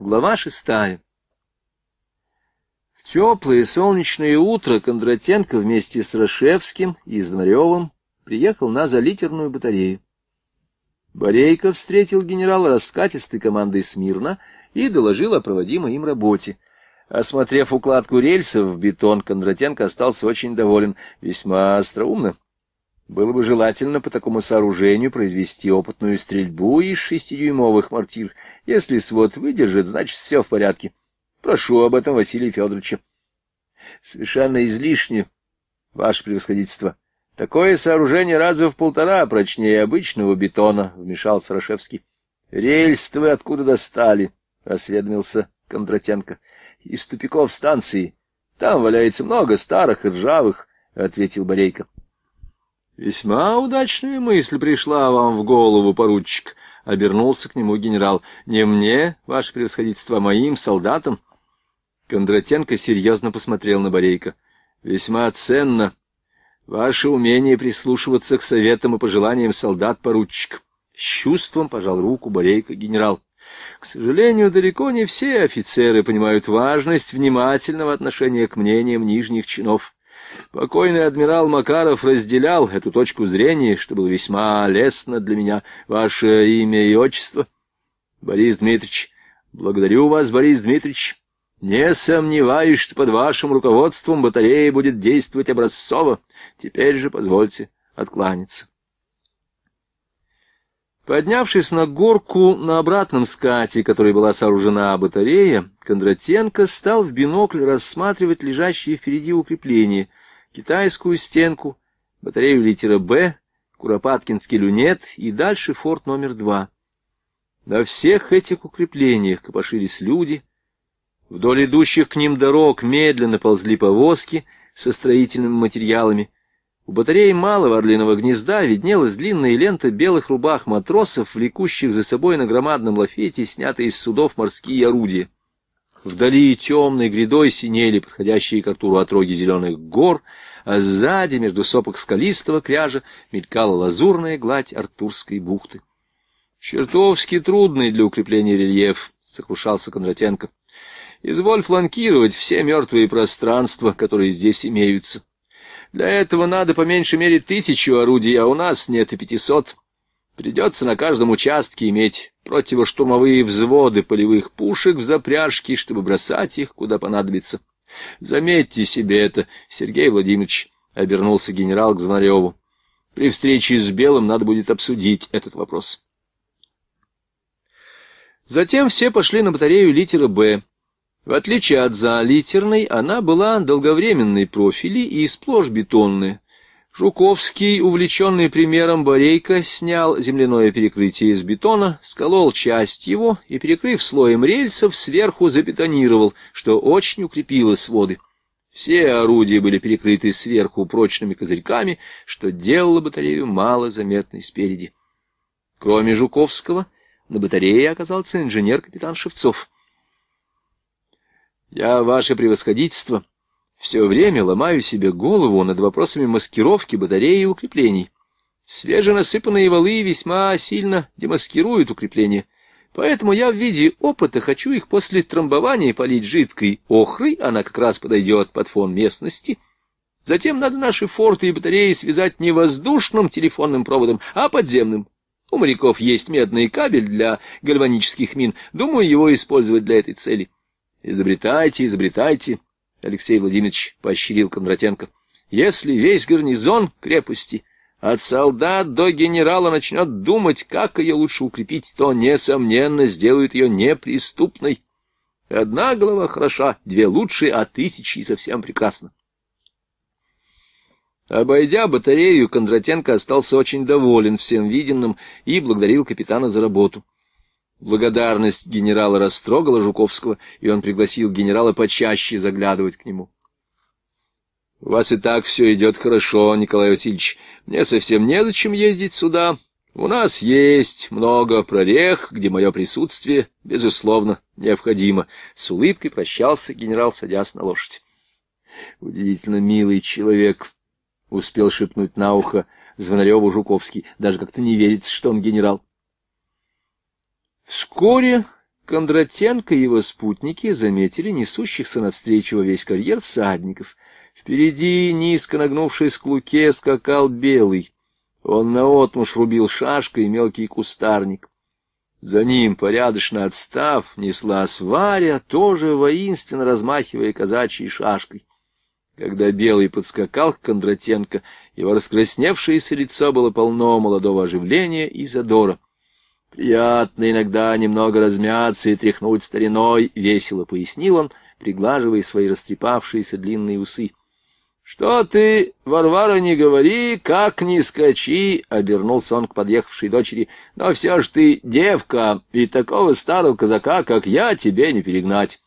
Глава шестая. В теплое солнечное утро Кондратенко вместе с Рашевским и Звонаревым приехал на залитерную батарею. Борейко встретил генерала раскатистой командой «Смирно» и доложил о проводимой им работе. Осмотрев укладку рельсов в бетон, Кондратенко остался очень доволен. Весьма остроумно. Было бы желательно по такому сооружению произвести опытную стрельбу из шестидюймовых мортир. Если свод выдержит, значит, все в порядке. Прошу об этом Василия Федоровича. Совершенно излишне, ваше превосходительство. Такое сооружение раза в полтора прочнее обычного бетона, — вмешался Рашевский. — Рельсы вы откуда достали? — осведомился Кондратенко. — Из тупиков станции. Там валяется много старых и ржавых, — ответил Борейко. Весьма удачная мысль пришла вам в голову, поручик, — обернулся к нему генерал. — Не мне, ваше превосходительство, а моим солдатам. Кондратенко серьезно посмотрел на Борейко. — Весьма ценно ваше умение прислушиваться к советам и пожеланиям солдат, поручик. С чувством пожал руку Борейко генерал. К сожалению, далеко не все офицеры понимают важность внимательного отношения к мнениям нижних чинов. Покойный адмирал Макаров разделял эту точку зрения, что было весьма лестно для меня. Ваше имя и отчество? Борис Дмитриевич. Благодарю вас, Борис Дмитриевич. Не сомневаюсь, что под вашим руководством батарея будет действовать образцово. Теперь же позвольте откланяться. Поднявшись на горку на обратном скате, которой была сооружена батарея, Кондратенко стал в бинокль рассматривать лежащие впереди укрепления — Китайскую стенку, батарею литера «Б», Куропаткинский люнет и дальше форт номер два. На всех этих укреплениях копошились люди. Вдоль идущих к ним дорог медленно ползли повозки со строительными материалами. У батареи малого орлиного гнезда виднелась длинная лента белых рубах матросов, влекущих за собой на громадном лафете снятые из судов морские орудия. Вдали темной грядой синели подходящие к Артуру отроги зеленых гор, а сзади, между сопок скалистого кряжа, мелькала лазурная гладь Артурской бухты. «Чертовски трудный для укрепления рельеф», — сокрушался Кондратенко. «Изволь фланкировать все мертвые пространства, которые здесь имеются. Для этого надо по меньшей мере тысячу орудий, а у нас нет и пятисот. Придется на каждом участке иметь противоштурмовые взводы полевых пушек в запряжке, чтобы бросать их, куда понадобится. Заметьте себе это, Сергей Владимирович, — обернулся генерал к Звонареву. При встрече с Белым надо будет обсудить этот вопрос. Затем все пошли на батарею литера «Б». В отличие от залитерной она была долговременной профили и сплошь бетонная. Жуковский, увлеченный примером Борейка, снял земляное перекрытие из бетона, сколол часть его и, перекрыв слоем рельсов, сверху забетонировал, что очень укрепило своды. Все орудия были перекрыты сверху прочными козырьками, что делало батарею мало заметной спереди. Кроме Жуковского, на батарее оказался инженер-капитан Шевцов. «Я, ваше превосходительство», все время ломаю себе голову над вопросами маскировки батареи и укреплений. Свеженасыпанные валы весьма сильно демаскируют укрепления, поэтому я в виде опыта хочу их после трамбования полить жидкой охрой, она как раз подойдет под фон местности. Затем надо наши форты и батареи связать не воздушным телефонным проводом, а подземным. У моряков есть медный кабель для гальванических мин, думаю его использовать для этой цели. Изобретайте, изобретайте. Алексей Владимирович поощрил Кондратенко. Если весь гарнизон крепости от солдат до генерала начнет думать, как ее лучше укрепить, то, несомненно, сделают ее неприступной. Одна голова хороша, две лучшие, а тысячи совсем прекрасно. Обойдя батарею, Кондратенко остался очень доволен всем виденным и благодарил капитана за работу. Благодарность генерала растрогала Жуковского, и он пригласил генерала почаще заглядывать к нему. — У вас и так все идет хорошо, Николай Васильевич. Мне совсем незачем ездить сюда. У нас есть много прорех, где мое присутствие, безусловно, необходимо. С улыбкой прощался генерал, садясь на лошадь. — Удивительно милый человек, — успел шепнуть на ухо Звонареву Жуковский. Даже как-то не верится, что он генерал. Вскоре Кондратенко и его спутники заметили несущихся навстречу во весь карьер всадников. Впереди, низко нагнувшись к луке, скакал белый. Он наотмашь рубил шашкой мелкий кустарник. За ним, порядочно отстав, несла сваря, тоже воинственно размахивая казачьей шашкой. Когда Белый подскакал к Кондратенко, его раскрасневшееся лицо было полно молодого оживления и задора. Приятно иногда немного размяться и тряхнуть стариной, — весело пояснил он, приглаживая свои растрепавшиеся длинные усы. — Что ты, Варвара, не говори, как не скачи, — обернулся он к подъехавшей дочери, — но все ж ты девка, и такого старого казака, как я, тебе не перегнать.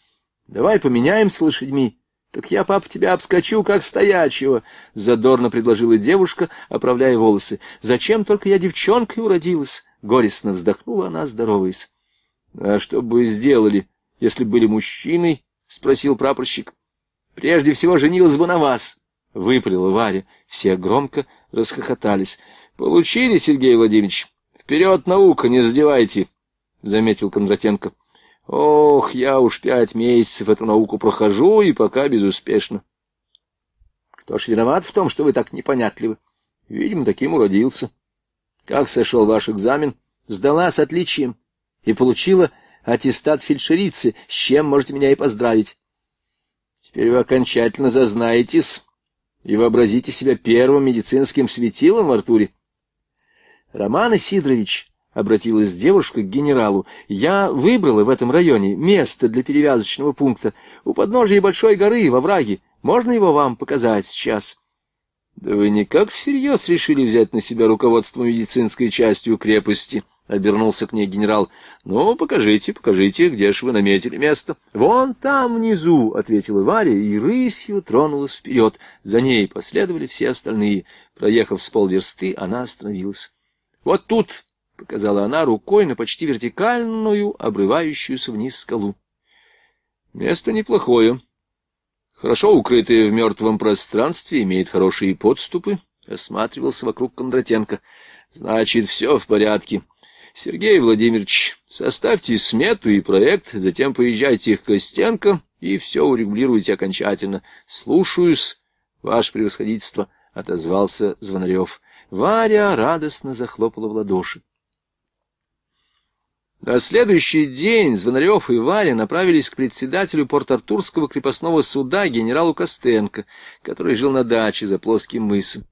— Давай поменяемся лошадьми, «Так я, папа, тебя обскочу, как стоячего!» — задорно предложила девушка, оправляя волосы. «Зачем только я девчонкой уродилась? Горестно вздохнула она, здороваясь. — А что бы вы сделали, если были мужчиной? — спросил прапорщик. — Прежде всего женилась бы на вас, — выпалила Варя. Все громко расхохотались. — Получили, Сергей Владимирович? Вперед, наука, не задевайте, — заметил Кондратенко. — Ох, я уж пять месяцев эту науку прохожу, и пока безуспешно. — Кто ж виноват в том, что вы так непонятливы? Видимо, таким уродился. — как сошел ваш экзамен? Сдала с отличием и получила аттестат фельдшерицы, с чем можете меня и поздравить. Теперь вы окончательно зазнаетесь и вообразите себя первым медицинским светилом в Артуре. Роман Сидорович обратилась девушка к генералу. Я выбрала в этом районе место для перевязочного пункта у подножия большой горы во враге. Можно его вам показать сейчас? — да вы никак всерьез решили взять на себя руководство медицинской частью крепости? — обернулся к ней генерал. — Ну, покажите, покажите, где ж вы наметили место. — Вон там, внизу, — ответила Варя, и рысью тронулась вперед. За ней последовали все остальные. Проехав с полверсты, она остановилась. — Вот тут, — показала она рукой на почти вертикальную, обрывающуюся вниз скалу. — Место неплохое, хорошо укрытое в мертвом пространстве, имеет хорошие подступы, осматривался вокруг Кондратенко. Значит, все в порядке. Сергей Владимирович, составьте смету и проект, затем поезжайте к Костенко и все урегулируйте окончательно. Слушаюсь, ваше превосходительство, — отозвался Звонарев. Варя радостно захлопала в ладоши. На следующий день Звонарев и Варя направились к председателю Порт-Артурского крепостного суда генералу Костенко, который жил на даче за плоским мысом.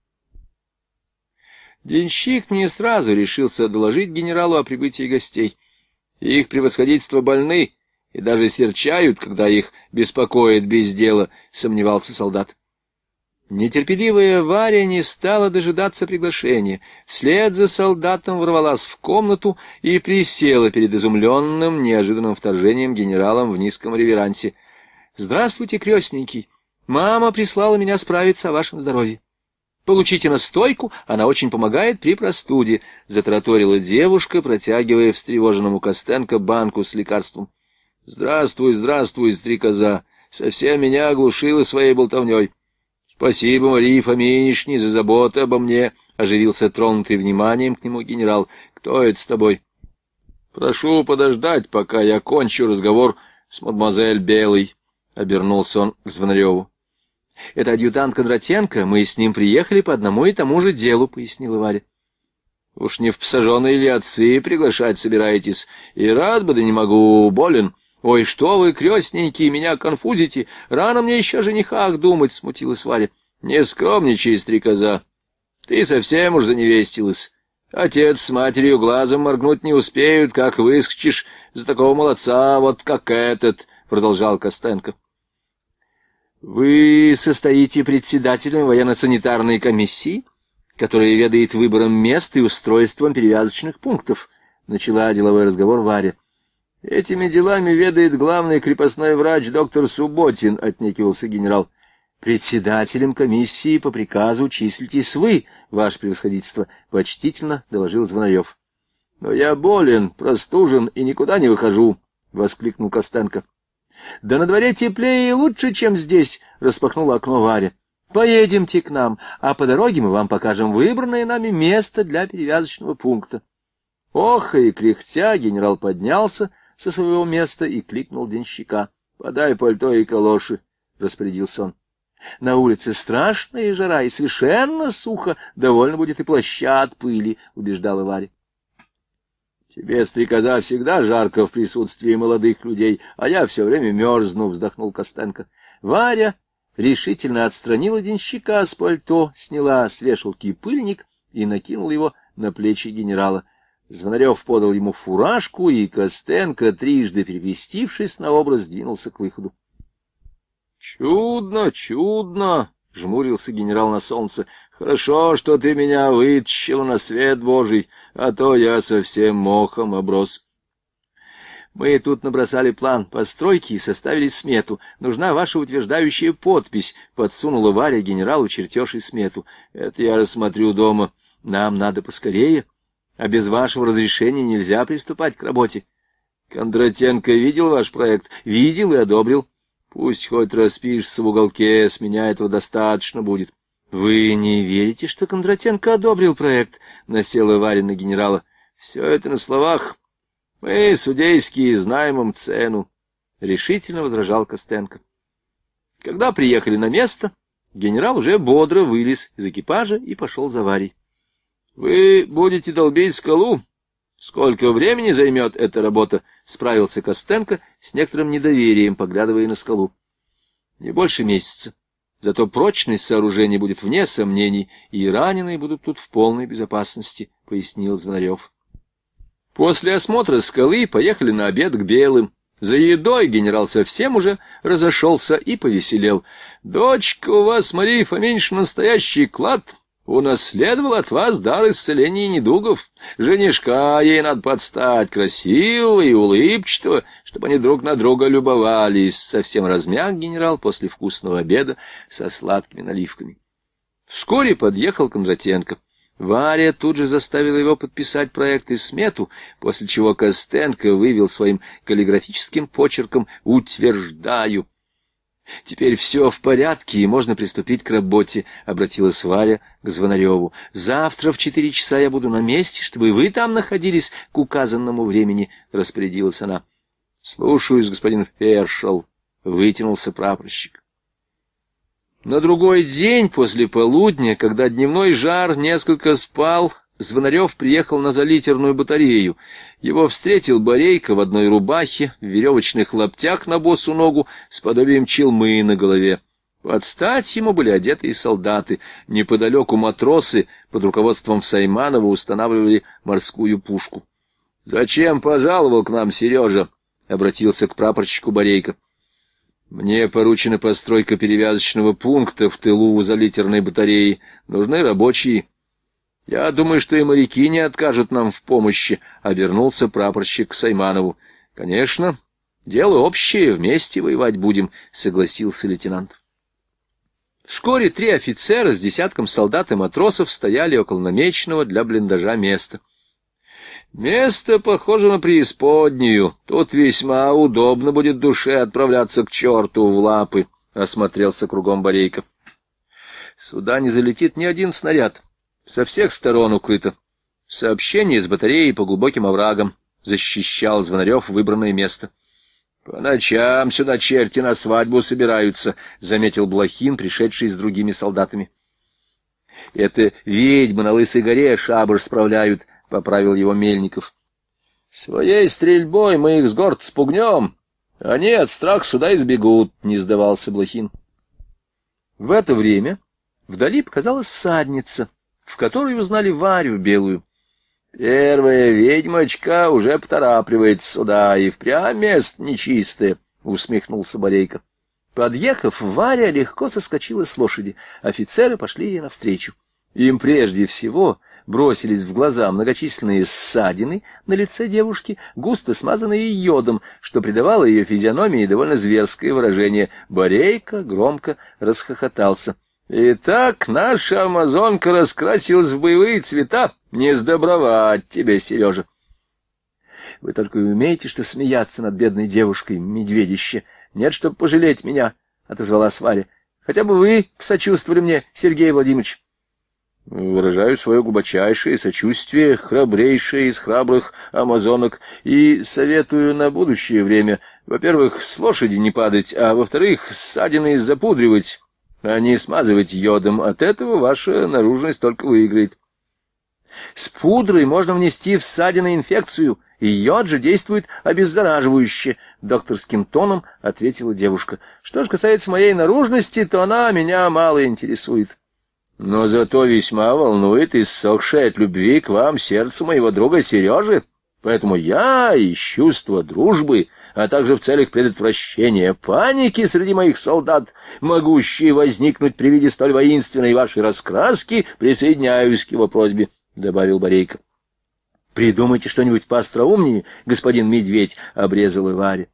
Денщик не сразу решился доложить генералу о прибытии гостей. Их превосходительство больны и даже серчают, когда их беспокоит без дела, сомневался солдат. Нетерпеливая Варя не стала дожидаться приглашения. Вслед за солдатом ворвалась в комнату и присела перед изумленным, неожиданным вторжением генералом в низком реверансе. «Здравствуйте, крестники. Мама прислала меня справиться о вашем здоровье. Получите настойку, она очень помогает при простуде», — затраторила девушка, протягивая встревоженному Костенко банку с лекарством. «Здравствуй, здравствуй, стрекоза. Совсем меня оглушила своей болтовней». Спасибо, Марии Фоминишне, за заботу обо мне, — оживился тронутый вниманием к нему генерал. — Кто это с тобой? — Прошу подождать, пока я кончу разговор с мадемуазель Белой, — обернулся он к Звонареву. — Это адъютант Кондратенко, мы с ним приехали по одному и тому же делу, — пояснила Варя. — Уж не в посаженные ли отцы приглашать собираетесь? И рад бы, да не могу, болен. — «Ой, что вы, крестненькие, меня конфузите! Рано мне еще о женихах думать!» — смутилась Варя. «Не скромничай, стрекоза! Ты совсем уж заневестилась!» Отец с матерью глазом моргнуть не успеют, как выскочишь за такого молодца, вот как этот, — продолжал Костенко. — Вы состоите председателем военно-санитарной комиссии, которая ведает выбором мест и устройством перевязочных пунктов, — начала деловой разговор Варя. Этими делами ведает главный крепостной врач доктор Субботин, — отнекивался генерал. — Председателем комиссии по приказу числитесь вы, ваше превосходительство, — почтительно доложил Звонарев. — Но я болен, простужен и никуда не выхожу, — воскликнул Костенко. — Да на дворе теплее и лучше, чем здесь, — распахнуло окно Варя. — Поедемте к нам, а по дороге мы вам покажем выбранное нами место для перевязочного пункта. Ох, и кряхтя генерал поднялся, — со своего места и кликнул денщика. — Подай пальто и калоши, — распорядился он. — На улице страшная жара и совершенно сухо, довольно будет и плаща от пыли, — убеждала Варя. — Тебе, стрекоза, всегда жарко в присутствии молодых людей, а я все время мерзну, — вздохнул Костенко. Варя решительно отстранила денщика с пальто, сняла с вешалки пыльник и накинула его на плечи генерала. Звонарев подал ему фуражку, и Костенко, трижды перевестившись на образ, двинулся к выходу. — Чудно, чудно! — жмурился генерал на солнце. — Хорошо, что ты меня вытащил на свет божий, а то я совсем мохом оброс. Мы тут набросали план постройки и составили смету. Нужна ваша утверждающая подпись. Подсунула Варя генералу чертеж и смету. Это я рассмотрю дома. Нам надо поскорее. — а без вашего разрешения нельзя приступать к работе. Кондратенко видел ваш проект? Видел и одобрил. Пусть хоть распишется в уголке, с меня этого достаточно будет. Вы не верите, что Кондратенко одобрил проект? Насела Варя на генерала. Все это на словах. Мы, судейские, знаем им цену. Решительно возражал Костенко. Когда приехали на место, генерал уже бодро вылез из экипажа и пошел за Варей. Вы будете долбить скалу? Сколько времени займет эта работа? Справился Костенко с некоторым недоверием, поглядывая на скалу. Не больше месяца. Зато прочность сооружения будет вне сомнений, и раненые будут тут в полной безопасности, — пояснил Звонарев. После осмотра скалы поехали на обед к белым. За едой генерал совсем уже разошелся и повеселел. — Дочка у вас, Мария Фоминич, настоящий клад! — Унаследовал от вас дар исцеления недугов. Женишка ей надо подстать, красивого и улыбчатого, чтобы они друг на друга любовались. Совсем размяк генерал после вкусного обеда со сладкими наливками. Вскоре подъехал Кондратенко. Варя тут же заставила его подписать проект и смету, после чего Костенко вывел своим каллиграфическим почерком «Утверждаю». «Теперь все в порядке, и можно приступить к работе», — обратилась Варя к Звонареву. «Завтра в четыре часа я буду на месте, чтобы вы там находились к указанному времени», — распорядилась она. «Слушаюсь, господин Фершел», — вытянулся прапорщик. На другой день после полудня, когда дневной жар несколько спал, Звонарев приехал на залитерную батарею. Его встретил Борейко в одной рубахе, в веревочных лаптях на босу ногу, с подобием челмы на голове. Под стать ему были одеты и солдаты. Неподалеку матросы под руководством Сайманова устанавливали морскую пушку. — Зачем пожаловал к нам Сережа? — обратился к прапорщику Борейко. — Мне поручена постройка перевязочного пункта в тылу у залитерной батареи. Нужны рабочие. — «Я думаю, что и моряки не откажут нам в помощи», — обернулся прапорщик к Сайманову. «Конечно, дело общее, вместе воевать будем», — согласился лейтенант. Вскоре три офицера с десятком солдат и матросов стояли около намеченного для блиндажа места. «Место похоже на преисподнюю. Тут весьма удобно будет душе отправляться к черту в лапы», — осмотрелся кругом Борейков. «Сюда не залетит ни один снаряд», со всех сторон укрыто. Сообщение с батареи по глубоким оврагам. Защищал Звонарев выбранное место. — По ночам сюда черти на свадьбу собираются, — заметил Блохин, пришедший с другими солдатами. — Это ведьмы на Лысой горе шабаш справляют, — поправил его Мельников. — Своей стрельбой мы их с горд спугнем. Они а от страха сюда избегут, — не сдавался Блохин. В это время вдали показалась всадница — в которой узнали Варю Белую. «Первая ведьмочка уже поторапливает сюда, и впрямь место нечистое», — усмехнулся Борейко. Подъехав, Варя легко соскочила с лошади. Офицеры пошли ей навстречу. Им прежде всего бросились в глаза многочисленные ссадины на лице девушки, густо смазанные йодом, что придавало ее физиономии довольно зверское выражение. Борейка громко расхохотался. Итак, наша амазонка раскрасилась в боевые цвета. Не сдобровать тебе, Сережа. Вы только и умеете, что смеяться над бедной девушкой, медведище. Нет, чтобы пожалеть меня, — отозвалась Варя. Хотя бы вы сочувствовали мне, Сергей Владимирович. Выражаю свое глубочайшее сочувствие, храбрейшее из храбрых амазонок, и советую на будущее время, во-первых, с лошади не падать, а во-вторых, ссадины запудривать а не смазывать йодом. От этого ваша наружность только выиграет. С пудрой можно внести в ссадины инфекцию, и йод же действует обеззараживающе, — докторским тоном ответила девушка. Что же касается моей наружности, то она меня мало интересует. Но зато весьма волнует иссохшее от любви к вам сердце моего друга Сережи, поэтому я из чувства дружбы а также в целях предотвращения паники среди моих солдат, могущие возникнуть при виде столь воинственной вашей раскраски, присоединяюсь к его просьбе», — добавил Борейко. «Придумайте что-нибудь поостроумнее, господин Медведь», — обрезал Варя.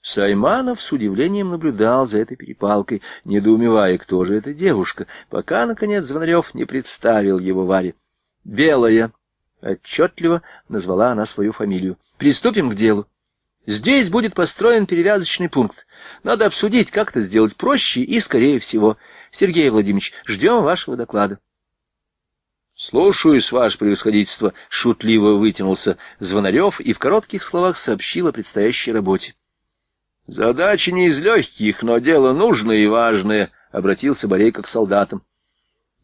Сайманов с удивлением наблюдал за этой перепалкой, недоумевая, кто же эта девушка, пока, наконец, Звонарев не представил его Варе. «Белая», — отчетливо назвала она свою фамилию. «Приступим к делу». Здесь будет построен перевязочный пункт. Надо обсудить, как это сделать проще и скорее всего. Сергей Владимирович, ждем вашего доклада. «Слушаюсь, ваше превосходительство», — шутливо вытянулся Звонарев и в коротких словах сообщил о предстоящей работе. «Задача не из легких, но дело нужное и важное», — обратился Борейко к солдатам.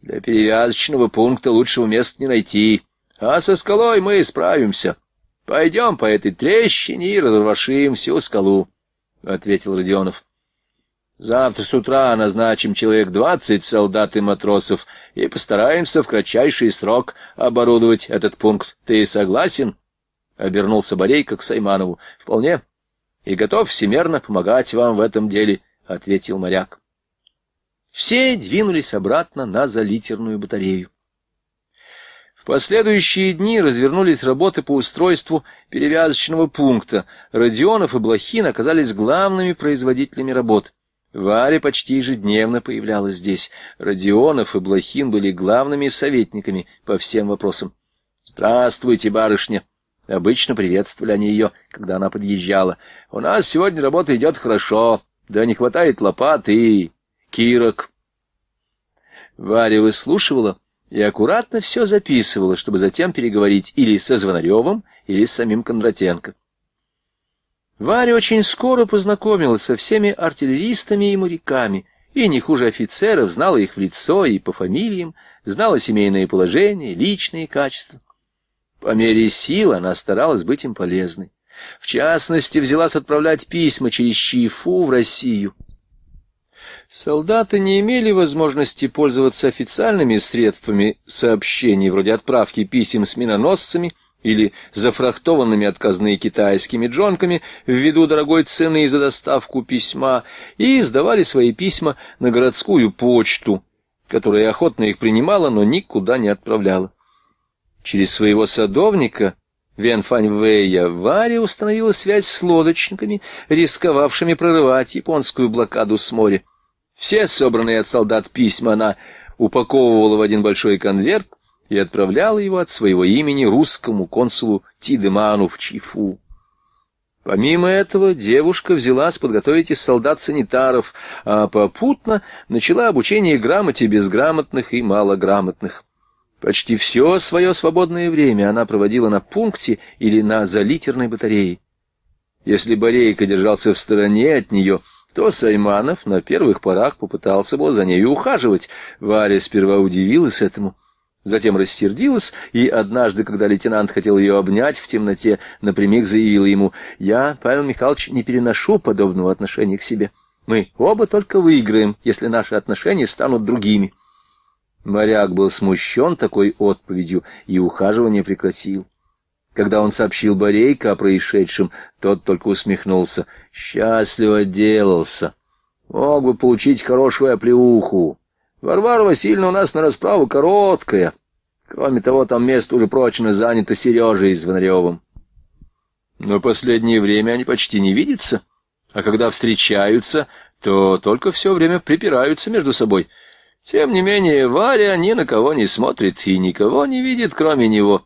«Для перевязочного пункта лучшего места не найти, а со скалой мы справимся». — Пойдем по этой трещине и разрушим всю скалу, — ответил Родионов. — Завтра с утра назначим человек двадцать солдат и матросов и постараемся в кратчайший срок оборудовать этот пункт. Ты согласен? — обернулся Борейко к Сайманову. — Вполне. И готов всемерно помогать вам в этом деле, — ответил моряк. Все двинулись обратно на залитерную батарею. В последующие дни развернулись работы по устройству перевязочного пункта. Родионов и Блохин оказались главными производителями работ. Варя почти ежедневно появлялась здесь. Родионов и Блохин были главными советниками по всем вопросам. «Здравствуйте, барышня!» Обычно приветствовали они ее, когда она подъезжала. «У нас сегодня работа идет хорошо, да не хватает лопат и кирок». Варя выслушивала и аккуратно все записывала, чтобы затем переговорить или со Звонаревым, или с самим Кондратенко. Варя очень скоро познакомилась со всеми артиллеристами и моряками, и не хуже офицеров знала их в лицо и по фамилиям, знала семейное положение, личные качества. По мере сил она старалась быть им полезной. В частности, взялась отправлять письма через Чифу в Россию, Солдаты не имели возможности пользоваться официальными средствами сообщений, вроде отправки писем с миноносцами или зафрахтованными отказные китайскими джонками ввиду дорогой цены за доставку письма, и сдавали свои письма на городскую почту, которая охотно их принимала, но никуда не отправляла. Через своего садовника Вен Фань Вэя Варя установила связь с лодочниками, рисковавшими прорывать японскую блокаду с моря. Все собранные от солдат письма она упаковывала в один большой конверт и отправляла его от своего имени русскому консулу Тидеману в Чифу. Помимо этого, девушка взялась подготовить из солдат санитаров, а попутно начала обучение грамоте безграмотных и малограмотных. Почти все свое свободное время она проводила на пункте или на залитерной батарее. Если Борейка держался в стороне от нее — то Сайманов на первых порах попытался было за ней ухаживать. Варя сперва удивилась этому, затем рассердилась, и однажды, когда лейтенант хотел ее обнять в темноте, напрямик заявила ему, «Я, Павел Михайлович, не переношу подобного отношения к себе. Мы оба только выиграем, если наши отношения станут другими». Моряк был смущен такой отповедью и ухаживание прекратил. Когда он сообщил Борейко о происшедшем, тот только усмехнулся. «Счастливо делался. Мог бы получить хорошую оплеуху. Варвара Васильевна у нас на расправу короткая. Кроме того, там место уже прочно занято Сережей Звонаревым. Но последнее время они почти не видятся, а когда встречаются, то только все время припираются между собой. Тем не менее, Варя ни на кого не смотрит и никого не видит, кроме него».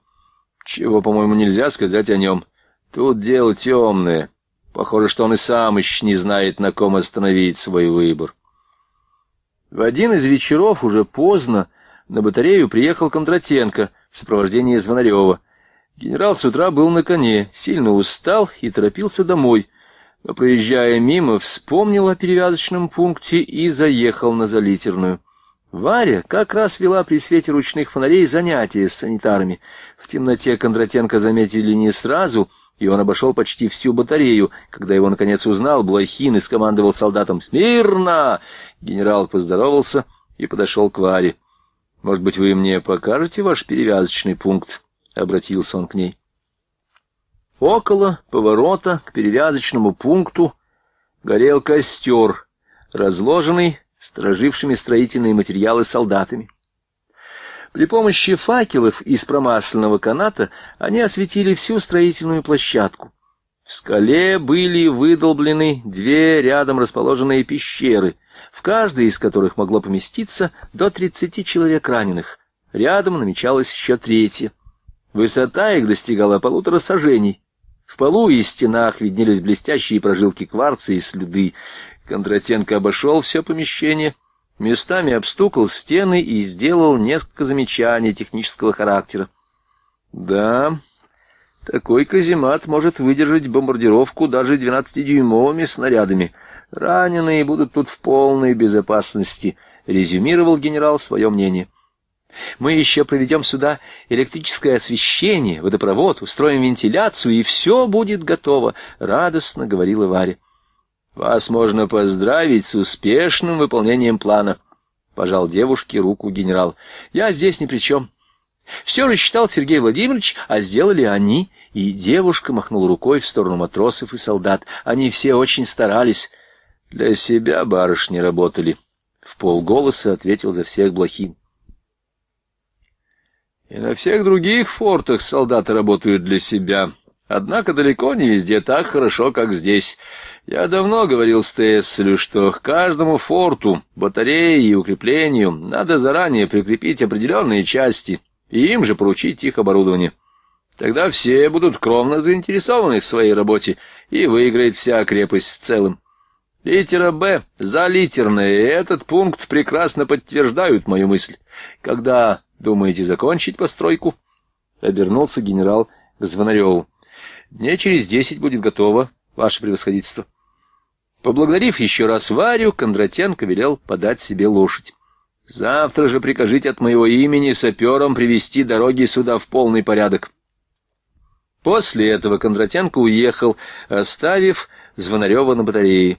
Чего, по-моему, нельзя сказать о нем. Тут дело темное. Похоже, что он и сам еще не знает, на ком остановить свой выбор. В один из вечеров, уже поздно, на батарею приехал Кондратенко в сопровождении Звонарева. Генерал с утра был на коне, сильно устал и торопился домой, но, проезжая мимо, вспомнил о перевязочном пункте и заехал на залитерную. Варя как раз вела при свете ручных фонарей занятия с санитарами. В темноте Кондратенко заметили не сразу, и он обошел почти всю батарею. Когда его, наконец, узнал, Блохин и скомандовал солдатам «Смирно!» Генерал поздоровался и подошел к Варе. «Может быть, вы мне покажете ваш перевязочный пункт?» — обратился он к ней. Около поворота к перевязочному пункту горел костер, разложенный сторожившими строительные материалы солдатами. При помощи факелов из промасленного каната они осветили всю строительную площадку. В скале были выдолблены две рядом расположенные пещеры, в каждой из которых могло поместиться до 30 человек раненых. Рядом намечалась еще третья. Высота их достигала полутора сажений. В полу и стенах виднелись блестящие прожилки кварца и слюды. Кондратенко обошел все помещение, местами обстукал стены и сделал несколько замечаний технического характера. «Да, такой каземат может выдержать бомбардировку даже 12-дюймовыми снарядами. Раненые будут тут в полной безопасности», — резюмировал генерал свое мнение. Мы еще проведем сюда электрическое освещение, водопровод, устроим вентиляцию, и все будет готово», — радостно говорила Варя. «Вас можно поздравить с успешным выполнением плана», — пожал девушке руку генерал. «Я здесь ни при чем». Все рассчитал Сергей Владимирович, а сделали они. И девушка махнула рукой в сторону матросов и солдат. Они все очень старались. Для себя барышни работали. В полголоса ответил за всех Блохин. И на всех других фортах солдаты работают для себя. Однако далеко не везде так хорошо, как здесь. Я давно говорил Стесселю, что к каждому форту, батарее и укреплению надо заранее прикрепить определенные части и им же поручить их оборудование. Тогда все будут кровно заинтересованы в своей работе, и выиграет вся крепость в целом. Литера «Б» за литерное, этот пункт прекрасно подтверждают мою мысль. Когда думаете закончить постройку? Обернулся генерал к Звонареву. Дней через десять будет готово, ваше превосходительство. Поблагодарив еще раз Варю, Кондратенко велел подать себе лошадь. «Завтра же прикажите от моего имени саперам привести дороги сюда в полный порядок». После этого Кондратенко уехал, оставив Звонарева на батарее.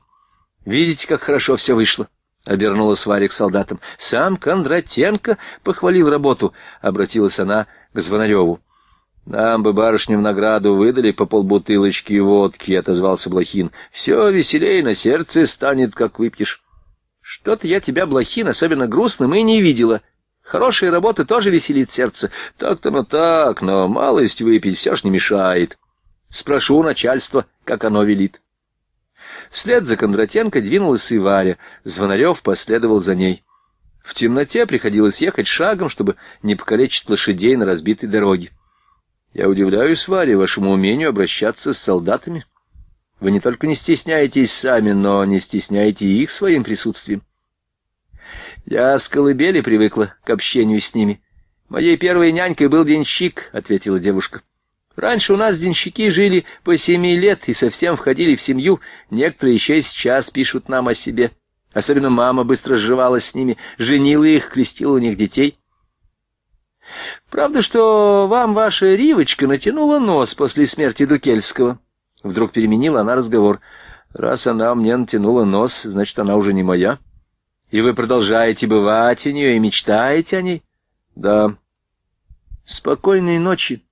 «Видите, как хорошо все вышло?» — обернулась Варя к солдатам. «Сам Кондратенко похвалил работу», — обратилась она к Звонареву. «Нам бы барышню в награду выдали по полбутылочки водки», — отозвался Блохин. «Все веселее на сердце станет, как выпьешь». «Что-то я тебя, Блохин, особенно грустным и не видела. Хорошая работа тоже веселит сердце. Так-то на ну так, но малость выпить все ж не мешает. Спрошу у начальства, как оно велит». Вслед за Кондратенко двинулась и Варя. Звонарев последовал за ней. В темноте приходилось ехать шагом, чтобы не покалечить лошадей на разбитой дороге. Я удивляюсь, Варя, вашему умению обращаться с солдатами. Вы не только не стесняетесь сами, но не стесняете их своим присутствием. Я с колыбели привыкла к общению с ними. Моей первой нянькой был денщик, — ответила девушка. Раньше у нас денщики жили по семи лет и совсем входили в семью. Некоторые еще и сейчас пишут нам о себе. Особенно мама быстро сживалась с ними, женила их, крестила у них детей — Правда, что вам ваша Ривочка натянула нос после смерти Дукельского. Вдруг переменила она разговор. Раз она мне натянула нос, значит, она уже не моя. И вы продолжаете бывать у нее и мечтаете о ней? Да. Спокойной ночи.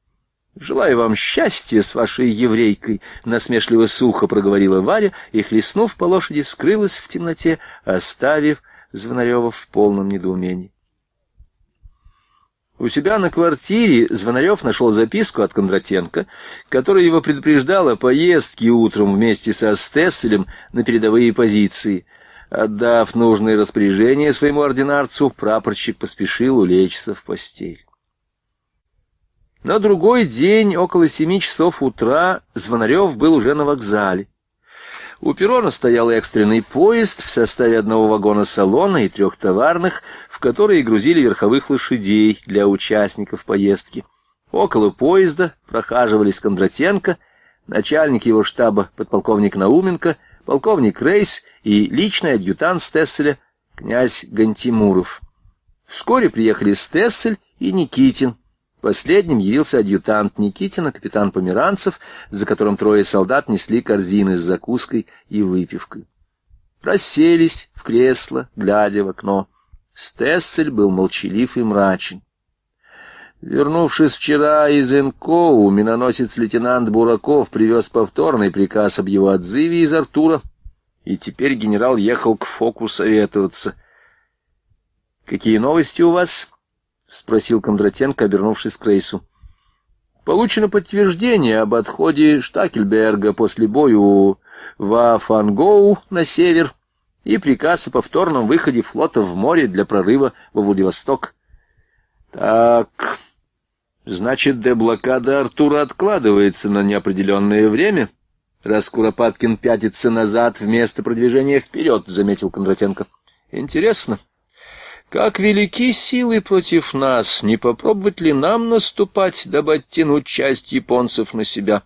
Желаю вам счастья с вашей еврейкой, насмешливо сухо проговорила Варя и, хлестнув по лошади, скрылась в темноте, оставив Звонарева в полном недоумении. У себя на квартире Звонарев нашел записку от Кондратенко, которая его предупреждала о поездке утром вместе со Стесселем на передовые позиции. Отдав нужные распоряжения своему ординарцу, прапорщик поспешил улечься в постель. На другой день, около семи часов утра, Звонарев был уже на вокзале. У перрона стоял экстренный поезд в составе одного вагона салона и трех товарных, в которые грузили верховых лошадей для участников поездки. Около поезда прохаживались Кондратенко, начальник его штаба подполковник Науменко, полковник Рейс и личный адъютант Стесселя князь Гантимуров. Вскоре приехали Стессель и Никитин, Последним явился адъютант Никитина, капитан Померанцев, за которым трое солдат несли корзины с закуской и выпивкой. Расселись в кресло, глядя в окно. Стессель был молчалив и мрачен. Вернувшись вчера из Энкоу, миноносец лейтенант Бураков привез повторный приказ об его отзыве из Артура, и теперь генерал ехал к Фоку советоваться. «Какие новости у вас?» — спросил Кондратенко, обернувшись к Рейсу. Получено подтверждение об отходе Штакельберга после боя во Фангоу на север и приказ о повторном выходе флота в море для прорыва во Владивосток. Так, значит, деблокада Артура откладывается на неопределенное время, раз Куропаткин пятится назад вместо продвижения вперед, — заметил Кондратенко. Интересно, как велики силы против нас, не попробовать ли нам наступать, дабы оттянуть часть японцев на себя?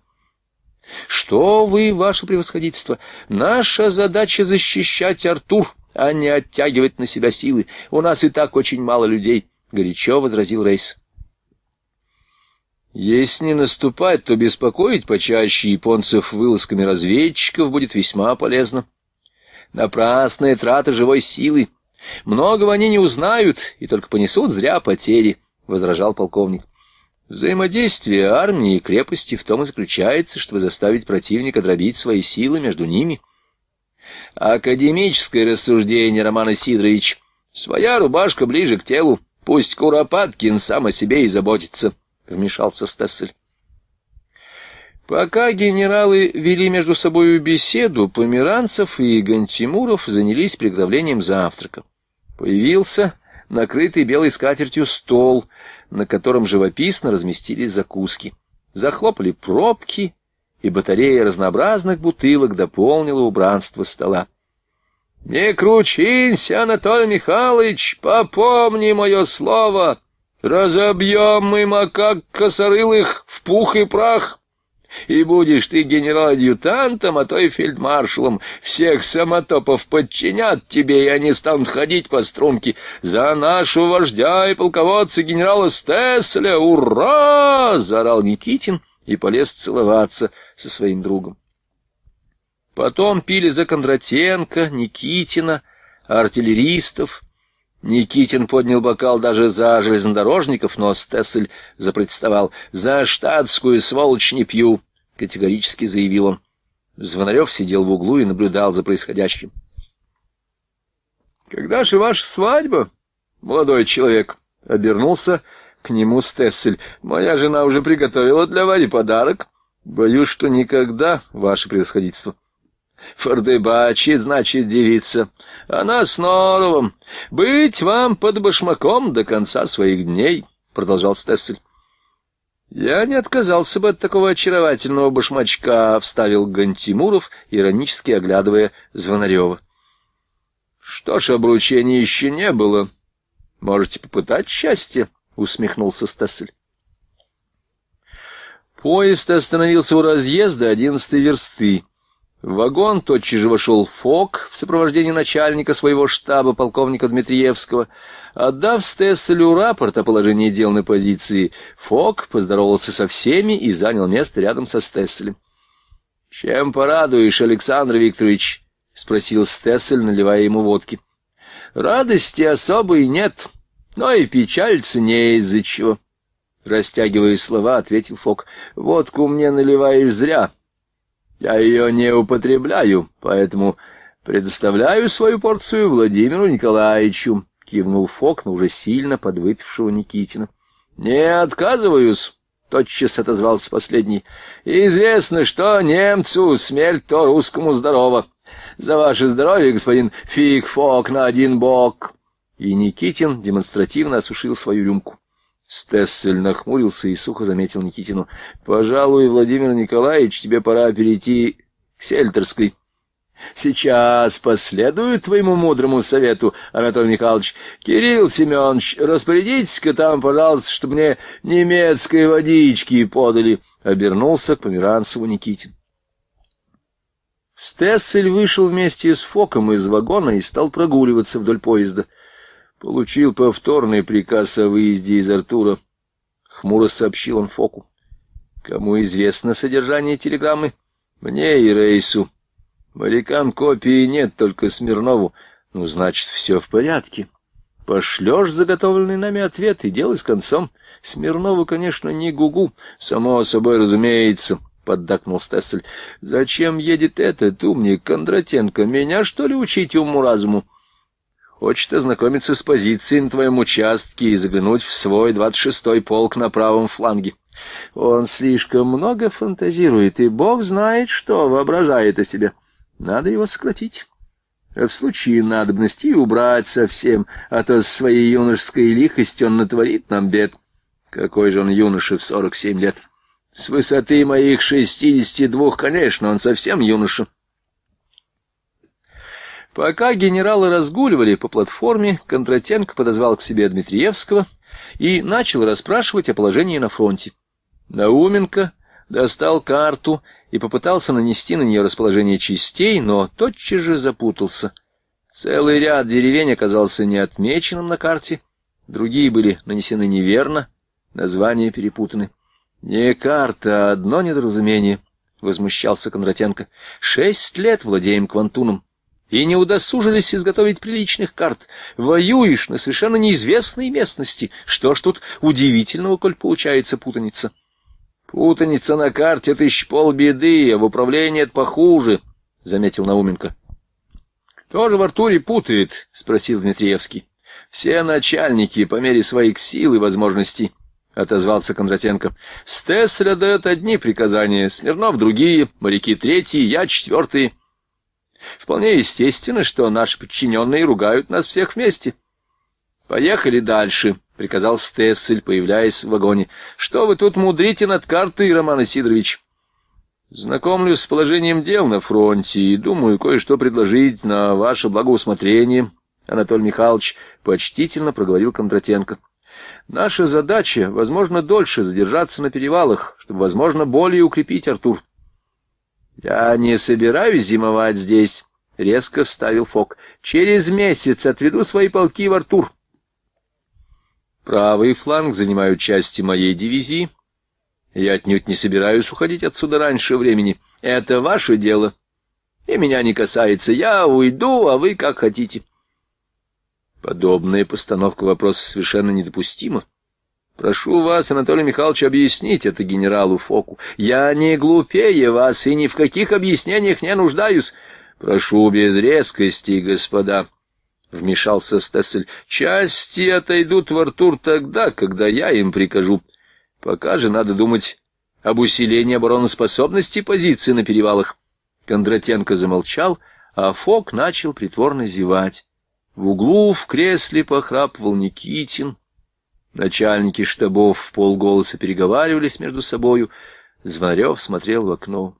Что вы, ваше превосходительство, наша задача защищать Артур, а не оттягивать на себя силы. У нас и так очень мало людей, — горячо возразил Рейс. Если не наступать, то беспокоить почаще японцев вылазками разведчиков будет весьма полезно. Напрасная трата живой силы — Многого они не узнают и только понесут зря потери, — возражал полковник. Взаимодействие армии и крепости в том и заключается, чтобы заставить противника дробить свои силы между ними. Академическое рассуждение, Роман Сидорович. Своя рубашка ближе к телу. Пусть Куропаткин сам о себе и заботится, — вмешался Стессель. Пока генералы вели между собою беседу, Померанцев и Гантимуров занялись приготовлением завтрака. Появился накрытый белой скатертью стол, на котором живописно разместились закуски. Захлопали пробки, и батарея разнообразных бутылок дополнила убранство стола. — Не кручинься, Анатолий Михайлович, попомни мое слово! Разобьем мы макак косорылых в пух и прах! И будешь ты генерал-адъютантом, а то и фельдмаршалом. Всех самотопов подчинят тебе, и они станут ходить по струнке. За нашего вождя и полководца генерала Стесля! Ура!» — заорал Никитин и полез целоваться со своим другом. Потом пили за Кондратенко, Никитина, артиллеристов, Никитин поднял бокал даже за железнодорожников, но Стессель запротестовал. «За штатскую сволочь не пью», — категорически заявил он. Звонарев сидел в углу и наблюдал за происходящим. «Когда же ваша свадьба, молодой человек?» — обернулся к нему Стессель. «Моя жена уже приготовила для Вари подарок. Боюсь, что никогда, ваше превосходительство». Фордебачит, значит, девица. Она с норовом. Быть вам под башмаком до конца своих дней, — продолжал Стессель. «Я не отказался бы от такого очаровательного башмачка», — вставил Гантимуров, иронически оглядывая Звонарева. «Что ж, обручения еще не было. Можете попытать счастье», — усмехнулся Стессель. Поезд остановился у разъезда одиннадцатой версты. В вагон тотчас же вошел Фок в сопровождении начальника своего штаба, полковника Дмитриевского. Отдав Стесселю рапорт о положении дел на позиции, Фок поздоровался со всеми и занял место рядом со Стесселем. — Чем порадуешь, Александр Викторович? — спросил Стессель, наливая ему водки. — Радости особой нет, но и печалься не из-за чего. Растягивая слова, ответил Фок. — Водку мне наливаешь зря. — я ее не употребляю, поэтому предоставляю свою порцию Владимиру Николаевичу, — кивнул Фок, но уже сильно подвыпившего Никитина. — Не отказываюсь, — тотчас отозвался последний. — Известно, что немцу смерть, то русскому здорово. За ваше здоровье, господин Фиг Фок, на один бок. И Никитин демонстративно осушил свою рюмку. Стессель нахмурился и сухо заметил Никитину. — Пожалуй, Владимир Николаевич, тебе пора перейти к сельтерской. — Сейчас последую твоему мудрому совету, Анатолий Михайлович. Кирилл Семенович, распорядитесь-ка там, пожалуйста, чтобы мне немецкой водички подали. Обернулся к Померанцеву Никитин. Стессель вышел вместе с Фоком из вагона и стал прогуливаться вдоль поезда. — получил повторный приказ о выезде из Артура. Хмуро сообщил он Фоку. Кому известно содержание телеграммы? Мне и Рейсу. Морякам копии нет, только Смирнову. Ну, значит, все в порядке. Пошлешь заготовленный нами ответ и делай с концом. Смирнову, конечно, не гугу, само собой разумеется, — поддакнул Стессель. Зачем едет этот умник Кондратенко? Меня, что ли, учить уму-разуму? Хочет ознакомиться с позицией на твоем участке и заглянуть в свой двадцать шестой полк на правом фланге. Он слишком много фантазирует, и бог знает, что воображает о себе. Надо его сократить. А в случае надобности убрать совсем, а то с своей юношеской лихостью он натворит нам бед. Какой же он юноша в сорок семь лет? С высоты моих шестидесяти двух, конечно, он совсем юноша. Пока генералы разгуливали по платформе, Кондратенко подозвал к себе Дмитриевского и начал расспрашивать о положении на фронте. Науменко достал карту и попытался нанести на нее расположение частей, но тотчас же запутался. Целый ряд деревень оказался неотмеченным на карте, другие были нанесены неверно, названия перепутаны. «Не карта, а одно недоразумение», — возмущался Кондратенко. «Шесть лет владеем Квантуном» и не удосужились изготовить приличных карт. Воюешь на совершенно неизвестной местности. Что ж тут удивительного, коль получается путаница? Путаница на карте — это еще полбеды, а в управлении это похуже, — заметил Науменко. — Кто же в Артуре путает? — спросил Дмитриевский. — Все начальники по мере своих сил и возможностей. — отозвался Кондратенко. — Стесля дает одни приказания, Смирнов — другие, моряки — третьи, я — четвертый. Вполне естественно, что наши подчиненные ругают нас всех вместе. «Поехали дальше», — приказал Стессель, появляясь в вагоне. «Что вы тут мудрите над картой, Роман Сидорович?» «Знакомлюсь с положением дел на фронте и думаю кое-что предложить на ваше благоусмотрение», — Анатолий Михайлович почтительно проговорил Кондратенко. «Наша задача, возможно, дольше задержаться на перевалах, чтобы, возможно, более укрепить Артур». «Я не собираюсь зимовать здесь», — резко вставил Фок. «Через месяц отведу свои полки в Артур». «Правый фланг занимают части моей дивизии. Я отнюдь не собираюсь уходить отсюда раньше времени. Это ваше дело, и меня не касается. Я уйду, а вы как хотите». Подобная постановка вопроса совершенно недопустима. Прошу вас, Анатолий Михайлович, объяснить это генералу Фоку. Я не глупее вас и ни в каких объяснениях не нуждаюсь. Прошу без резкости, господа. — вмешался Стессель. — Части отойдут в Артур тогда, когда я им прикажу. Пока же надо думать об усилении обороноспособности позиции на перевалах. Кондратенко замолчал, а Фок начал притворно зевать. В углу в кресле похрапывал Никитин. Начальники штабов в полголоса переговаривались между собою. Звонарев смотрел в окно.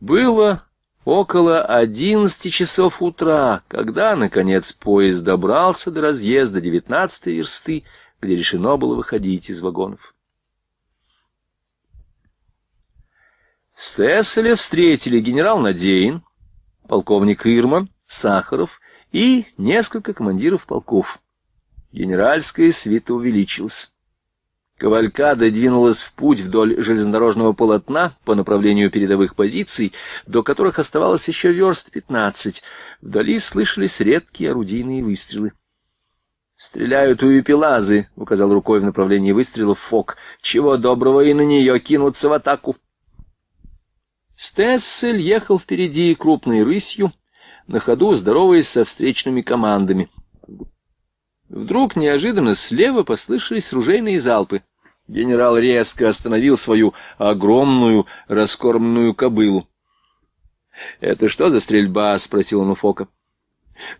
Было около одиннадцати часов утра, когда, наконец, поезд добрался до разъезда девятнадцатой версты, где решено было выходить из вагонов. Стесселя встретили генерал Надеин, полковник Ирман, Сахаров и несколько командиров полков. Генеральская свита увеличилась. Кавалькада двинулась в путь вдоль железнодорожного полотна по направлению передовых позиций, до которых оставалось еще верст пятнадцать. Вдали слышались редкие орудийные выстрелы. «Стреляют у юпилазы», — указал рукой в направлении выстрелов Фок. «Чего доброго и на нее кинуться в атаку». Стессель ехал впереди крупной рысью, на ходу здороваясь со встречными командами — Вдруг неожиданно слева послышались ружейные залпы. Генерал резко остановил свою огромную раскормленную кобылу. «Это что за стрельба?» — спросил он у Фока.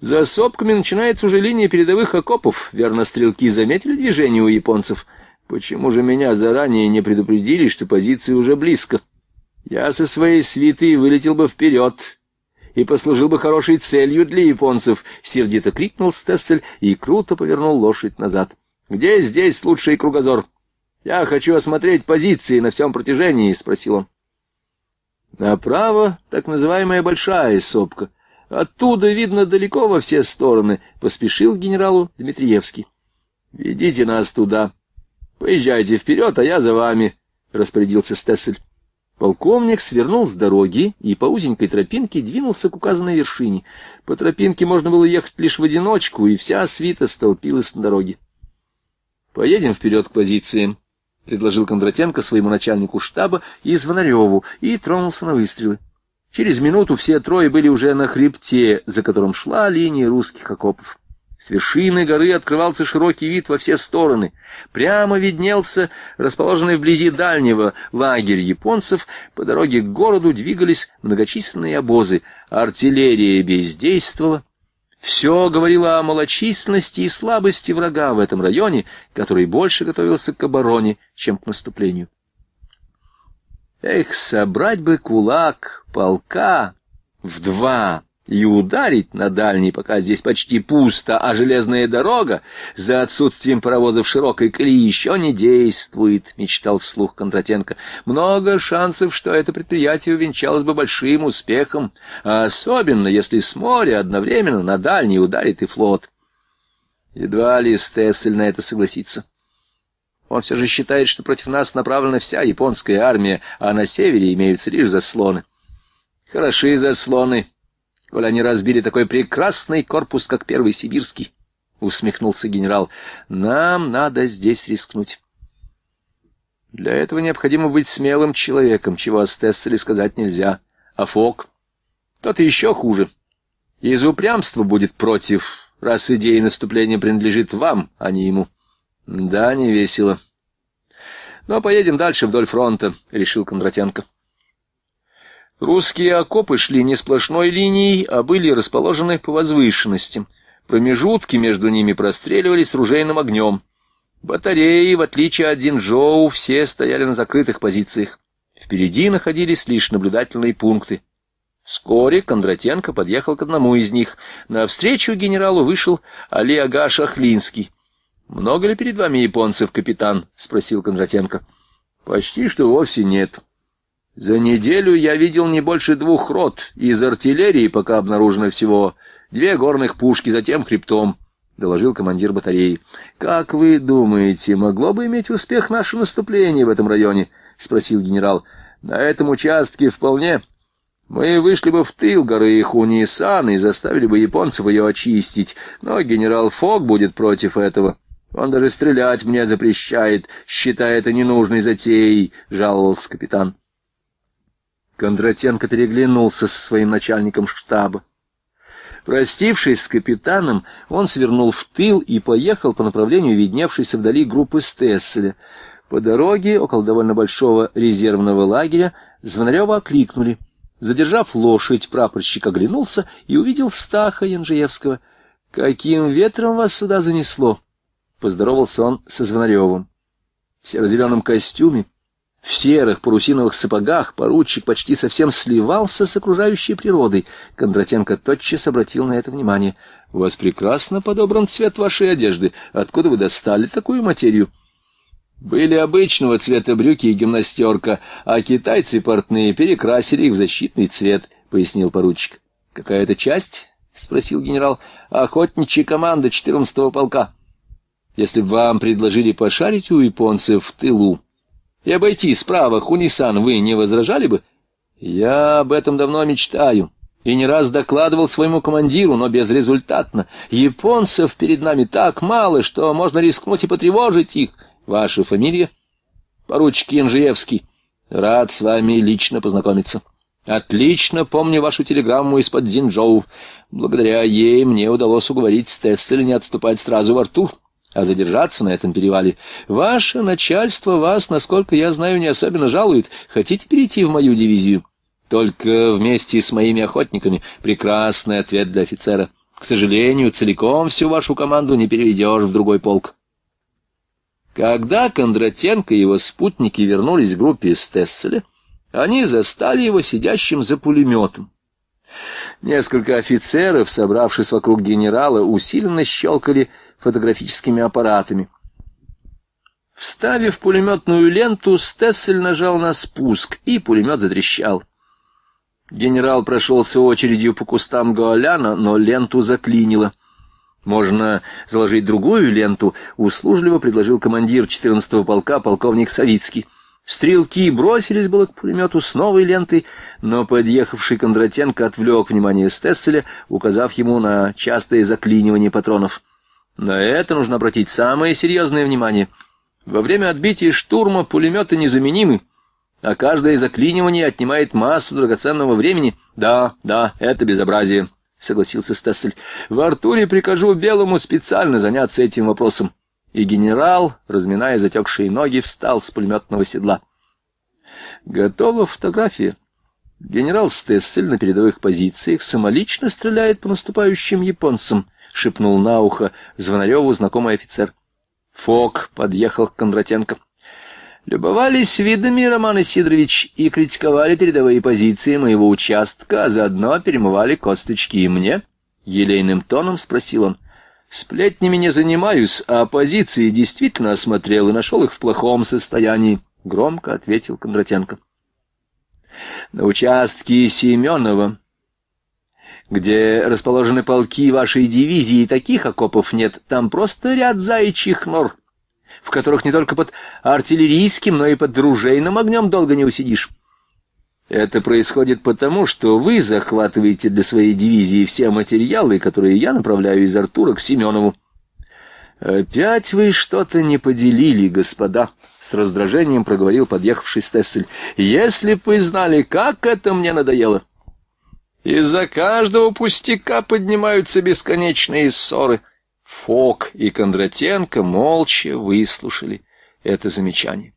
«За сопками начинается уже линия передовых окопов. Верно, стрелки заметили движение у японцев. Почему же меня заранее не предупредили, что позиции уже близко? Я со своей свитой вылетел бы вперед и послужил бы хорошей целью для японцев, — сердито крикнул Стессель и круто повернул лошадь назад. — Где здесь лучший кругозор? — Я хочу осмотреть позиции на всем протяжении, — спросил он. Направо так называемая Большая Сопка. Оттуда видно далеко во все стороны, — поспешил генералу Дмитриевский. — Ведите нас туда. Поезжайте вперед, а я за вами, — распорядился Стессель. Полковник свернул с дороги и по узенькой тропинке двинулся к указанной вершине. По тропинке можно было ехать лишь в одиночку, и вся свита столпилась на дороге. «Поедем вперед к позиции», — предложил Кондратенко своему начальнику штаба и Звонареву, и тронулся на выстрелы. Через минуту все трое были уже на хребте, за которым шла линия русских окопов. С вершины горы открывался широкий вид во все стороны. Прямо виднелся расположенный вблизи дальнего лагерь японцев. По дороге к городу двигались многочисленные обозы. Артиллерия бездействовала. Все говорило о малочисленности и слабости врага в этом районе, который больше готовился к обороне, чем к наступлению. Эх, собрать бы кулак полка в два и ударить на дальний, пока здесь почти пусто, а железная дорога за отсутствием паровозов широкой колеи еще не действует, мечтал вслух Кондратенко. Много шансов, что это предприятие увенчалось бы большим успехом, а особенно если с моря одновременно на дальний ударит и флот. Едва ли Стессель на это согласится. Он все же считает, что против нас направлена вся японская армия, а на севере имеются лишь заслоны. Хороши заслоны, Коль они разбили такой прекрасный корпус, как первый сибирский, — усмехнулся генерал, — нам надо здесь рискнуть. Для этого необходимо быть смелым человеком, чего о Стесселе сказать нельзя. А Фок? Тот еще хуже. Из упрямства будет против, раз идея наступления принадлежит вам, а не ему. Да, невесело. Но поедем дальше вдоль фронта, — решил Кондратенко. Русские окопы шли не сплошной линией, а были расположены по возвышенности. Промежутки между ними простреливались ружейным огнем. Батареи, в отличие от Динжоу, все стояли на закрытых позициях. Впереди находились лишь наблюдательные пункты. Вскоре Кондратенко подъехал к одному из них. Навстречу генералу вышел Али Ага Шахлинский. «Много ли перед вами японцев, капитан?» — спросил Кондратенко. «Почти что вовсе нет», за неделю я видел не больше двух рот. Из артиллерии пока обнаружено всего две горных пушки, затем хребтом, — доложил командир батареи. — Как вы думаете, могло бы иметь успех наше наступление в этом районе? — спросил генерал. — На этом участке вполне. Мы вышли бы в тыл горы Хунисан и заставили бы японцев ее очистить, но генерал Фок будет против этого. Он даже стрелять мне запрещает, считая это ненужной затеей, — жаловался капитан. Кондратенко переглянулся со своим начальником штаба. Простившись с капитаном, он свернул в тыл и поехал по направлению видневшейся вдали группы Стесселя. По дороге, около довольно большого резервного лагеря, Звонарева окликнули. Задержав лошадь, прапорщик оглянулся и увидел Стаха Янжеевского. «Каким ветром вас сюда занесло?» Поздоровался он со Звонаревым. В серо-зеленом костюме, в серых парусиновых сапогах поручик почти совсем сливался с окружающей природой. Кондратенко тотчас обратил на это внимание. — У вас прекрасно подобран цвет вашей одежды. Откуда вы достали такую материю? — Были обычного цвета брюки и гимнастерка, а китайцы портные перекрасили их в защитный цвет, — пояснил поручик. — Какая это часть? — спросил генерал. — Охотничья команда 14-го полка. — Если бы вам предложили пошарить у японцев в тылу, и обойти справа Хунисан вы не возражали бы? Я об этом давно мечтаю и не раз докладывал своему командиру, но безрезультатно. Японцев перед нами так мало, что можно рискнуть и потревожить их. Ваша фамилия? Поручик Инжиевский. Рад с вами лично познакомиться. Отлично помню вашу телеграмму из-под Дзинжоу. Благодаря ей мне удалось уговорить Стесселя не отступать сразу в Артур а задержаться на этом перевале. Ваше начальство вас, насколько я знаю, не особенно жалует. Хотите перейти в мою дивизию? Только вместе с моими охотниками. Прекрасный ответ для офицера. К сожалению, целиком всю вашу команду не переведешь в другой полк. Когда Кондратенко и его спутники вернулись к группе из Тесселя, они застали его сидящим за пулеметом. Несколько офицеров, собравшись вокруг генерала, усиленно щелкали фотографическими аппаратами. Вставив пулеметную ленту, Стессель нажал на спуск, и пулемет затрещал. Генерал прошелся очередью по кустам Гоаляна, но ленту заклинило. «Можно заложить другую ленту», — услужливо предложил командир 14-го полка полковник Савицкий. Стрелки бросились было к пулемету с новой лентой, но подъехавший Кондратенко отвлек внимание Стесселя, указав ему на частое заклинивание патронов. На это нужно обратить самое серьезное внимание. Во время отбития штурма пулеметы незаменимы, а каждое заклинивание отнимает массу драгоценного времени. Да, да, это безобразие, — согласился Стессель. В Артуре прикажу Белому специально заняться этим вопросом. И генерал, разминая затекшие ноги, встал с пулеметного седла. — Готова фотография, Генерал Стессель на передовых позициях самолично стреляет по наступающим японцам, шепнул на ухо Звонареву знакомый офицер. Фок подъехал к Кондратенко. Любовались видами, Роман Исидорович, и критиковали передовые позиции моего участка, а заодно перемывали косточки и мне. Елейным тоном спросил он. Сплетнями не занимаюсь, а позиции действительно осмотрел и нашел их в плохом состоянии, громко ответил Кондратенко на участке Семенова, где расположены полки вашей дивизии, таких окопов нет, там просто ряд заячьих нор, в которых не только под артиллерийским, но и под дружейным огнем долго не усидишь. Это происходит потому, что вы захватываете для своей дивизии все материалы, которые я направляю из Артура к Семенову. Опять вы что-то не поделили, господа. С раздражением проговорил подъехавший Стессель. «Если бы вы знали, как это мне надоело!» «Из-за каждого пустяка поднимаются бесконечные ссоры». Фок и Кондратенко молча выслушали это замечание.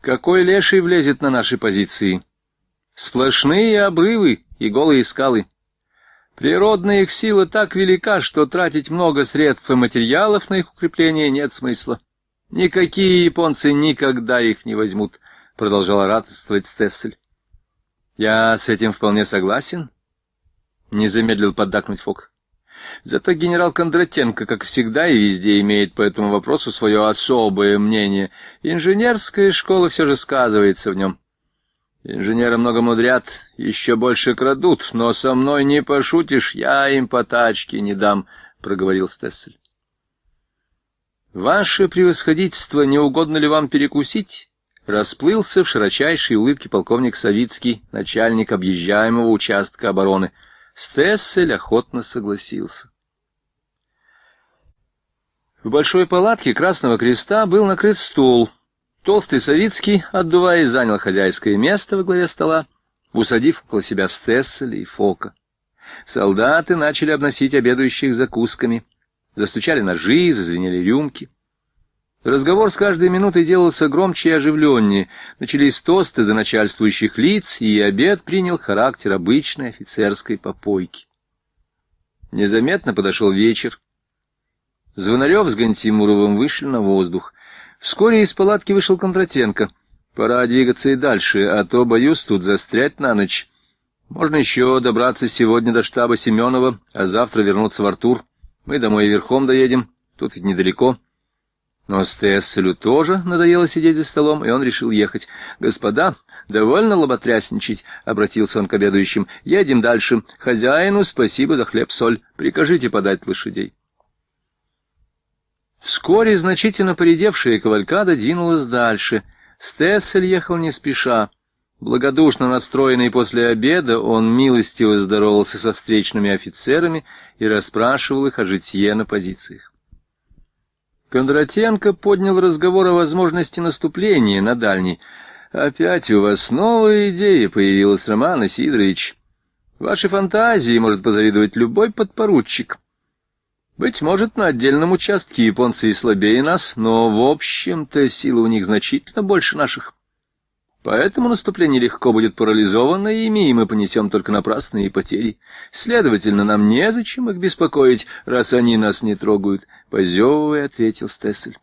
«Какой леший влезет на наши позиции? Сплошные обрывы и голые скалы». Природная их сила так велика, что тратить много средств и материалов на их укрепление нет смысла. Никакие японцы никогда их не возьмут, — продолжала ратствовать Стессель. Я с этим вполне согласен, — не замедлил поддакнуть Фок. Зато генерал Кондратенко, как всегда и везде, имеет по этому вопросу свое особое мнение. Инженерская школа все же сказывается в нем. Инженеры много мудрят, еще больше крадут, но со мной не пошутишь, я им по тачке не дам, — проговорил Стессель. «Ваше превосходительство, не угодно ли вам перекусить?» Расплылся в широчайшей улыбке полковник Савицкий, начальник объезжаемого участка обороны. Стессель охотно согласился. В большой палатке Красного Креста был накрыт стул. Толстый Савицкий, отдувая занял хозяйское место во главе стола, усадив около себя Стесселя и Фока. Солдаты начали обносить обедающих закусками — Застучали ножи, зазвенели рюмки. Разговор с каждой минутой делался громче и оживленнее. Начались тосты за начальствующих лиц, и обед принял характер обычной офицерской попойки. Незаметно подошел вечер. Звонарев с Гантимуровым вышли на воздух. Вскоре из палатки вышел Кондратенко. Пора двигаться и дальше, а то, боюсь, тут застрять на ночь. Можно еще добраться сегодня до штаба Семенова, а завтра вернуться в Артур. Мы домой верхом доедем, тут ведь недалеко. Но Стесселю тоже надоело сидеть за столом, и он решил ехать. «Господа, довольно лоботрясничать», — обратился он к обедающим. «Едем дальше. Хозяину спасибо за хлеб-соль. Прикажите подать лошадей». Вскоре значительно поредевшая кавалькада двинулась дальше. Стессель ехал не спеша. Благодушно настроенный после обеда, он милостиво здоровался со встречными офицерами и расспрашивал их о житье на позициях. Кондратенко поднял разговор о возможности наступления на дальний. «Опять у вас новая идея появилась, Роман Исидорович. Ваши фантазии может позавидовать любой подпоручик. Быть может, на отдельном участке японцы и слабее нас, но, в общем-то, сила у них значительно больше наших». Поэтому наступление легко будет парализовано ими, и мы понесем только напрасные потери. Следовательно, нам незачем их беспокоить, раз они нас не трогают, — позевывая ответил Стессель.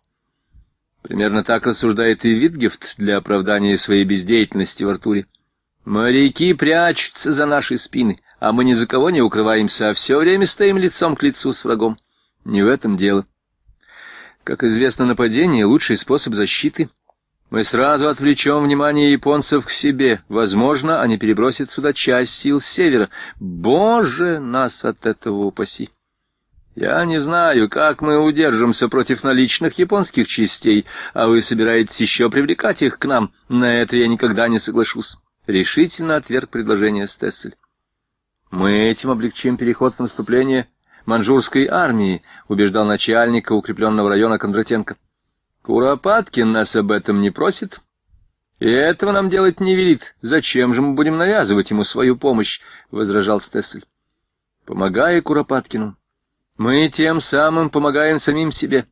Примерно так рассуждает и Витгефт для оправдания своей бездеятельности в Артуре. «Моряки прячутся за наши спины, а мы ни за кого не укрываемся, а все время стоим лицом к лицу с врагом. Не в этом дело. Как известно, нападение — лучший способ защиты». Мы сразу отвлечем внимание японцев к себе. Возможно, они перебросят сюда часть сил севера. Боже, нас от этого упаси! Я не знаю, как мы удержимся против наличных японских частей, а вы собираетесь еще привлекать их к нам. На это я никогда не соглашусь. Решительно отверг предложение Стессель. Мы этим облегчим переход в наступление манжурской армии, убеждал начальника укрепленного района Кондратенко. Куропаткин нас об этом не просит, и этого нам делать не велит. Зачем же мы будем навязывать ему свою помощь? — возражал Стессель. Помогая Куропаткину, мы тем самым помогаем самим себе,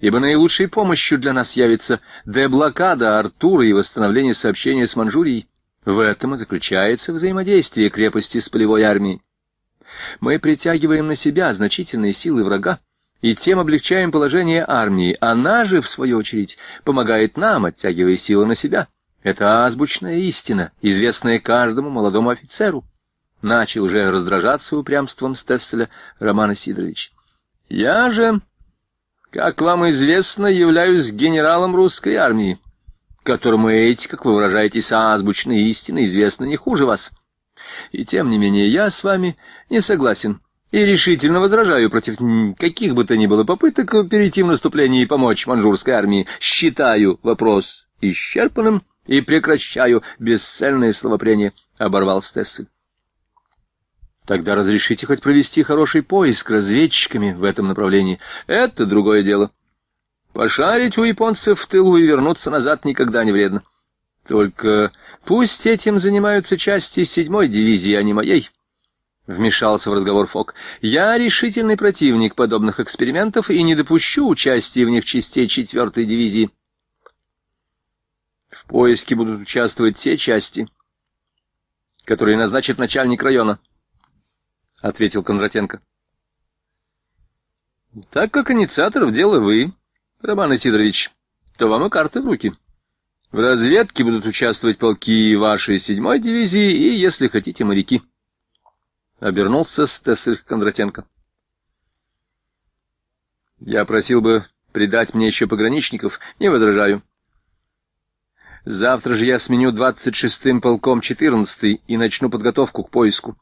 ибо наилучшей помощью для нас явится деблокада Артура и восстановление сообщения с Манчжурией. В этом и заключается взаимодействие крепости с полевой армией. Мы притягиваем на себя значительные силы врага, и тем облегчаем положение армии. Она же, в свою очередь, помогает нам, оттягивая силы на себя. Это азбучная истина, известная каждому молодому офицеру. Начал уже раздражаться упрямством Стесселя Романа Сидорович. Я же, как вам известно, являюсь генералом русской армии, которому эти, как вы выражаетесь, азбучные истины известны не хуже вас. И тем не менее я с вами не согласен и решительно возражаю против каких бы то ни было попыток перейти в наступление и помочь манжурской армии. Считаю вопрос исчерпанным и прекращаю бесцельное словопрение», — оборвал Стессель. «Тогда разрешите хоть провести хороший поиск разведчиками в этом направлении. Это другое дело. Пошарить у японцев в тылу и вернуться назад никогда не вредно. Только пусть этим занимаются части седьмой дивизии, а не моей». Вмешался в разговор Фок. «Я решительный противник подобных экспериментов и не допущу участия в них частей четвертой дивизии». «В поиске будут участвовать те части, которые назначит начальник района», — ответил Кондратенко. «Так как инициаторов дела вы, Роман Исидорович, то вам и карты в руки». В разведке будут участвовать полки вашей седьмой дивизии и, если хотите, моряки. Обернулся Стесарь Кондратенко. Я просил бы придать мне еще пограничников, не возражаю. Завтра же я сменю двадцать шестым полком четырнадцатый и начну подготовку к поиску.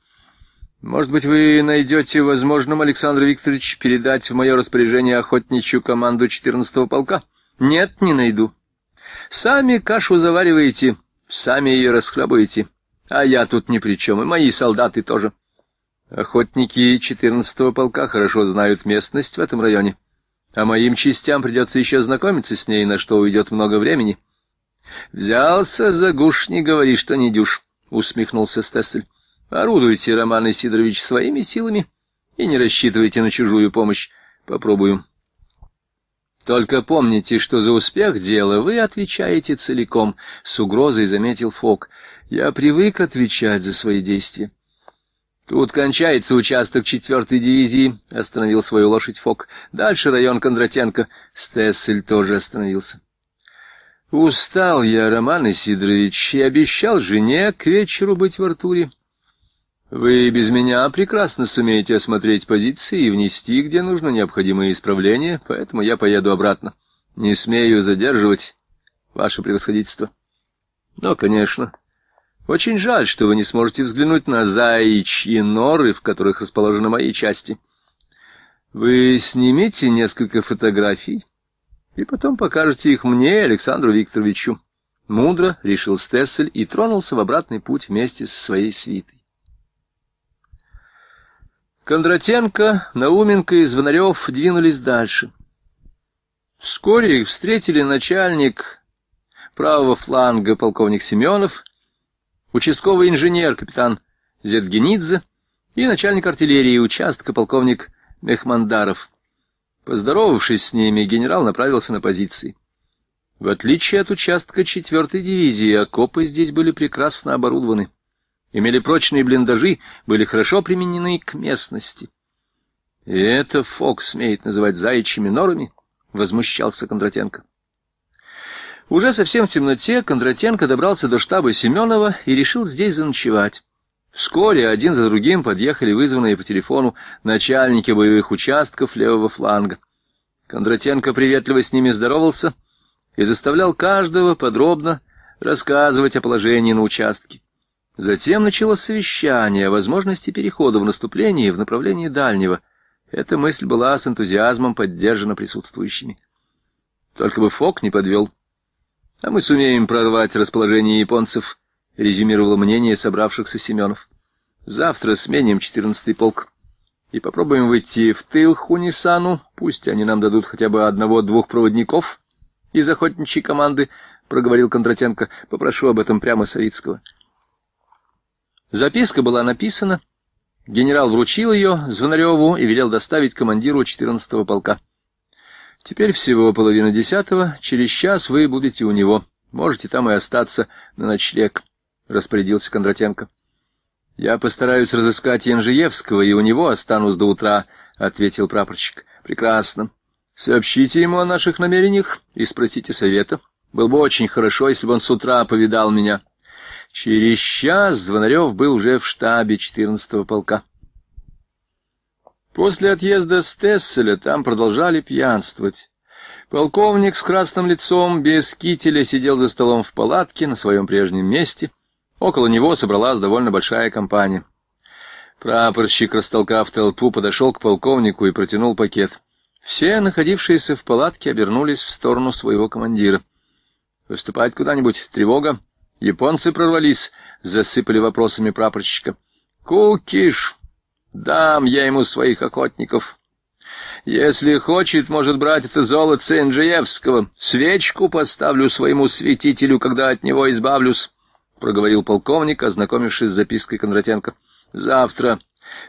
Может быть, вы найдете возможным, Александр Викторович, передать в мое распоряжение охотничью команду четырнадцатого полка? Нет, не найду. Сами кашу завариваете, сами ее расхлебываете. А я тут ни при чем, и мои солдаты тоже. Охотники 14-го полка хорошо знают местность в этом районе, а моим частям придется еще знакомиться с ней, на что уйдет много времени. «Взялся за гуш, не говори, что не дюш», — усмехнулся Стессель. «Орудуйте, Роман Исидорович, своими силами и не рассчитывайте на чужую помощь. Попробую». «Только помните, что за успех дела вы отвечаете целиком», — с угрозой заметил Фок. «Я привык отвечать за свои действия». Тут кончается участок четвертой дивизии, остановил свою лошадь Фок. Дальше район Кондратенко. Стессель тоже остановился. Устал я, Роман Исидорович, и обещал жене к вечеру быть в Артуре. Вы без меня прекрасно сумеете осмотреть позиции и внести, где нужно, необходимые исправления, поэтому я поеду обратно. Не смею задерживать ваше превосходительство. Но, конечно, очень жаль, что вы не сможете взглянуть на заячьи норы, в которых расположены мои части. Вы снимите несколько фотографий и потом покажете их мне, Александру Викторовичу. Мудро решил Стессель и тронулся в обратный путь вместе со своей свитой. Кондратенко, Науменко и Звонарев двинулись дальше. Вскоре их встретили начальник правого фланга полковник Семенов участковый инженер капитан Зетгенидзе и начальник артиллерии участка полковник Мехмандаров. Поздоровавшись с ними, генерал направился на позиции. В отличие от участка 4-й дивизии, окопы здесь были прекрасно оборудованы. Имели прочные блиндажи, были хорошо применены к местности. — И это Фокс смеет называть заячьими норами? — возмущался Кондратенко. Уже совсем в темноте Кондратенко добрался до штаба Семенова и решил здесь заночевать. Вскоре один за другим подъехали вызванные по телефону начальники боевых участков левого фланга. Кондратенко приветливо с ними здоровался и заставлял каждого подробно рассказывать о положении на участке. Затем началось совещание о возможности перехода в наступление в направлении дальнего. Эта мысль была с энтузиазмом поддержана присутствующими. Только бы Фок не подвел. А мы сумеем прорвать расположение японцев, — резюмировало мнение собравшихся Семенов. Завтра сменим четырнадцатый полк и попробуем выйти в тыл Хунисану, пусть они нам дадут хотя бы одного-двух проводников из охотничьей команды, — проговорил Кондратенко. — Попрошу об этом прямо Савицкого. Записка была написана. Генерал вручил ее Звонареву и велел доставить командиру 14 полка. Теперь всего половина десятого, через час вы будете у него. Можете там и остаться на ночлег, — распорядился Кондратенко. — Я постараюсь разыскать Янжиевского, и у него останусь до утра, — ответил прапорщик. — Прекрасно. Сообщите ему о наших намерениях и спросите совета. Было бы очень хорошо, если бы он с утра повидал меня. Через час Звонарев был уже в штабе 14-го полка. После отъезда с Тесселя там продолжали пьянствовать. Полковник с красным лицом без кителя сидел за столом в палатке на своем прежнем месте. Около него собралась довольно большая компания. Прапорщик, растолкав толпу, подошел к полковнику и протянул пакет. Все, находившиеся в палатке, обернулись в сторону своего командира. «Выступать куда-нибудь? Тревога?» Японцы прорвались, засыпали вопросами прапорщика. «Кукиш!» Дам я ему своих охотников. Если хочет, может брать это золото Инжиевского. Свечку поставлю своему святителю, когда от него избавлюсь, — проговорил полковник, ознакомившись с запиской Кондратенко. — Завтра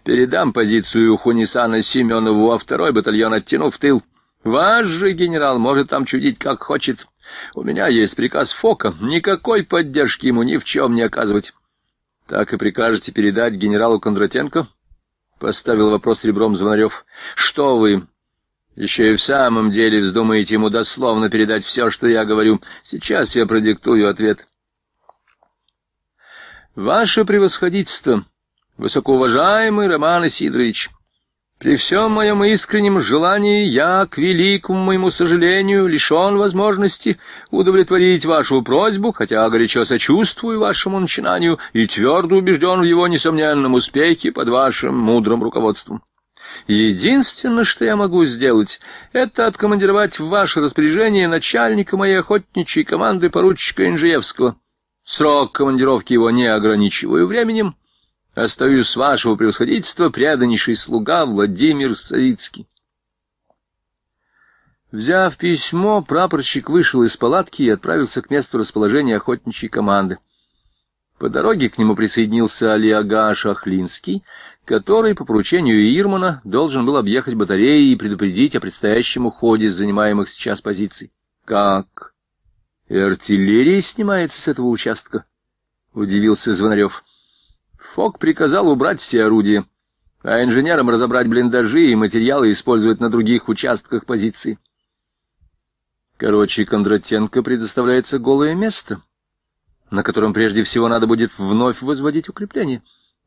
передам позицию Хунисана Семенову, а второй батальон оттяну в тыл. Ваш же генерал может там чудить, как хочет. У меня есть приказ Фока никакой поддержки ему ни в чем не оказывать. — Так и прикажете передать генералу Кондратенко? —— поставил вопрос ребром Звонарев. — Что вы? Еще и в самом деле вздумаете ему дословно передать все, что я говорю. Сейчас я продиктую ответ. — Ваше превосходительство, высокоуважаемый Роман Исидорович! — при всем моем искреннем желании я, к великому моему сожалению, лишен возможности удовлетворить вашу просьбу, хотя горячо сочувствую вашему начинанию и твердо убежден в его несомненном успехе под вашим мудрым руководством. Единственное, что я могу сделать, это откомандировать в ваше распоряжение начальника моей охотничьей команды поручика Инжиевского. Срок командировки его не ограничиваю временем, Остаюсь вашего превосходительства, преданнейший слуга Владимир Савицкий. Взяв письмо, прапорщик вышел из палатки и отправился к месту расположения охотничьей команды. По дороге к нему присоединился Алиага Шахлинский, который по поручению Ирмана должен был объехать батареи и предупредить о предстоящем уходе с занимаемых сейчас позиций. «Как? И артиллерия снимается с этого участка?» — удивился Звонарев. — Фок приказал убрать все орудия, а инженерам разобрать блиндажи и материалы использовать на других участках позиции. Короче, Кондратенко предоставляется голое место, на котором прежде всего надо будет вновь возводить укрепление.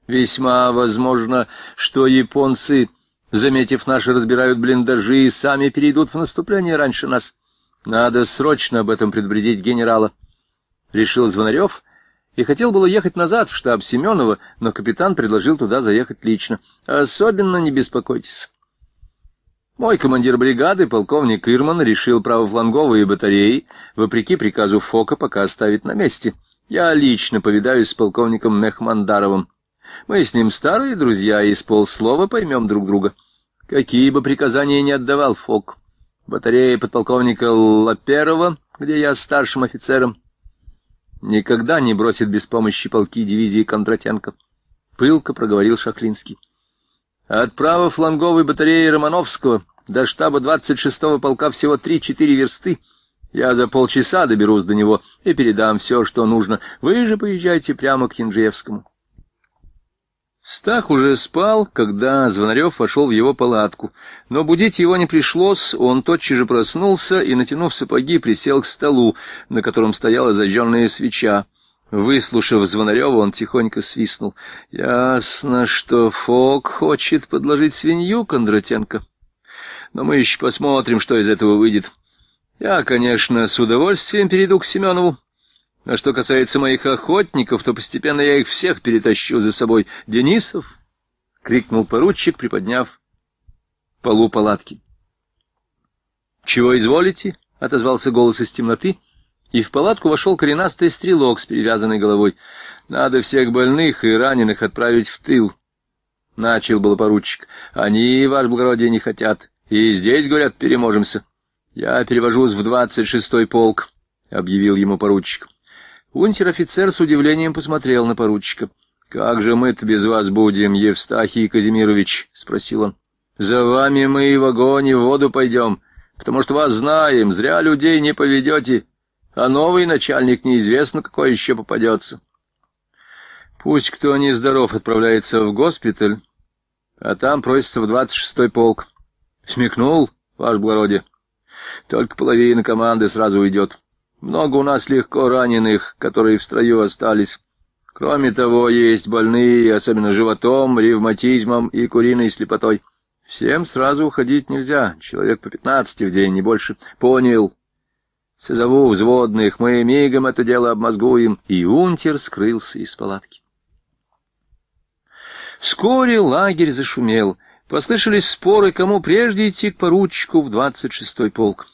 Весьма возможно, что японцы, заметив наши, разбирают блиндажи и сами перейдут в наступление раньше нас. Надо срочно об этом предупредить генерала. Решил Звонарев — и хотел было ехать назад в штаб Семенова, но капитан предложил туда заехать лично. «Особенно не беспокойтесь». Мой командир бригады, полковник Ирман, решил правофланговые батареи, вопреки приказу Фока, пока оставить на месте. Я лично повидаюсь с полковником Мехмандаровым. Мы с ним старые друзья, и с полслова поймем друг друга. Какие бы приказания не отдавал Фок. Батарея подполковника Лаперова, где я старшим офицером, никогда не бросит без помощи полки дивизии Кондратенко. Пылко проговорил Шаклинский. От права фланговой батареи Романовского до штаба 26-го полка всего 3-4 версты. Я за полчаса доберусь до него и передам все, что нужно. Вы же поезжайте прямо к Янжевскому. Стах уже спал, когда Звонарев вошел в его палатку, но будить его не пришлось, он тотчас же проснулся и, натянув сапоги, присел к столу, на котором стояла зажженная свеча. Выслушав Звонарева, он тихонько свистнул. — Ясно, что Фок хочет подложить свинью Кондратенко. Но мы еще посмотрим, что из этого выйдет. Я, конечно, с удовольствием перейду к Семенову. А что касается моих охотников, то постепенно я их всех перетащу за собой. Денисов! — крикнул поручик, приподняв полу палатки. — Чего изволите? — отозвался голос из темноты, и в палатку вошел коренастый стрелок с перевязанной головой. — Надо всех больных и раненых отправить в тыл. — начал был поручик. — Они, и ваш благородие, не хотят. И здесь, говорят, переможемся. — Я перевожусь в двадцать шестой полк, — объявил ему поручик. Унтер-офицер с удивлением посмотрел на поручика. — Как же мы-то без вас будем, Евстахий Казимирович? — спросил он. — За вами мы и в огонь, и в воду пойдем, потому что вас знаем, зря людей не поведете, а новый начальник неизвестно, какой еще попадется. — Пусть кто нездоров отправляется в госпиталь, а там просится в двадцать шестой полк. — Смекнул, ваш благородие? — Только половина команды сразу уйдет. — много у нас легко раненых, которые в строю остались. Кроме того, есть больные, особенно животом, ревматизмом и куриной слепотой. Всем сразу уходить нельзя, человек по пятнадцати в день, не больше. Понял. Созову взводных, мы мигом это дело обмозгуем. И унтер скрылся из палатки. Вскоре лагерь зашумел. Послышались споры, кому прежде идти к поручику в двадцать шестой полк.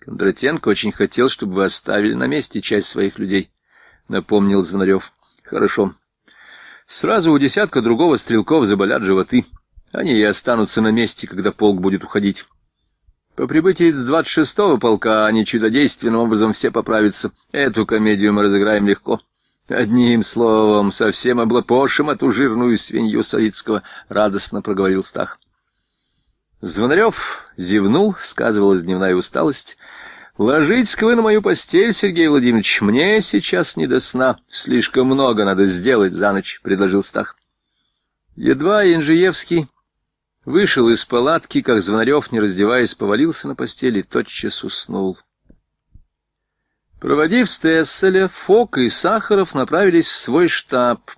Кондратенко очень хотел, чтобы вы оставили на месте часть своих людей, — напомнил Звонарев. — Хорошо. Сразу у десятка другого стрелков заболят животы. Они и останутся на месте, когда полк будет уходить. По прибытии 26-го полка они чудодейственным образом все поправятся. Эту комедию мы разыграем легко. Одним словом, совсем облапошим эту жирную свинью Савицкого, — радостно проговорил Стах. Звонарев зевнул, сказывалась дневная усталость, — Ложитесь-ка вы на мою постель, Сергей Владимирович, мне сейчас не до сна. Слишком много надо сделать за ночь, — предложил Стах. Едва Инжиевский вышел из палатки, как Звонарев, не раздеваясь, повалился на постель и тотчас уснул. Проводив Стесселя, Фок и Сахаров направились в свой штаб.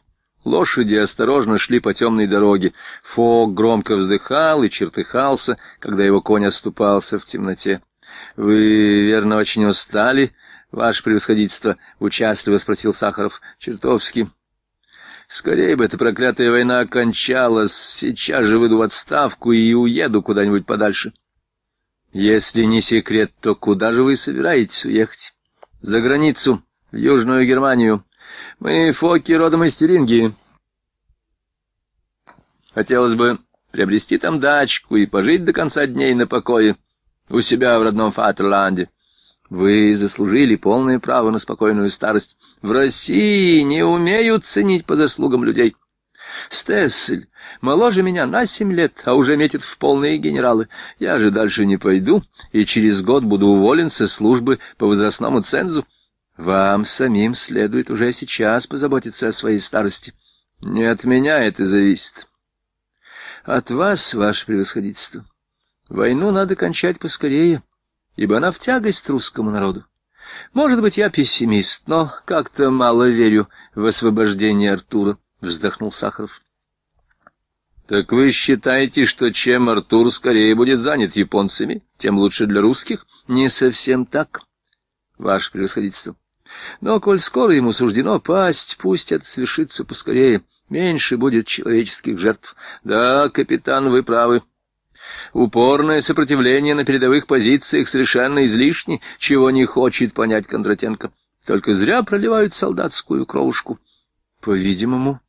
Лошади осторожно шли по темной дороге. Фок громко вздыхал и чертыхался, когда его конь оступался в темноте. Вы, верно, очень устали, ваше превосходительство, участливо спросил Сахаров. Чертовски. Скорее бы эта проклятая война окончалась. Сейчас же выйду в отставку и уеду куда-нибудь подальше. Если не секрет, то куда же вы собираетесь уехать? За границу, в Южную Германию. Мы фоки родом из Тюрингии. Хотелось бы приобрести там дачку и пожить до конца дней на покое у себя в родном Фатерланде. Вы заслужили полное право на спокойную старость. В России не умеют ценить по заслугам людей. Стессель моложе меня на семь лет, а уже метит в полные генералы. Я же дальше не пойду, и через год буду уволен со службы по возрастному цензу. Вам самим следует уже сейчас позаботиться о своей старости. Не от меня это зависит. От вас, ваше превосходительство. Войну надо кончать поскорее, ибо она в тягость русскому народу. Может быть, я пессимист, но как-то мало верю в освобождение Артура, — вздохнул Сахаров. — Так вы считаете, что чем Артур скорее будет занят японцами, тем лучше для русских? — Не совсем так, ваше превосходительство. Но, коль скоро ему суждено пасть, пусть это свершится поскорее. Меньше будет человеческих жертв. Да, капитан, вы правы. — Упорное сопротивление на передовых позициях совершенно излишне, чего не хочет понять Кондратенко. Только зря проливают солдатскую кровушку. По-видимому,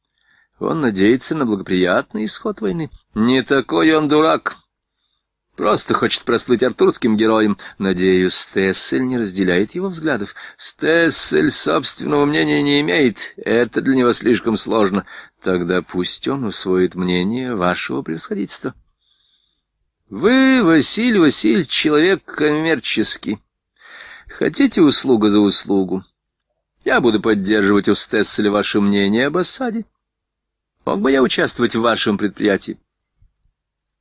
он надеется на благоприятный исход войны. Не такой он дурак. Просто хочет прослыть артурским героем. Надеюсь, Стессель не разделяет его взглядов. Стессель собственного мнения не имеет. Это для него слишком сложно. Тогда пусть он усвоит мнение вашего превосходительства. Вы, Василь Василь, человек коммерческий. Хотите услуга за услугу? Я буду поддерживать у Стесселя ваше мнение об осаде. Мог бы я участвовать в вашем предприятии?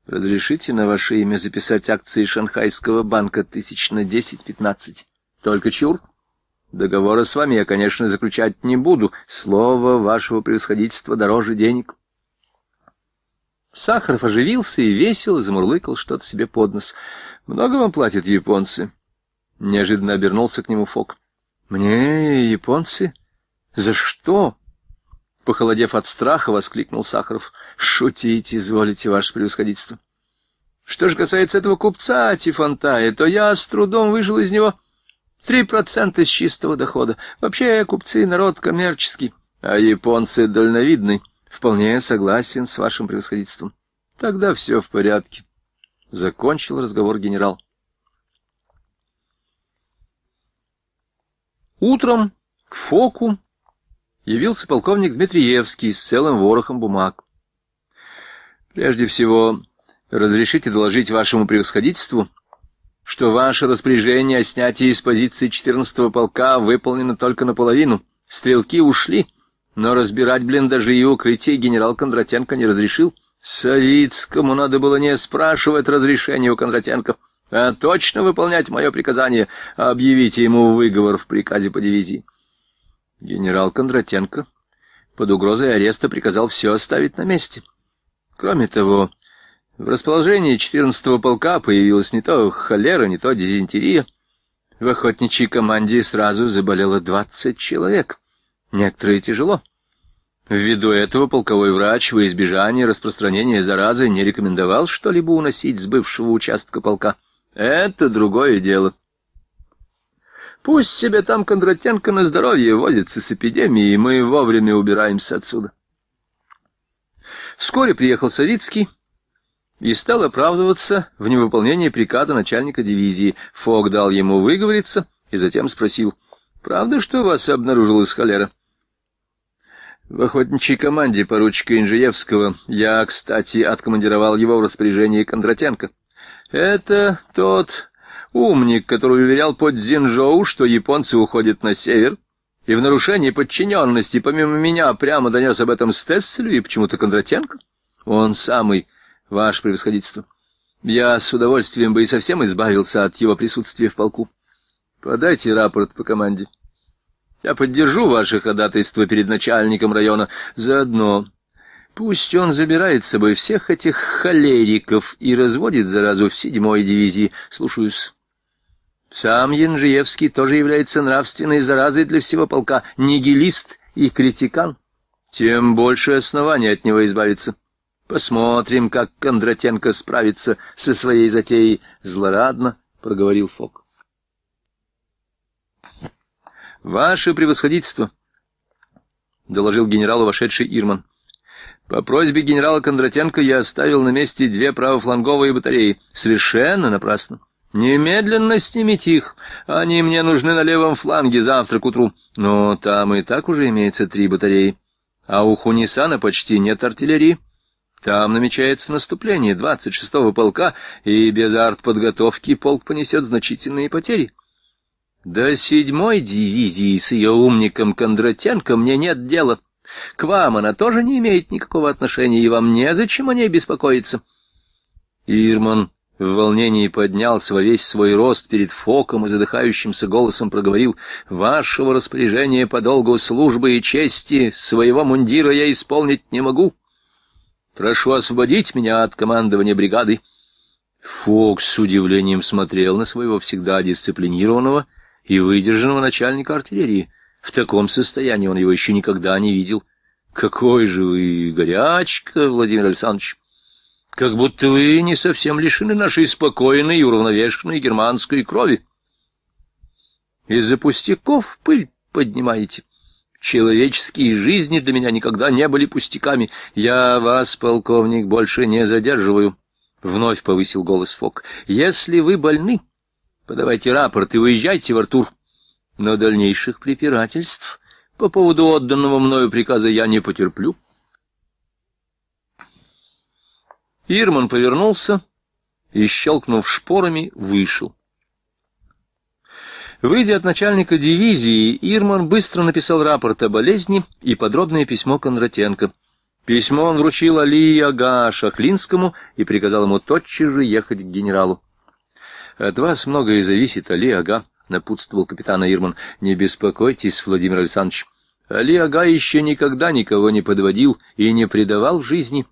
Разрешите на ваше имя записать акции Шанхайского банка тысяч на десять-пятнадцать. Только чур. Договора с вами я, конечно, заключать не буду. Слово вашего превосходительства дороже денег. — Сахаров оживился и весело замурлыкал что-то себе под нос. «Много вам платят японцы?» Неожиданно обернулся к нему Фок. «Мне японцы? За что?» Похолодев от страха, воскликнул Сахаров. «Шутите, изволите, ваше превосходительство!» «Что же касается этого купца Тифантая, то я с трудом выжил из него три процента с чистого дохода. Вообще, купцы — народ коммерческий, а японцы — дальновидный». Вполне согласен с вашим превосходительством. Тогда все в порядке. Закончил разговор генерал. Утром к Фоку явился полковник Дмитриевский с целым ворохом бумаг. Прежде всего, разрешите доложить вашему превосходительству, что ваше распоряжение о снятии из позиции 14-го полка выполнено только наполовину. Стрелки ушли — но разбирать блиндажи и укрытия генерал Кондратенко не разрешил. Савицкому надо было не спрашивать разрешения у Кондратенко, а точно выполнять мое приказание. Объявите ему выговор в приказе по дивизии. Генерал Кондратенко под угрозой ареста приказал все оставить на месте. Кроме того, в расположении 14-го полка появилась не то холера, не то дизентерия. В охотничьей команде сразу заболело 20 человек некоторые тяжело. Ввиду этого полковой врач во избежание распространения заразы не рекомендовал что-либо уносить с бывшего участка полка. Это другое дело. Пусть себе там Кондратенко на здоровье водится с эпидемией, мы вовремя убираемся отсюда. Вскоре приехал Савицкий и стал оправдываться в невыполнении приказа начальника дивизии. Фок дал ему выговориться и затем спросил, «Правда, что вас обнаружилась холера?» В охотничьей команде поручика Инжиевского я, кстати, откомандировал его в распоряжении Кондратенко. Это тот умник, который уверял под Зинжоу, что японцы уходят на север, и в нарушении подчиненности помимо меня прямо донес об этом Стесселю и почему-то Кондратенко. Он самый, ваше превосходительство. Я с удовольствием бы и совсем избавился от его присутствия в полку. Подайте рапорт по команде. Я поддержу ваше ходатайство перед начальником района. Заодно пусть он забирает с собой всех этих холериков и разводит заразу в седьмой дивизии. Слушаюсь. Сам Янжиевский тоже является нравственной заразой для всего полка. Нигилист и критикан. Тем больше оснований от него избавиться. Посмотрим, как Кондратенко справится со своей затеей. Злорадно проговорил Фок. — Ваше превосходительство! — доложил генералу вошедший Ирман. — По просьбе генерала Кондратенко я оставил на месте две правофланговые батареи. Совершенно напрасно. Немедленно снимите их. Они мне нужны на левом фланге завтра к утру. Но там и так уже имеется три батареи. А у Хунисана почти нет артиллерии. Там намечается наступление 26-го полка, и без артподготовки полк понесет значительные потери. До седьмой дивизии с ее умником Кондратенко мне нет дела. К вам она тоже не имеет никакого отношения, и вам незачем о ней беспокоиться. Ирман в волнении поднялся во весь свой рост перед Фоком и задыхающимся голосом проговорил «Вашего распоряжения по долгу службы и чести своего мундира я исполнить не могу. Прошу освободить меня от командования бригады». Фок с удивлением смотрел на своего всегда дисциплинированного, — и выдержанного начальника артиллерии. В таком состоянии он его еще никогда не видел. Какой же вы горячка, Владимир Александрович! Как будто вы не совсем лишены нашей спокойной и уравновешенной германской крови. Из-за пустяков пыль поднимаете. Человеческие жизни для меня никогда не были пустяками. Я вас, полковник, больше не задерживаю. Вновь повысил голос Фок. Если вы больны... Подавайте рапорт и выезжайте в Артур. Но дальнейших препирательств по поводу отданного мною приказа я не потерплю. Ирман повернулся и, щелкнув шпорами, вышел. Выйдя от начальника дивизии, Ирман быстро написал рапорт о болезни и подробное письмо Кондратенко. Письмо он вручил Али Ага Шахлинскому и приказал ему тотчас же ехать к генералу. От вас многое зависит, Али Ага, — напутствовал капитан Ирман. — Не беспокойтесь, Владимир Александрович. Али Ага еще никогда никого не подводил и не предавал в жизни.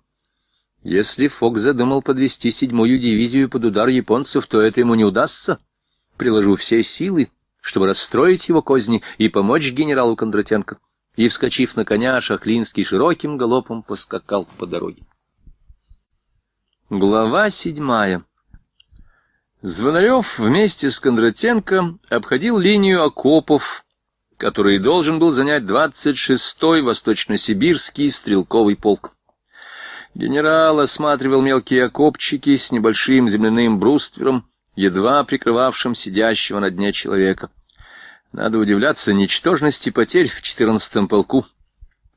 Если Фок задумал подвести седьмую дивизию под удар японцев, то это ему не удастся. Приложу все силы, чтобы расстроить его козни и помочь генералу Кондратенко. И, вскочив на коня, Шахлинский широким галопом поскакал по дороге. Глава седьмая Звонарев вместе с Кондратенко обходил линию окопов, который должен был занять 26-й Восточно-Сибирский стрелковый полк. Генерал осматривал мелкие окопчики с небольшим земляным бруствером, едва прикрывавшим сидящего на дне человека. Надо удивляться ничтожности потерь в 14-м полку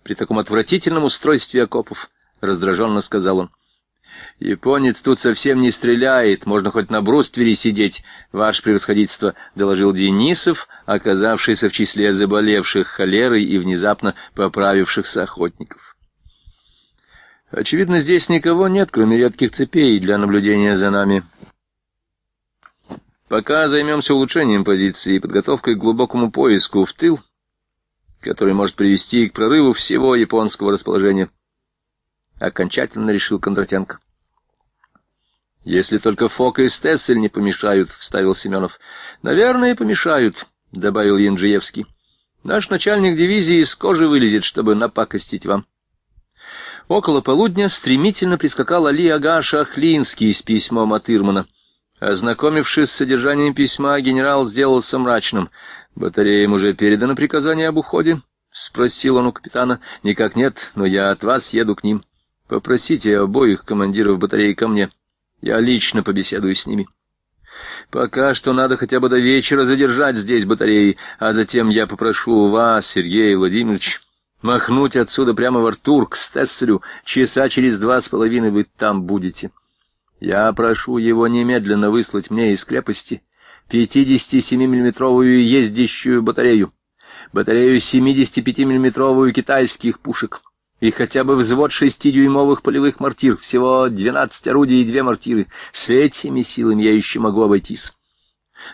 при таком отвратительном устройстве окопов, — раздраженно сказал он. Японец тут совсем не стреляет, можно хоть на бруствере сидеть, ваше превосходительство, — доложил Денисов, оказавшийся в числе заболевших холерой и внезапно поправившихся охотников. Очевидно, здесь никого нет, кроме редких цепей для наблюдения за нами. Пока займемся улучшением позиции и подготовкой к глубокому поиску в тыл, который может привести к прорыву всего японского расположения. Окончательно решил Кондратенко. Если только Фок и Стессель не помешают, — вставил Семенов. — Наверное, помешают, — добавил Янджиевский. Наш начальник дивизии из кожи вылезет, чтобы напакостить вам. Около полудня стремительно прискакал Али Ага Ахлинский с письмом от Ирмана. Ознакомившись с содержанием письма, генерал сделался мрачным. «Батареям уже передано приказание об уходе?» — спросил он у капитана. «Никак нет, но я от вас еду к ним. Попросите обоих командиров батареи ко мне». Я лично побеседую с ними. Пока что надо хотя бы до вечера задержать здесь батареи, а затем я попрошу вас, Сергей Владимирович, махнуть отсюда прямо в Артур к Стессерю. Часа через два с половиной вы там будете. Я прошу его немедленно выслать мне из крепости 57-миллиметровую ездящую батарею, батарею 75-миллиметровую китайских пушек, и хотя бы взвод шестидюймовых полевых мортир, всего двенадцать орудий и две мортиры. С этими силами я еще могу обойтись.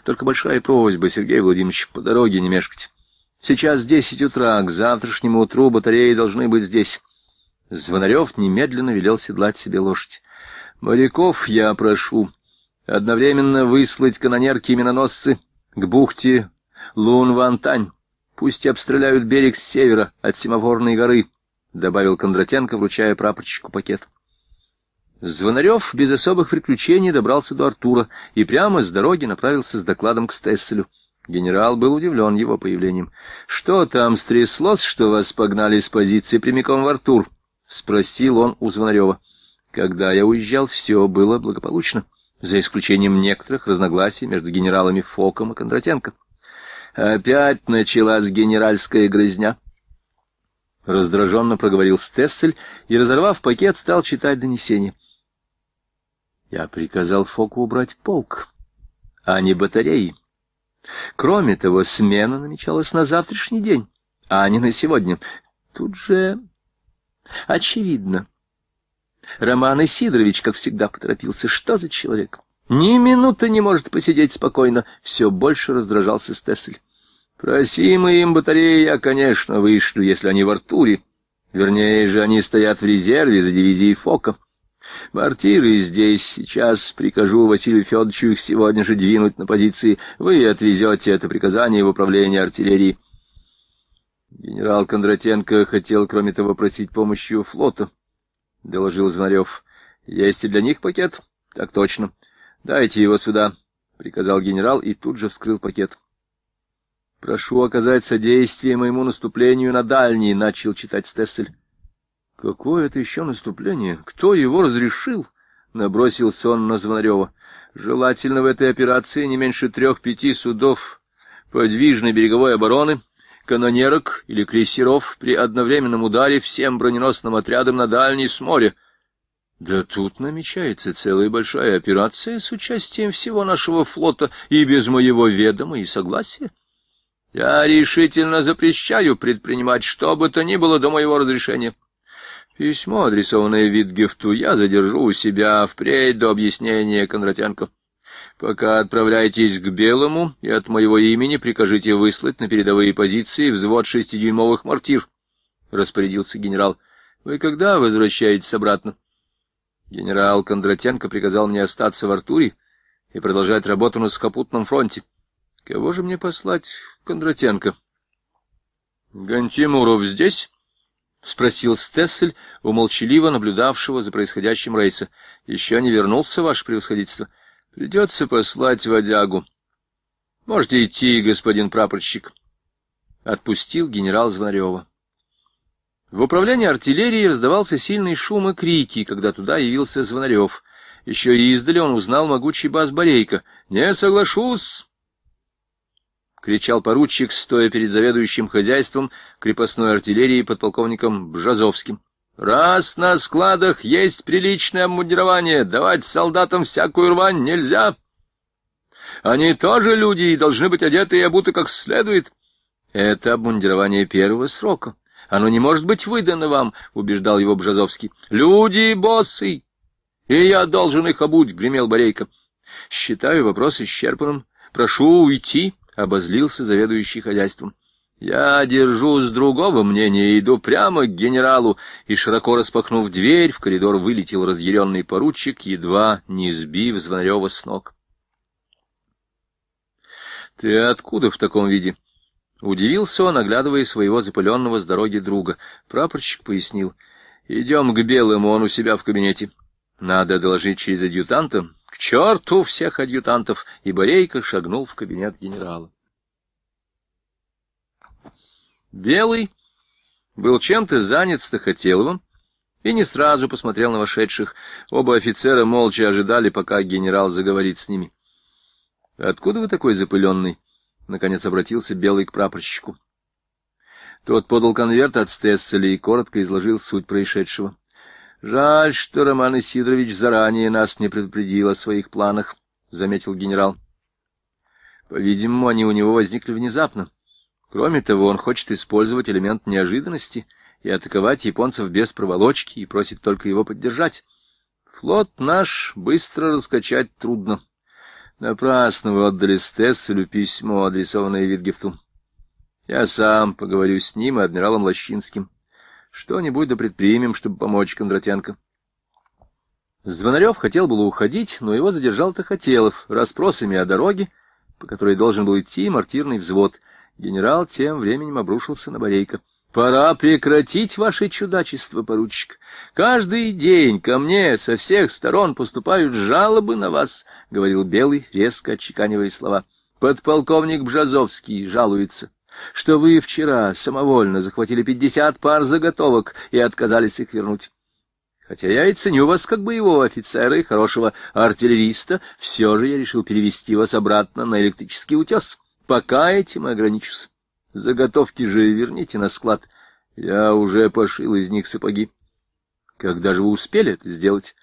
Только большая просьба, Сергей Владимирович, по дороге не мешкать. Сейчас десять утра, к завтрашнему утру батареи должны быть здесь. Звонарев немедленно велел седлать себе лошадь. «Моряков я прошу одновременно выслать канонерки и миноносцы к бухте Лун-Вантань. Пусть обстреляют берег с севера от Семафорной горы». — добавил Кондратенко, вручая прапорщику пакет. Звонарев без особых приключений добрался до Артура и прямо с дороги направился с докладом к Стесселю. Генерал был удивлен его появлением. — Что там стряслось, что вас погнали с позиции прямиком в Артур? — спросил он у Звонарева. — Когда я уезжал, все было благополучно, за исключением некоторых разногласий между генералами Фоком и Кондратенко. Опять началась генеральская грызня. — Раздраженно проговорил Стессель и, разорвав пакет, стал читать донесение. Я приказал Фоку убрать полк, а не батареи. Кроме того, смена намечалась на завтрашний день, а не на сегодня. Тут же... очевидно. Роман Исидорович, как всегда, поторопился. Что за человек? Ни минуты не может посидеть спокойно. Все больше раздражался Стессель. Просимые им батареи я, конечно, вышлю, если они в Артуре. Вернее же, они стоят в резерве за дивизией Фока. Мортиры здесь сейчас прикажу Василию Федоровичу их сегодня же двинуть на позиции. Вы отвезете это приказание в управление артиллерии. Генерал Кондратенко хотел, кроме того, просить помощи у флота, — доложил Звонарев. — Есть и для них пакет? — Так точно. — Дайте его сюда, — приказал генерал и тут же вскрыл пакет. — «Прошу оказать содействие моему наступлению на дальний», — начал читать Стессель. «Какое это еще наступление? Кто его разрешил?» — набросился он на Звонарева. «Желательно в этой операции не меньше трех-пяти судов подвижной береговой обороны, канонерок или крейсеров при одновременном ударе всем броненосным отрядом на дальний с моря». Да тут намечается целая большая операция с участием всего нашего флота и без моего ведома и согласия. Я решительно запрещаю предпринимать что бы то ни было до моего разрешения. Письмо, адресованное Витгефту, я задержу у себя впредь до объяснения Кондратенко. Пока отправляйтесь к Белому, и от моего имени прикажите выслать на передовые позиции взвод шестидюймовых мортир, — распорядился генерал. — Вы когда возвращаетесь обратно? Генерал Кондратенко приказал мне остаться в Артуре и продолжать работу на скопутном фронте. Кого же мне послать Кондратенко. — Гантимуров здесь? — спросил Стессель, умолчаливо наблюдавшего за происходящим рейса. — Еще не вернулся, ваше превосходительство. Придется послать водягу. — Можете идти, господин прапорщик. Отпустил генерал Звонарева. В управлении артиллерии раздавался сильный шум и крики, когда туда явился Звонарев. Еще и издали он узнал могучий бас Борейка. «Не соглашусь!» — кричал поручик, стоя перед заведующим хозяйством крепостной артиллерии подполковником Бжазовским. «Раз на складах есть приличное обмундирование, давать солдатам всякую рвань нельзя. Они тоже люди и должны быть одеты и обуты как следует. Это обмундирование первого срока. Оно не может быть выдано вам», — убеждал его Бжазовский. «Люди боссы, и я должен их обуть», — гремел Борейко. «Считаю вопрос исчерпанным. Прошу уйти» обозлился заведующий хозяйством. Я держу с другого мнения, иду прямо к генералу, и, широко распахнув дверь, в коридор вылетел разъяренный поручик, едва не сбив Звонарева с ног. — Ты откуда в таком виде? — удивился он, оглядывая своего запыленного с дороги друга. Прапорщик пояснил. — Идем к Белому, он у себя в кабинете. Надо доложить через адъютанта, к черту всех адъютантов! И Борейко шагнул в кабинет генерала. Белый был чем-то занят Стахотеловым и не сразу посмотрел на вошедших. Оба офицера молча ожидали, пока генерал заговорит с ними. — Откуда вы такой запыленный? — наконец обратился Белый к прапорщику. Тот подал конверт от Стесселя и коротко изложил суть происшедшего. Жаль, что Роман Исидорович заранее нас не предупредил о своих планах, — заметил генерал. По-видимому, они у него возникли внезапно. Кроме того, он хочет использовать элемент неожиданности и атаковать японцев без проволочки и просит только его поддержать. Флот наш быстро раскачать трудно. Напрасно вы отдали Стесселю письмо, адресованное Витгефту. Я сам поговорю с ним и адмиралом Лощинским. Что-нибудь да предпримем, чтобы помочь Кондратенко. Звонарев хотел было уходить, но его задержал Тахотелов расспросами о дороге, по которой должен был идти мортирный взвод. Генерал тем временем обрушился на Борейко. — Пора прекратить ваше чудачество, поручик. Каждый день ко мне со всех сторон поступают жалобы на вас, — говорил Белый, резко отчеканивая слова. — Подполковник Бжазовский жалуется что вы вчера самовольно захватили пятьдесят пар заготовок и отказались их вернуть. Хотя я и ценю вас как боевого офицера и хорошего артиллериста, все же я решил перевести вас обратно на электрический утес. Пока этим ограничусь. Заготовки же верните на склад. Я уже пошил из них сапоги. Когда же вы успели это сделать?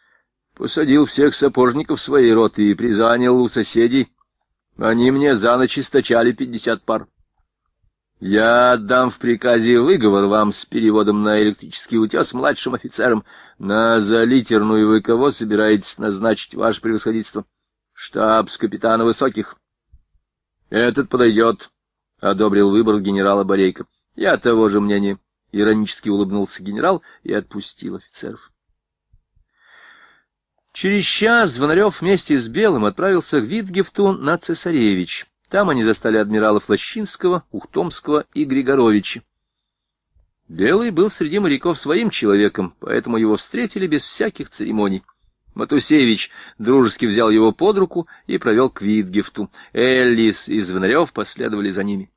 Посадил всех сапожников своей роты и призанял у соседей. Они мне за ночь источали пятьдесят пар. Я отдам в приказе выговор вам с переводом на электрический утес младшим офицерам. На залитерную вы кого собираетесь назначить ваше превосходительство? Штабс-капитана Высоких. Этот подойдет, — одобрил выбор генерала Борейко. Я того же мнения. Иронически улыбнулся генерал и отпустил офицеров. Через час Звонарев вместе с Белым отправился к Витгефту на Цесаревич. Там они застали адмиралов Лощинского, Ухтомского и Григоровича. Белый был среди моряков своим человеком, поэтому его встретили без всяких церемоний. Матусевич дружески взял его под руку и провел к Витгефту. Эллис и Звонарев последовали за ними.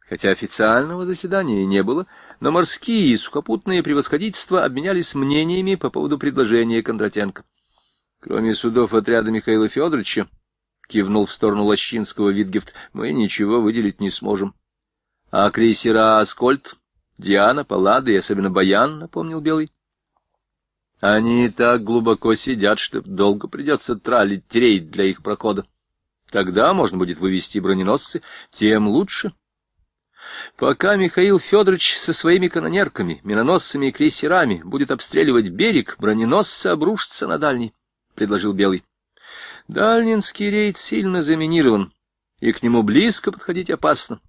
Хотя официального заседания и не было, но морские и сухопутные превосходительства обменялись мнениями по поводу предложения Кондратенко. Кроме судов отряда Михаила Федоровича, — кивнул в сторону Лощинского Витгефт, — мы ничего выделить не сможем. — А крейсера «Аскольд», «Диана», «Паллада» и особенно «Баян», — напомнил Белый. — Они так глубоко сидят, что долго придется тралить рейд для их прохода. Тогда можно будет вывести броненосцы, тем лучше. Пока Михаил Федорович со своими канонерками, миноносцами и крейсерами будет обстреливать берег, броненосцы обрушатся на дальний, — предложил Белый. Дальнинский рейд сильно заминирован, и к нему близко подходить опасно.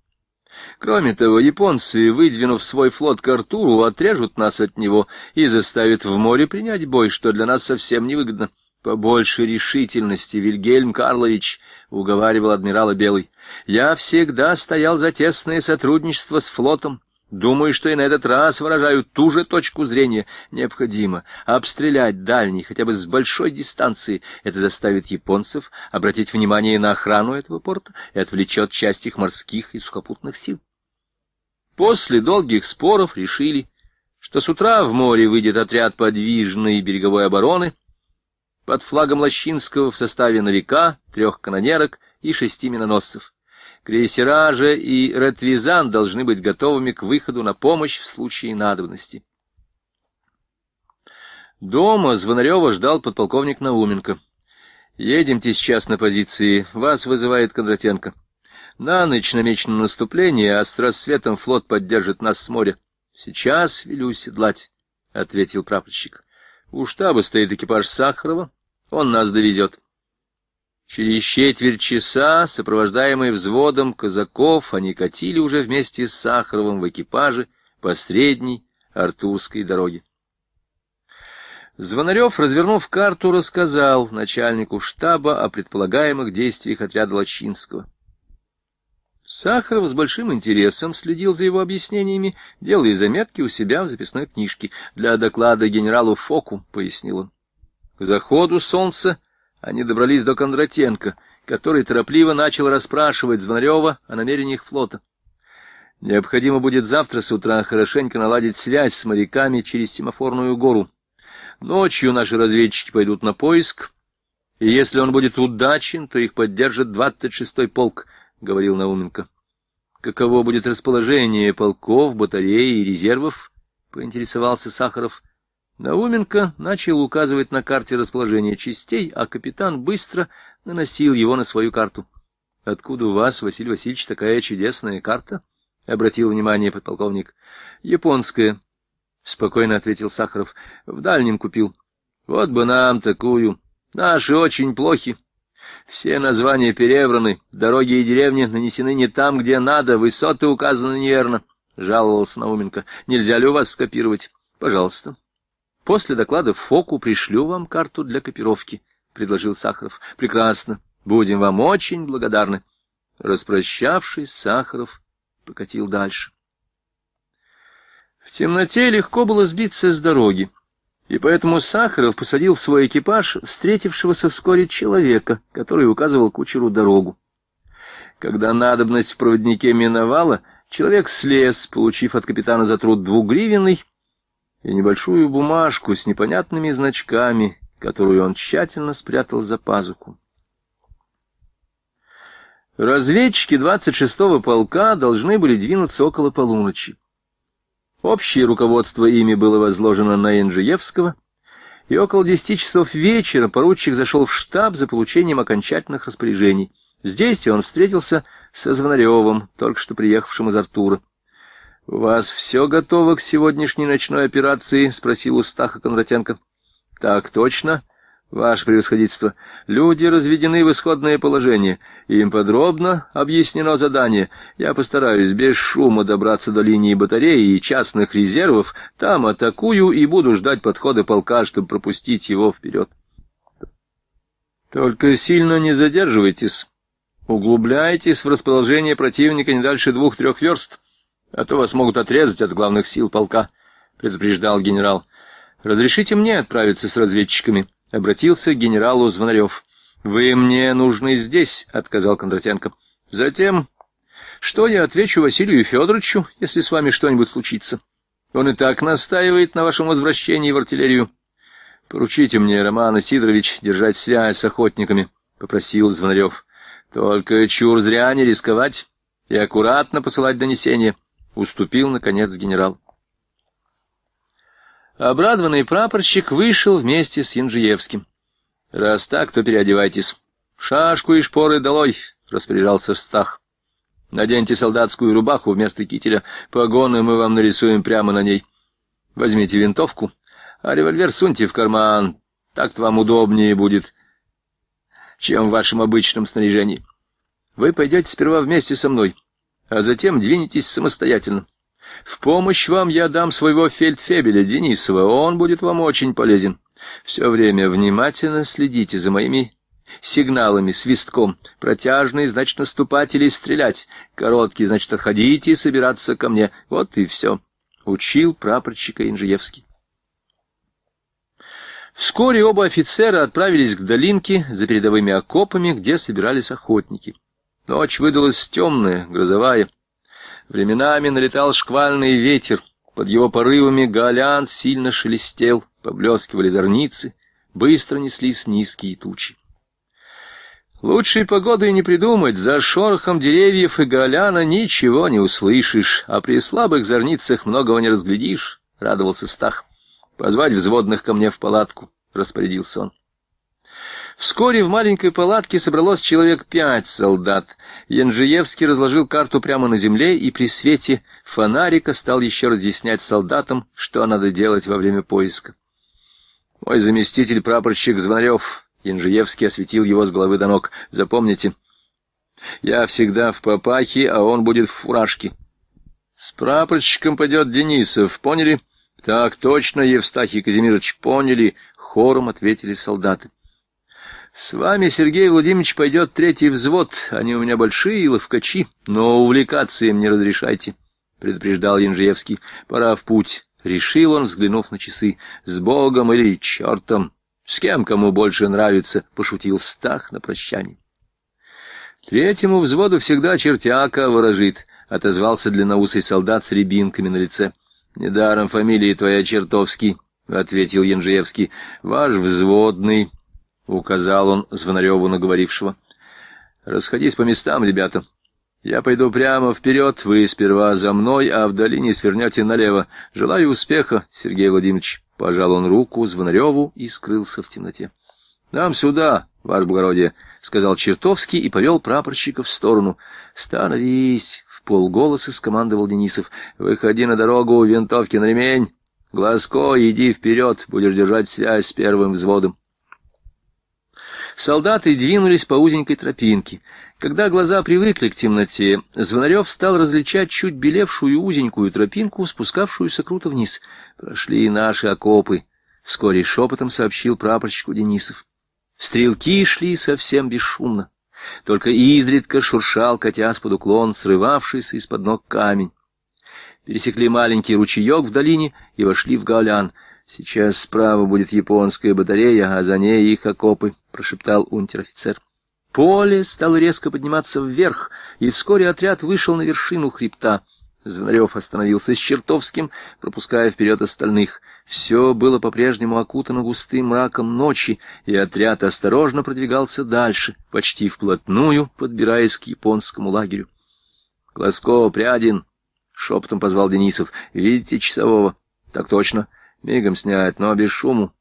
Кроме того, японцы, выдвинув свой флот к Артуру, отрежут нас от него и заставят в море принять бой, что для нас совсем невыгодно. Побольше решительности, Вильгельм Карлович, — уговаривал адмирала Белый. Я всегда стоял за тесное сотрудничество с флотом, Думаю, что и на этот раз выражают ту же точку зрения. Необходимо обстрелять дальний, хотя бы с большой дистанции. Это заставит японцев обратить внимание на охрану этого порта и отвлечет часть их морских и сухопутных сил. После долгих споров решили, что с утра в море выйдет отряд подвижной береговой обороны под флагом Лощинского в составе новика, трех канонерок и шести миноносцев. Крейсера же и Ретвизан должны быть готовыми к выходу на помощь в случае надобности. Дома Звонарева ждал подполковник Науменко. «Едемте сейчас на позиции. Вас вызывает Кондратенко. На ночь намечено наступление, а с рассветом флот поддержит нас с моря. Сейчас велю седлать», — ответил прапорщик. «У штаба стоит экипаж Сахарова. Он нас довезет». Через четверть часа, сопровождаемые взводом казаков, они катили уже вместе с Сахаровым в экипаже по средней Артурской дороге. Звонарев, развернув карту, рассказал начальнику штаба о предполагаемых действиях отряда Лачинского. Сахаров с большим интересом следил за его объяснениями, делая заметки у себя в записной книжке. Для доклада генералу Фоку, — пояснил он. К заходу солнца они добрались до Кондратенко, который торопливо начал расспрашивать Звонарева о намерениях флота. Необходимо будет завтра с утра хорошенько наладить связь с моряками через Тимофорную гору. Ночью наши разведчики пойдут на поиск, и если он будет удачен, то их поддержит 26-й полк, — говорил Науменко. Каково будет расположение полков, батареи и резервов? — поинтересовался Сахаров. — Науменко начал указывать на карте расположение частей, а капитан быстро наносил его на свою карту. — Откуда у вас, Василий Васильевич, такая чудесная карта? — обратил внимание подполковник. — Японская, — спокойно ответил Сахаров. — В дальнем купил. — Вот бы нам такую. Наши очень плохи. Все названия перевраны, дороги и деревни нанесены не там, где надо, высоты указаны неверно, — жаловался Науменко. — Нельзя ли у вас скопировать? — Пожалуйста. — После доклада ФОКу пришлю вам карту для копировки, — предложил Сахаров. — Прекрасно. Будем вам очень благодарны. Распрощавшись, Сахаров покатил дальше. В темноте легко было сбиться с дороги, и поэтому Сахаров посадил в свой экипаж встретившегося вскоре человека, который указывал кучеру дорогу. Когда надобность в проводнике миновала, человек слез, получив от капитана за труд двугривенный, и небольшую бумажку с непонятными значками, которую он тщательно спрятал за пазуху. Разведчики 26-го полка должны были двинуться около полуночи. Общее руководство ими было возложено на Инжиевского, и около 10 часов вечера поручик зашел в штаб за получением окончательных распоряжений. Здесь он встретился со Звонаревым, только что приехавшим из Артура. — У вас все готово к сегодняшней ночной операции? — спросил Устаха Кондратенко. — Так точно, ваше превосходительство. Люди разведены в исходное положение. Им подробно объяснено задание. Я постараюсь без шума добраться до линии батареи и частных резервов. Там атакую и буду ждать подхода полка, чтобы пропустить его вперед. — Только сильно не задерживайтесь. Углубляйтесь в расположение противника не дальше двух-трех верст. — а то вас могут отрезать от главных сил полка», — предупреждал генерал. «Разрешите мне отправиться с разведчиками», — обратился к генералу Звонарев. «Вы мне нужны здесь», — отказал Кондратенко. «Затем, что я отвечу Василию Федоровичу, если с вами что-нибудь случится? Он и так настаивает на вашем возвращении в артиллерию». «Поручите мне, Роман Сидорович, держать связь с охотниками», — попросил Звонарев. «Только чур зря не рисковать и аккуратно посылать донесения уступил, наконец, генерал. Обрадованный прапорщик вышел вместе с Инжиевским. «Раз так, то переодевайтесь. Шашку и шпоры долой!» — распоряжался Стах. «Наденьте солдатскую рубаху вместо кителя. Погоны мы вам нарисуем прямо на ней. Возьмите винтовку, а револьвер суньте в карман. Так-то вам удобнее будет, чем в вашем обычном снаряжении. Вы пойдете сперва вместе со мной» а затем двинетесь самостоятельно. В помощь вам я дам своего фельдфебеля Денисова, он будет вам очень полезен. Все время внимательно следите за моими сигналами, свистком. Протяжный, значит, наступать или стрелять. Короткий, значит, отходите и собираться ко мне. Вот и все. Учил прапорщика Инжиевский. Вскоре оба офицера отправились к долинке за передовыми окопами, где собирались охотники. Ночь выдалась темная, грозовая. Временами налетал шквальный ветер. Под его порывами галян сильно шелестел, поблескивали зорницы, быстро неслись низкие тучи. Лучшей погоды не придумать, за шорохом деревьев и галяна ничего не услышишь, а при слабых зорницах многого не разглядишь, — радовался Стах. — Позвать взводных ко мне в палатку, — распорядился он. Вскоре в маленькой палатке собралось человек пять солдат. Янжиевский разложил карту прямо на земле и при свете фонарика стал еще разъяснять солдатам, что надо делать во время поиска. «Мой заместитель прапорщик Звонарев», — Янжиевский осветил его с головы до ног, — «запомните, я всегда в папахе, а он будет в фуражке». «С прапорщиком пойдет Денисов, поняли?» «Так точно, Евстахий Казимирович, поняли», — хором ответили солдаты. С вами, Сергей Владимирович, пойдет третий взвод. Они у меня большие ловкачи, но увлекаться им не разрешайте, — предупреждал Янжевский. Пора в путь. Решил он, взглянув на часы. С Богом или чертом? С кем кому больше нравится, — пошутил Стах на прощание. Третьему взводу всегда чертяка выражит, отозвался длинноусый солдат с рябинками на лице. — Недаром фамилия твоя Чертовский, — ответил Янжевский. — Ваш взводный... — указал он Звонареву наговорившего. «Расходись по местам, ребята. Я пойду прямо вперед, вы сперва за мной, а в долине свернете налево. Желаю успеха, Сергей Владимирович». Пожал он руку Звонареву и скрылся в темноте. «Нам сюда, ваше благородие», — сказал Чертовский и повел прапорщика в сторону. «Становись!» — в полголоса скомандовал Денисов. «Выходи на дорогу, винтовки на ремень. Глазко, иди вперед, будешь держать связь с первым взводом». Солдаты двинулись по узенькой тропинке. Когда глаза привыкли к темноте, Звонарев стал различать чуть белевшую узенькую тропинку, спускавшуюся круто вниз. Прошли и наши окопы. Вскоре шепотом сообщил прапорщику Денисов. Стрелки шли совсем бесшумно. Только изредка шуршал, котяс под уклон, срывавшийся из-под ног камень. Пересекли маленький ручеек в долине и вошли в Гаолян — Сейчас справа будет японская батарея, а за ней их окопы, прошептал унтер-офицер. Поле стало резко подниматься вверх, и вскоре отряд вышел на вершину хребта. Звонарев остановился с чертовским, пропуская вперед остальных. Все было по-прежнему окутано густым мраком ночи, и отряд осторожно продвигался дальше, почти вплотную, подбираясь к японскому лагерю. — Глазко, Прядин! — шепотом позвал Денисов. — Видите часового? — Так точно. — Мигом снять, но без шуму.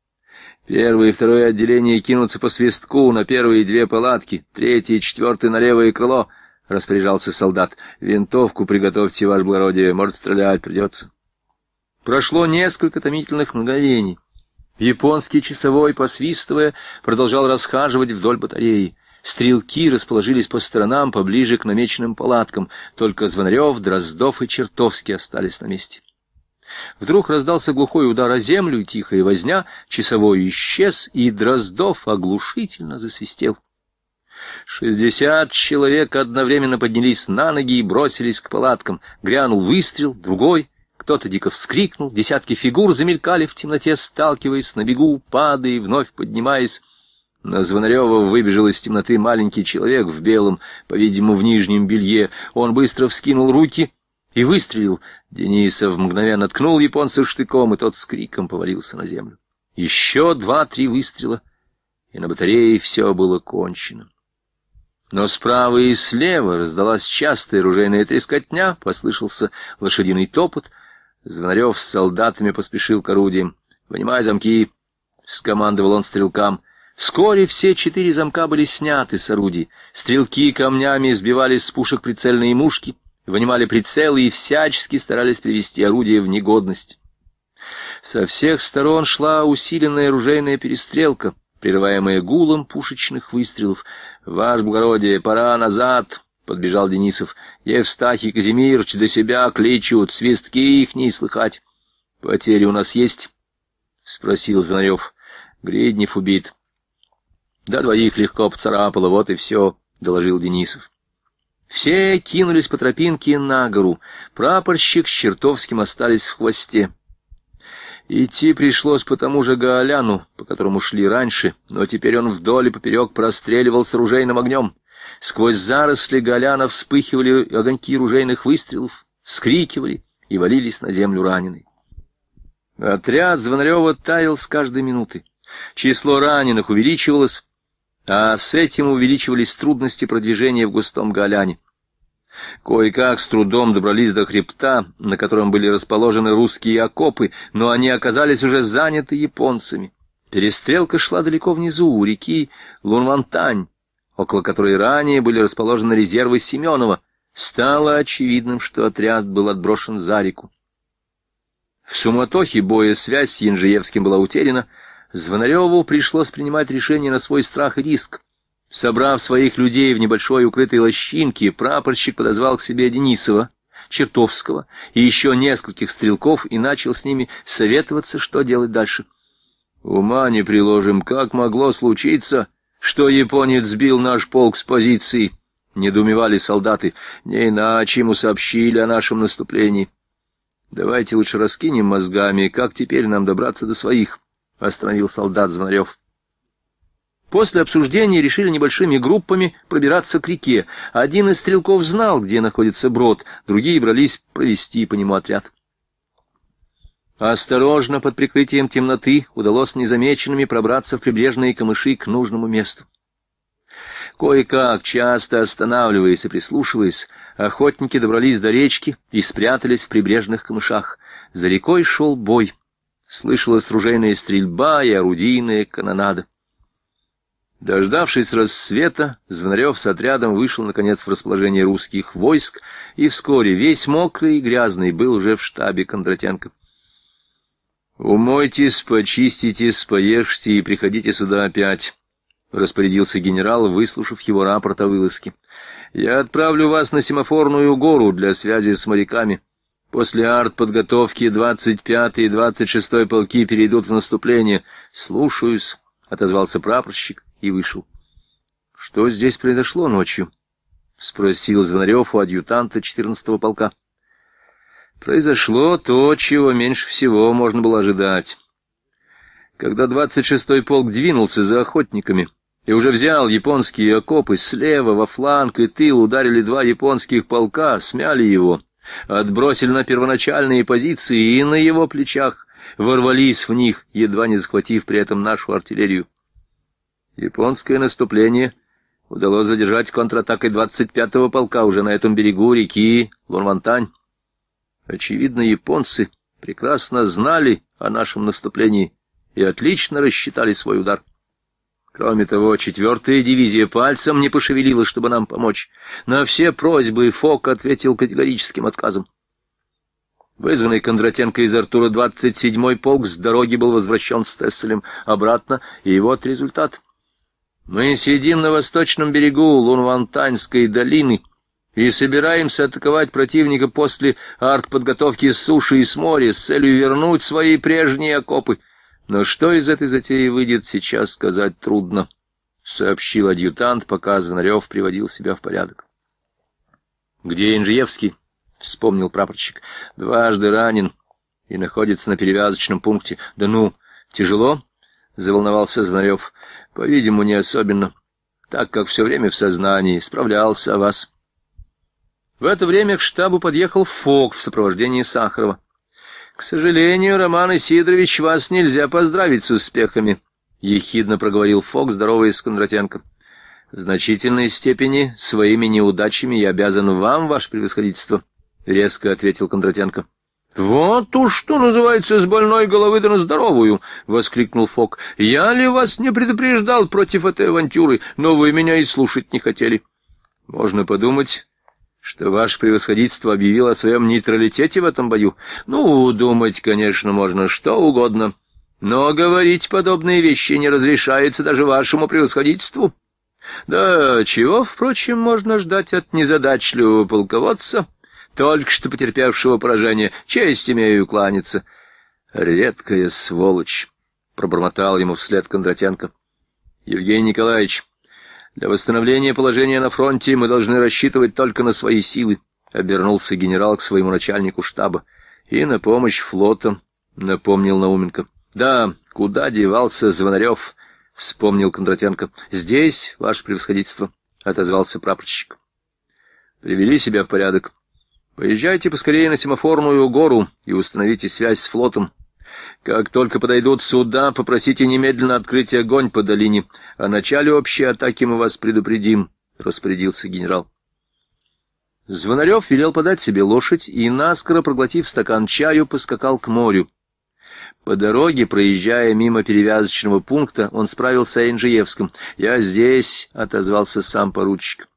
Первое и второе отделение кинутся по свистку на первые две палатки, третье и четвертое на левое крыло, — распоряжался солдат. — Винтовку приготовьте, ваше благородие, может, стрелять придется. Прошло несколько томительных мгновений. Японский часовой, посвистывая, продолжал расхаживать вдоль батареи. Стрелки расположились по сторонам, поближе к намеченным палаткам, только Звонарев, Дроздов и Чертовский остались на месте. Вдруг раздался глухой удар о землю, тихая возня, часовой исчез, и Дроздов оглушительно засвистел. Шестьдесят человек одновременно поднялись на ноги и бросились к палаткам. Грянул выстрел, другой. Кто-то дико вскрикнул, десятки фигур замелькали в темноте, сталкиваясь на бегу, падая и вновь поднимаясь. На Звонарева выбежал из темноты маленький человек в белом, по-видимому, в нижнем белье. Он быстро вскинул руки — и выстрелил. Денисов мгновенно ткнул японца штыком, и тот с криком повалился на землю. Еще два-три выстрела, и на батарее все было кончено. Но справа и слева раздалась частая ружейная трескотня, послышался лошадиный топот. Звонарев с солдатами поспешил к орудиям. «Вынимай замки!» — скомандовал он стрелкам. Вскоре все четыре замка были сняты с орудий. Стрелки камнями сбивали с пушек прицельные мушки — вынимали прицелы и всячески старались привести орудие в негодность. Со всех сторон шла усиленная оружейная перестрелка, прерываемая гулом пушечных выстрелов. «Ваше благородие, пора назад!» — подбежал Денисов. «Евстахий Казимирович до себя кличут, свистки их не слыхать». «Потери у нас есть?» — спросил Звонарев. «Гриднев убит». «Да двоих легко поцарапало, вот и все», — доложил Денисов. Все кинулись по тропинке на гору. Прапорщик с Чертовским остались в хвосте. Идти пришлось по тому же Гаоляну, по которому шли раньше, но теперь он вдоль и поперек простреливал с ружейным огнем. Сквозь заросли Гаоляна вспыхивали огоньки ружейных выстрелов, вскрикивали и валились на землю раненые. Отряд Звонарева таял с каждой минуты. Число раненых увеличивалось, а с этим увеличивались трудности продвижения в густом Галяне. Кое-как с трудом добрались до хребта, на котором были расположены русские окопы, но они оказались уже заняты японцами. Перестрелка шла далеко внизу, у реки Лунвантань, около которой ранее были расположены резервы Семенова. Стало очевидным, что отряд был отброшен за реку. В суматохе боя связь с Янжиевским была утеряна. Звонареву пришлось принимать решение на свой страх и риск. Собрав своих людей в небольшой укрытой лощинке, прапорщик подозвал к себе Денисова, Чертовского и еще нескольких стрелков и начал с ними советоваться, что делать дальше. «Ума не приложим, как могло случиться, что японец сбил наш полк с позиции?» — недоумевали солдаты. «Не иначе ему сообщили о нашем наступлении. Давайте лучше раскинем мозгами, как теперь нам добраться до своих?» — остановил солдат Звонарев. После обсуждения решили небольшими группами пробираться к реке. Один из стрелков знал, где находится брод, другие брались провести по нему отряд. Осторожно, под прикрытием темноты, удалось незамеченными пробраться в прибрежные камыши к нужному месту. Кое-как, часто останавливаясь и прислушиваясь, охотники добрались до речки и спрятались в прибрежных камышах. За рекой шел бой. Слышалась ружейная стрельба и орудийная канонада. Дождавшись рассвета, Звонарев с отрядом вышел, наконец, в расположение русских войск, и вскоре весь мокрый и грязный был уже в штабе Кондратенко. «Умойтесь, почиститесь, поешьте и приходите сюда опять», — распорядился генерал, выслушав его рапорт о вылазке. «Я отправлю вас на Семафорную гору для связи с моряками. После артподготовки 25 и 26 полки перейдут в наступление. Слушаюсь», — отозвался прапорщик и вышел. — Что здесь произошло ночью? — спросил Звонарев у адъютанта 14-го полка. — Произошло то, чего меньше всего можно было ожидать. Когда 26-й полк двинулся за охотниками и уже взял японские окопы, слева во фланг и тыл ударили два японских полка, смяли его, отбросили на первоначальные позиции и на его плечах ворвались в них, едва не захватив при этом нашу артиллерию. Японское наступление удалось задержать контратакой 25-го полка уже на этом берегу реки Лунвантань. Очевидно, японцы прекрасно знали о нашем наступлении и отлично рассчитали свой удар. Кроме того, четвертая дивизия пальцем не пошевелила, чтобы нам помочь. На все просьбы Фок ответил категорическим отказом. Вызванный Кондратенко из Артура 27-й полк с дороги был возвращен с Тесселем обратно, и вот результат. Мы сидим на восточном берегу Лунвантаньской долины и собираемся атаковать противника после артподготовки с суши и с моря с целью вернуть свои прежние окопы. Но что из этой затеи выйдет, сейчас сказать трудно, — сообщил адъютант, пока Звонарев приводил себя в порядок. — Где Инжиевский? — вспомнил прапорщик. — Дважды ранен и находится на перевязочном пункте. — Да ну, тяжело? — заволновался Звонарев. По-видимому, не особенно, так как все время в сознании справлялся о вас. В это время к штабу подъехал Фок в сопровождении Сахарова. — К сожалению, Роман Исидорович, вас нельзя поздравить с успехами, — ехидно проговорил Фок, здороваясь с Кондратенко. — В значительной степени своими неудачами я обязан вам, ваше превосходительство, — резко ответил Кондратенко. — «Вот уж что называется с больной головы да на здоровую!» — воскликнул Фок. «Я ли вас не предупреждал против этой авантюры, но вы меня и слушать не хотели?» «Можно подумать...» что ваше превосходительство объявило о своем нейтралитете в этом бою. Ну, думать, конечно, можно что угодно. Но говорить подобные вещи не разрешается даже вашему превосходительству. Да чего, впрочем, можно ждать от незадачливого полководца, только что потерпевшего поражение. Честь имею кланяться. Редкая сволочь, — пробормотал ему вслед Кондратенко. Евгений Николаевич, для восстановления положения на фронте мы должны рассчитывать только на свои силы, — обернулся генерал к своему начальнику штаба. И на помощь флота, — напомнил Науменко. Да, куда девался Звонарев, — вспомнил Кондратенко. Здесь, ваше превосходительство, — отозвался прапорщик. Привели себя в порядок. Поезжайте поскорее на Семафорную гору и установите связь с флотом. Как только подойдут суда, попросите немедленно открыть огонь по долине. О начале общей атаки мы вас предупредим, — распорядился генерал. Звонарев велел подать себе лошадь и, наскоро проглотив стакан чаю, поскакал к морю. По дороге, проезжая мимо перевязочного пункта, он справился о Инжиевском. «Я здесь», — отозвался сам поручик.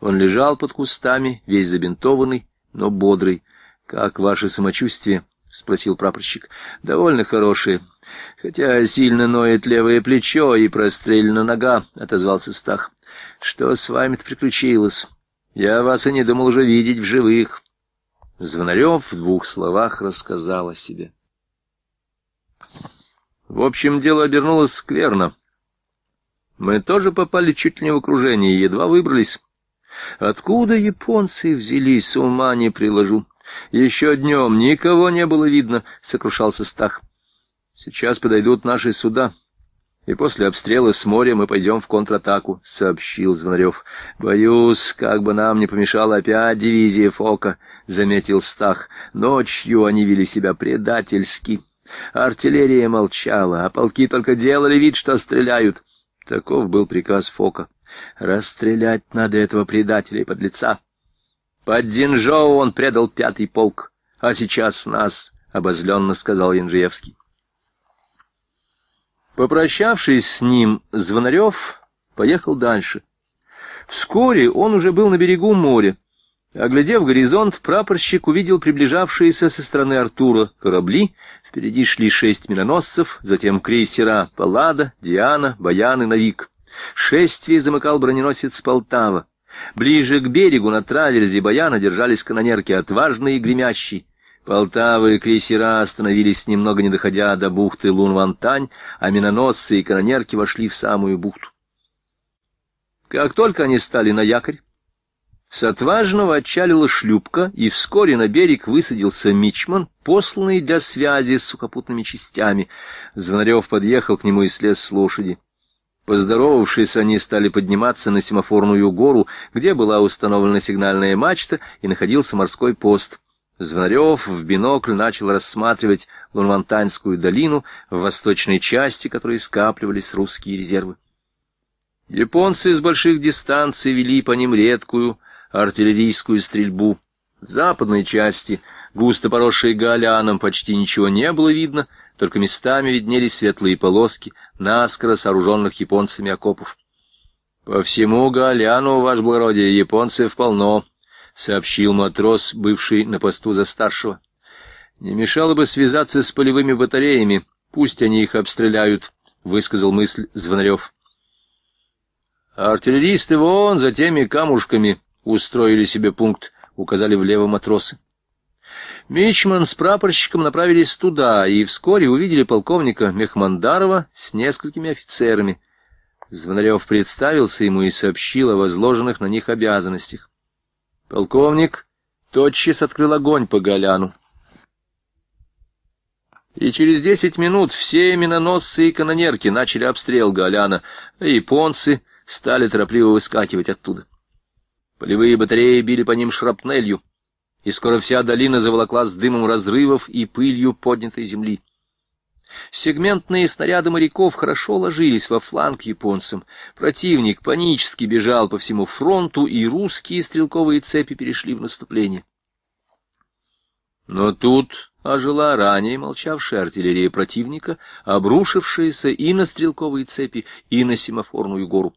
Он лежал под кустами, весь забинтованный, но бодрый. «Как ваше самочувствие?» — спросил прапорщик. — Довольно хорошие. Хотя сильно ноет левое плечо и прострелена нога, — отозвался Стах. — Что с вами-то приключилось? Я вас и не думал уже видеть в живых. Звонарев в двух словах рассказал о себе. В общем, дело обернулось скверно. Мы тоже попали чуть ли не в окружение, едва выбрались. Откуда японцы взялись, ума не приложу. Еще днем никого не было видно, — сокрушался Стах. Сейчас подойдут наши суда, и после обстрела с моря мы пойдем в контратаку, — сообщил Звонарев. Боюсь, как бы нам не помешала опять дивизия Фока, — заметил Стах. Ночью они вели себя предательски. Артиллерия молчала, а полки только делали вид, что стреляют. Таков был приказ Фока. Расстрелять надо этого предателя и подлеца. Под Динжоу он предал пятый полк, а сейчас нас, — обозленно сказал Янжиевский. Попрощавшись с ним, Звонарев поехал дальше. Вскоре он уже был на берегу моря. Оглядев горизонт, прапорщик увидел приближавшиеся со стороны Артура корабли. Впереди шли шесть миноносцев, затем крейсера «Паллада», «Диана», «Баян» и «Навик». Шествие замыкал броненосец Полтава. Ближе к берегу на траверзе Баяна держались канонерки отважные и гремящие. Полтавы и крейсера остановились, немного не доходя до бухты Лунвантань, а миноносцы и канонерки вошли в самую бухту. Как только они стали на якорь, с отважного отчалила шлюпка, и вскоре на берег высадился мичман, посланный для связи с сухопутными частями. Звонарев подъехал к нему и слез с лошади. Поздоровавшись, они стали подниматься на семафорную гору, где была установлена сигнальная мачта и находился морской пост. Звонарев в бинокль начал рассматривать Лунвантанскую долину, в восточной части которой скапливались русские резервы. Японцы с больших дистанций вели по ним редкую артиллерийскую стрельбу. В западной части, густо поросшей галяном, почти ничего не было видно — только местами виднелись светлые полоски, наскоро сооруженных японцами окопов. — По всему Галяну, ваше благородие, японцев полно, — сообщил матрос, бывший на посту за старшего. — Не мешало бы связаться с полевыми батареями, пусть они их обстреляют, — высказал мысль Звонарев. — Артиллеристы вон за теми камушками устроили себе пункт, — указали влево матросы. Мичман с прапорщиком направились туда и вскоре увидели полковника Мехмандарова с несколькими офицерами. Звонарев представился ему и сообщил о возложенных на них обязанностях. Полковник тотчас открыл огонь по Голяну. И через десять минут все миноносцы и канонерки начали обстрел Голяна, а японцы стали торопливо выскакивать оттуда. Полевые батареи били по ним шрапнелью и скоро вся долина заволокла с дымом разрывов и пылью поднятой земли. Сегментные снаряды моряков хорошо ложились во фланг японцам. Противник панически бежал по всему фронту, и русские стрелковые цепи перешли в наступление. Но тут ожила ранее молчавшая артиллерия противника, обрушившаяся и на стрелковые цепи, и на семафорную гору.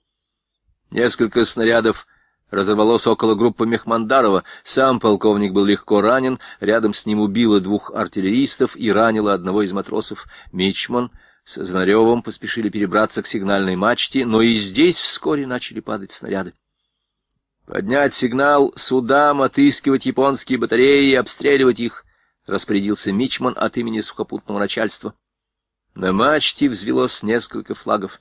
Несколько снарядов разорвалось около группы Мехмандарова, сам полковник был легко ранен, рядом с ним убило двух артиллеристов и ранило одного из матросов. Мичман с Звонаревым поспешили перебраться к сигнальной мачте, но и здесь вскоре начали падать снаряды. «Поднять сигнал судам, отыскивать японские батареи и обстреливать их», — распорядился Мичман от имени сухопутного начальства. На мачте взвелось несколько флагов.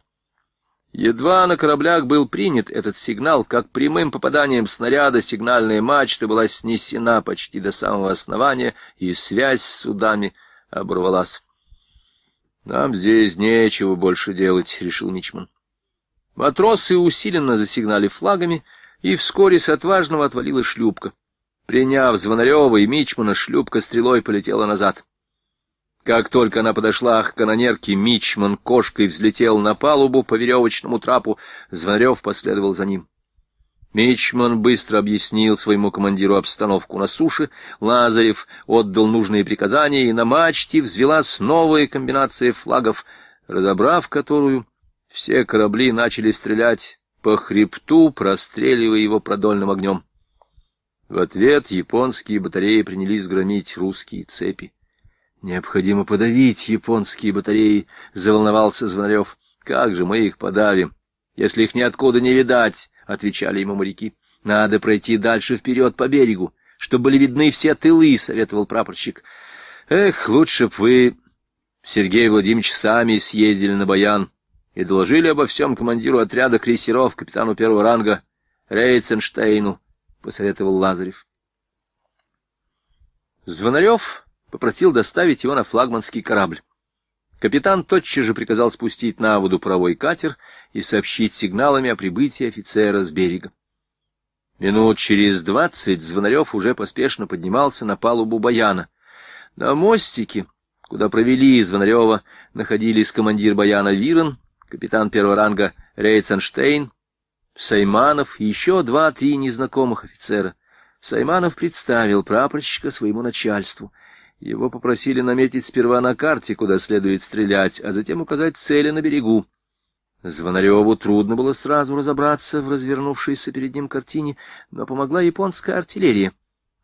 Едва на кораблях был принят этот сигнал, как прямым попаданием снаряда сигнальная мачта была снесена почти до самого основания, и связь с судами оборвалась. «Нам здесь нечего больше делать», — решил Мичман. Матросы усиленно засигнали флагами, и вскоре с отважного отвалила шлюпка. Приняв Звонарева и Мичмана, шлюпка стрелой полетела назад. Как только она подошла к канонерке, Мичман кошкой взлетел на палубу по веревочному трапу. Звонарев последовал за ним. Мичман быстро объяснил своему командиру обстановку на суше, Лазарев отдал нужные приказания, и на мачте взвелась новая комбинация флагов, разобрав которую, все корабли начали стрелять по хребту, простреливая его продольным огнем. В ответ японские батареи принялись громить русские цепи. Необходимо подавить японские батареи, заволновался Звонарев. Как же мы их подавим, если их ниоткуда не видать, отвечали ему моряки. Надо пройти дальше вперед по берегу, чтобы были видны все тылы, советовал прапорщик. Эх, лучше б вы, Сергей Владимирович, сами съездили на Баян и доложили обо всем командиру отряда крейсеров, капитану первого ранга Рейценштейну, посоветовал Лазарев. Звонарев попросил доставить его на флагманский корабль. Капитан тотчас же приказал спустить на воду паровой катер и сообщить сигналами о прибытии офицера с берега. Минут через двадцать Звонарев уже поспешно поднимался на палубу Баяна. На мостике, куда провели Звонарева, находились командир Баяна Вирен, капитан первого ранга Рейценштейн, Сайманов и еще два-три незнакомых офицера. Сайманов представил прапорщика своему начальству — его попросили наметить сперва на карте, куда следует стрелять, а затем указать цели на берегу. Звонареву трудно было сразу разобраться в развернувшейся перед ним картине, но помогла японская артиллерия,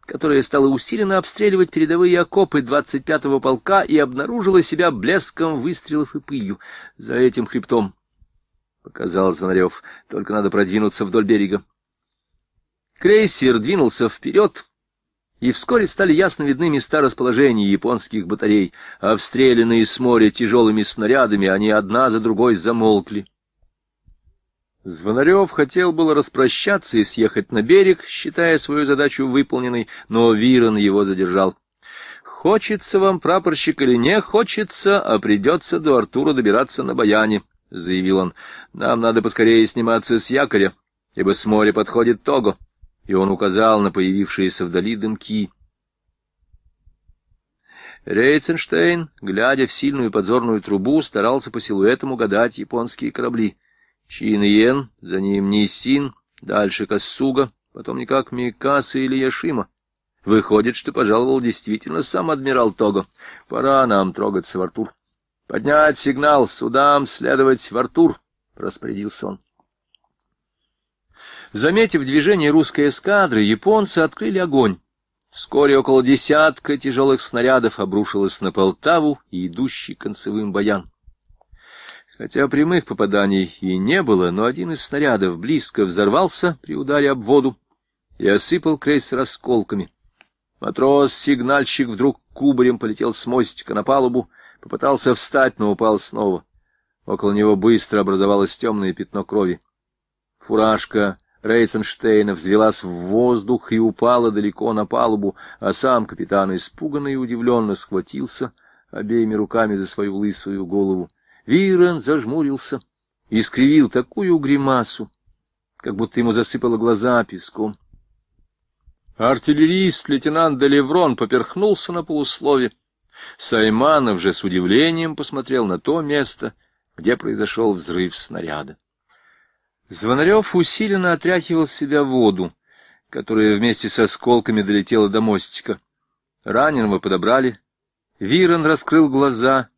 которая стала усиленно обстреливать передовые окопы 25-го полка и обнаружила себя блеском выстрелов и пылью за этим хребтом. Показал Звонарев, только надо продвинуться вдоль берега. Крейсер двинулся вперед, и вскоре стали ясно видны места расположения японских батарей. Обстрелянные с моря тяжелыми снарядами, они одна за другой замолкли. Звонарев хотел было распрощаться и съехать на берег, считая свою задачу выполненной, но Вирон его задержал. «Хочется вам, прапорщик, или не хочется, а придется до Артура добираться на баяне», — заявил он. «Нам надо поскорее сниматься с якоря, ибо с моря подходит Того» и он указал на появившиеся вдали дымки. Рейтенштейн, глядя в сильную подзорную трубу, старался по силуэтам угадать японские корабли. Чин-Йен, за ним Нисин, дальше Кассуга, потом никак Микаса или Яшима. Выходит, что пожаловал действительно сам адмирал Того. Пора нам трогаться в Артур. — Поднять сигнал, судам следовать в Артур, — распорядился он. Заметив движение русской эскадры, японцы открыли огонь. Вскоре около десятка тяжелых снарядов обрушилось на Полтаву и идущий концевым баян. Хотя прямых попаданий и не было, но один из снарядов близко взорвался при ударе об воду и осыпал крейс расколками. Матрос-сигнальщик вдруг кубарем полетел с мостика на палубу, попытался встать, но упал снова. Около него быстро образовалось темное пятно крови. Фуражка Рейтсенштейна взвелась в воздух и упала далеко на палубу, а сам капитан испуганно и удивленно схватился обеими руками за свою лысую голову. Вирен зажмурился и скривил такую гримасу, как будто ему засыпало глаза песком. Артиллерист лейтенант Делеврон поперхнулся на полуслове. Сайманов же с удивлением посмотрел на то место, где произошел взрыв снаряда. Звонарев усиленно отряхивал с себя воду, которая вместе с осколками долетела до мостика. Раненого подобрали. Вирон раскрыл глаза.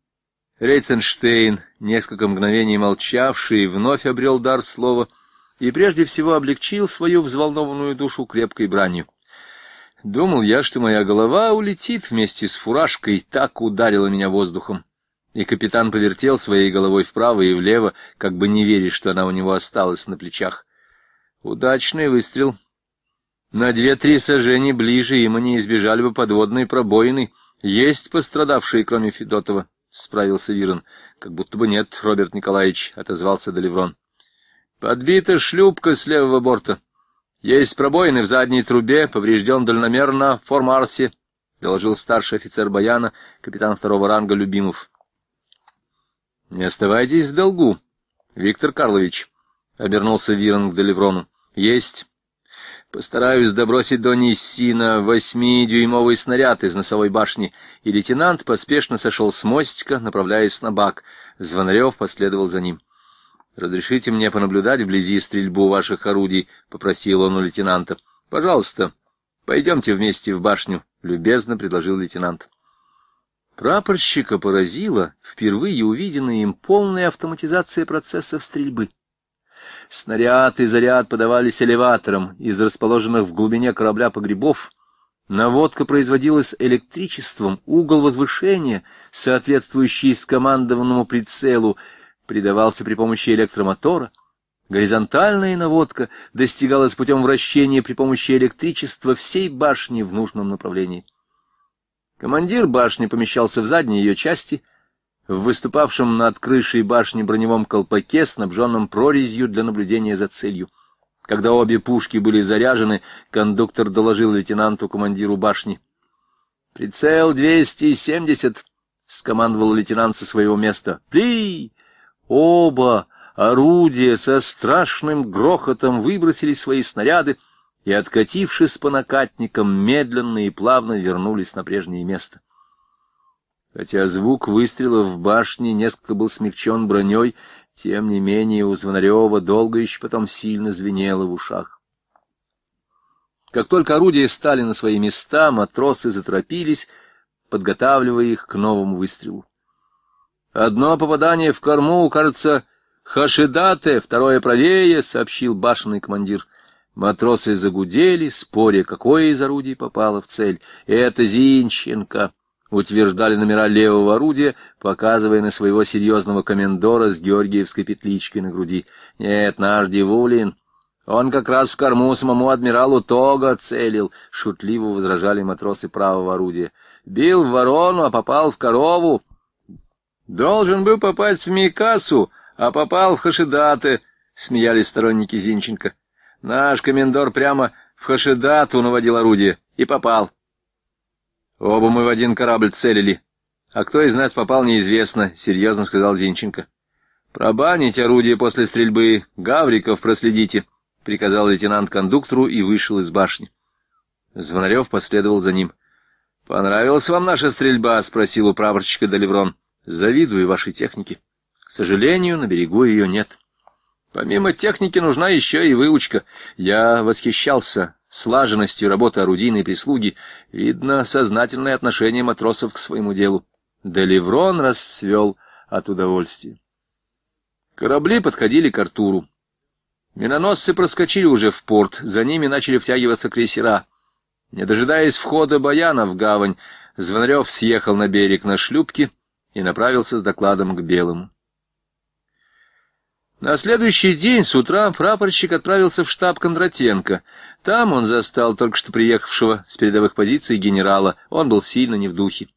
Рейценштейн, несколько мгновений молчавший, вновь обрел дар слова и прежде всего облегчил свою взволнованную душу крепкой бранью. Думал я, что моя голова улетит вместе с фуражкой, так ударила меня воздухом. И капитан повертел своей головой вправо и влево, как бы не веря, что она у него осталась на плечах. Удачный выстрел. На две-три сажени ближе им они избежали бы подводной пробоины. Есть пострадавшие, кроме Федотова, — справился Вирон. Как будто бы нет, Роберт Николаевич, — отозвался Доливрон. Подбита шлюпка с левого борта. Есть пробоины в задней трубе, поврежден дальномер на формарсе, — доложил старший офицер Баяна, капитан второго ранга Любимов. Не оставайтесь в долгу, Виктор Карлович, — обернулся Вирон к Деливрону. — Есть. Постараюсь добросить до Ниссина восьмидюймовый снаряд из носовой башни, и лейтенант поспешно сошел с мостика, направляясь на бак. Звонарев последовал за ним. — Разрешите мне понаблюдать вблизи стрельбу ваших орудий, — попросил он у лейтенанта. — Пожалуйста, пойдемте вместе в башню, — любезно предложил лейтенант. Прапорщика поразила впервые увиденная им полная автоматизация процессов стрельбы. Снаряд и заряд подавались элеватором из расположенных в глубине корабля погребов. Наводка производилась электричеством, угол возвышения, соответствующий скомандованному прицелу, придавался при помощи электромотора. Горизонтальная наводка достигалась путем вращения при помощи электричества всей башни в нужном направлении. Командир башни помещался в задней ее части, в выступавшем над крышей башни броневом колпаке, снабженном прорезью для наблюдения за целью. Когда обе пушки были заряжены, кондуктор доложил лейтенанту-командиру башни. — Прицел 270, — скомандовал лейтенант со своего места. — Пли! Оба орудия со страшным грохотом выбросили свои снаряды, — и, откатившись по накатникам, медленно и плавно вернулись на прежнее место. Хотя звук выстрела в башне несколько был смягчен броней, тем не менее у Звонарева долго еще потом сильно звенело в ушах. Как только орудия стали на свои места, матросы заторопились, подготавливая их к новому выстрелу. Одно попадание в корму, кажется, Хашидате, второе правее, — сообщил башенный командир — Матросы загудели, споря, какое из орудий попало в цель. «Это Зинченко!» — утверждали номера левого орудия, показывая на своего серьезного комендора с георгиевской петличкой на груди. «Нет, наш Дивулин!» «Он как раз в корму самому адмиралу Тога целил», — шутливо возражали матросы правого орудия. «Бил в ворону, а попал в корову». «Должен был попасть в Микасу, а попал в Хашидаты», — смеялись сторонники Зинченко. Наш комендор прямо в Хашидату наводил орудие и попал. Оба мы в один корабль целили. А кто из нас попал, неизвестно, — серьезно сказал Зинченко. «Пробанить орудие после стрельбы, Гавриков проследите», — приказал лейтенант кондуктору и вышел из башни. Звонарев последовал за ним. «Понравилась вам наша стрельба?» — спросил у прапорщика Доливрон. «Завидую вашей технике. К сожалению, на берегу ее нет». Помимо техники нужна еще и выучка. Я восхищался слаженностью работы орудийной прислуги. Видно, сознательное отношение матросов к своему делу. Деливрон расцвел от удовольствия. Корабли подходили к Артуру. Миноносцы проскочили уже в порт, за ними начали втягиваться крейсера. Не дожидаясь входа Баяна в гавань, Звонарев съехал на берег на шлюпке и направился с докладом к Белому. На следующий день с утра прапорщик отправился в штаб Кондратенко. Там он застал только что приехавшего с передовых позиций генерала. Он был сильно не в духе.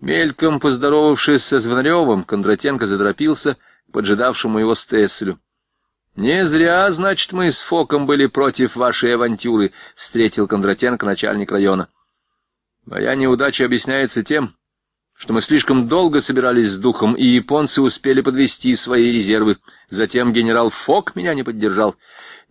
Мельком поздоровавшись со Звонаревым, Кондратенко задропился к поджидавшему его Стесселю. «Не зря, значит, мы с Фоком были против вашей авантюры», — встретил Кондратенко начальник района. «Моя неудача объясняется тем, что мы слишком долго собирались с духом, и японцы успели подвести свои резервы. Затем генерал Фок меня не поддержал.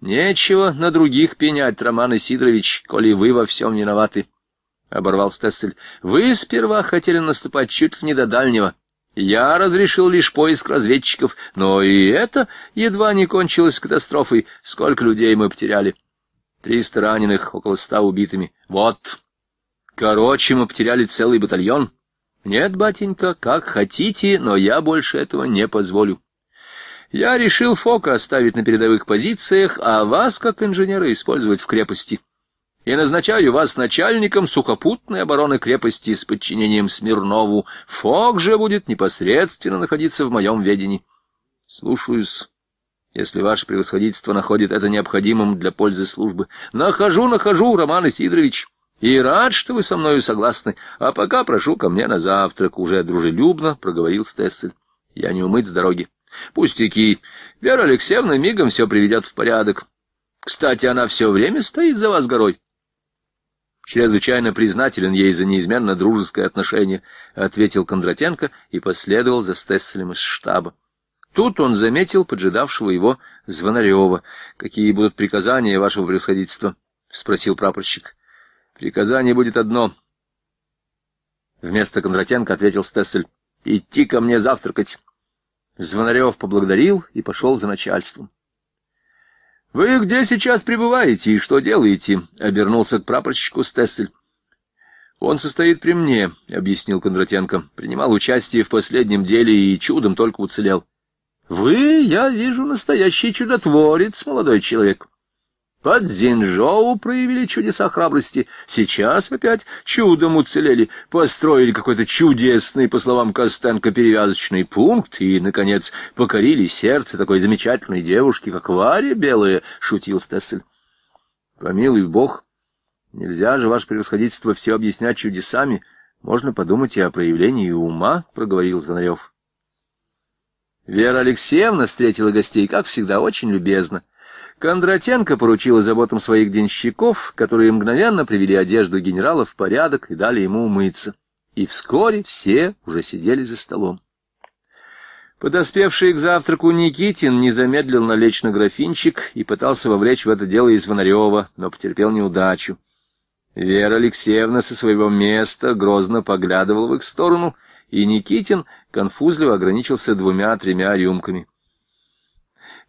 «Нечего на других пенять, Роман Исидорович, коли вы во всем виноваты», — оборвал Стессель. «Вы сперва хотели наступать чуть ли не до дальнего». Я разрешил лишь поиск разведчиков, но и это едва не кончилось катастрофой. Сколько людей мы потеряли? Триста раненых, около ста убитыми. Вот. Короче, мы потеряли целый батальон. Нет, батенька, как хотите, но я больше этого не позволю. Я решил Фока оставить на передовых позициях, а вас, как инженера, использовать в крепости. И назначаю вас начальником сухопутной обороны крепости с подчинением Смирнову. Фок же будет непосредственно находиться в моем ведении. Слушаюсь, если ваше превосходительство находит это необходимым для пользы службы. Нахожу, нахожу, Роман Исидорович. И рад, что вы со мною согласны, а пока прошу ко мне на завтрак, — уже дружелюбно проговорил Стессель. Я не умыть с дороги. Пустяки. Вера Алексеевна мигом все приведет в порядок. Кстати, она все время стоит за вас горой. Чрезвычайно признателен ей за неизменно дружеское отношение, — ответил Кондратенко и последовал за Стесселем из штаба. Тут он заметил поджидавшего его Звонарева. — Какие будут приказания, вашего превосходительства? — спросил прапорщик. Приказание будет одно. Вместо Кондратенко ответил Стессель. Идти ко мне завтракать. Звонарев поблагодарил и пошел за начальством. — Вы где сейчас пребываете и что делаете? — обернулся к прапорщику Стессель. — Он состоит при мне, — объяснил Кондратенко. Принимал участие в последнем деле и чудом только уцелел. — Вы, я вижу, настоящий чудотворец, молодой человек. — под Зинжоу проявили чудеса храбрости. Сейчас опять чудом уцелели. Построили какой-то чудесный, по словам Костенко, перевязочный пункт и, наконец, покорили сердце такой замечательной девушки, как Варя Белая, — шутил Стессель. — Помилуй бог, нельзя же, ваше превосходительство, все объяснять чудесами. Можно подумать и о проявлении ума, — проговорил Звонарев. Вера Алексеевна встретила гостей, как всегда, очень любезно. — Кондратенко поручила заботам своих денщиков, которые мгновенно привели одежду генерала в порядок и дали ему умыться. И вскоре все уже сидели за столом. Подоспевший к завтраку Никитин не замедлил налечь на графинчик и пытался вовлечь в это дело и Звонарева, но потерпел неудачу. Вера Алексеевна со своего места грозно поглядывала в их сторону, и Никитин конфузливо ограничился двумя-тремя рюмками.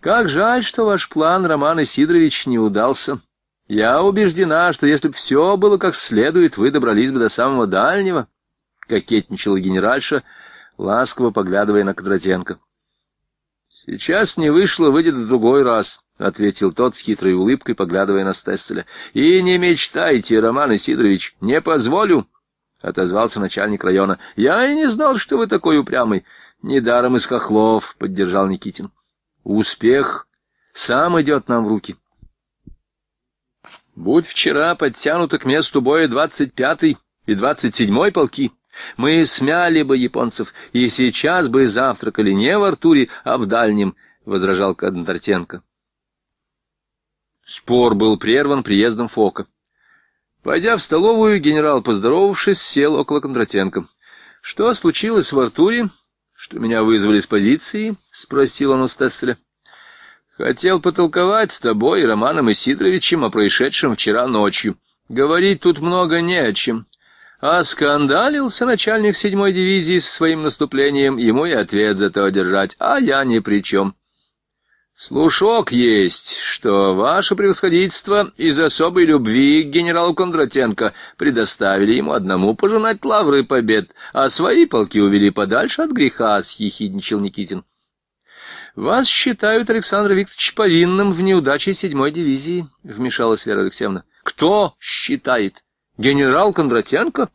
Как жаль, что ваш план, Роман Исидорович, не удался. Я убеждена, что если бы все было как следует, вы добрались бы до самого дальнего, — кокетничала генеральша, ласково поглядывая на Кондратенко. — Сейчас не вышло, выйдет в другой раз, — ответил тот с хитрой улыбкой, поглядывая на Стесселя. — И не мечтайте, Роман Исидорович, не позволю, — отозвался начальник района. — Я и не знал, что вы такой упрямый. Недаром из хохлов, — поддержал Никитин. Успех сам идет нам в руки. Будь вчера подтянуты к месту боя двадцать пятый и двадцать седьмой полки, мы смяли бы японцев, и сейчас бы завтракали не в Артуре, а в Дальнем, — возражал Кондратенко. Спор был прерван приездом Фока. Войдя в столовую, генерал, поздоровавшись, сел около Кондратенко. — Что случилось в Артуре? Что меня вызвали с позиции? — спросил он у Стесселя. Хотел потолковать с тобой и Романом Исидоровичем о происшедшем вчера ночью. Говорить тут много не о чем. А скандалился начальник седьмой дивизии со своим наступлением, ему и ответ за то держать, а я ни при чем. Слушок есть, что ваше превосходительство из особой любви к генералу Кондратенко предоставили ему одному пожинать лавры побед, а свои полки увели подальше от греха, — съехидничал Никитин. Вас считают, Александр Викторович, повинным в неудаче седьмой дивизии, — вмешалась Вера Алексеевна. — Кто считает? Генерал Кондратенко?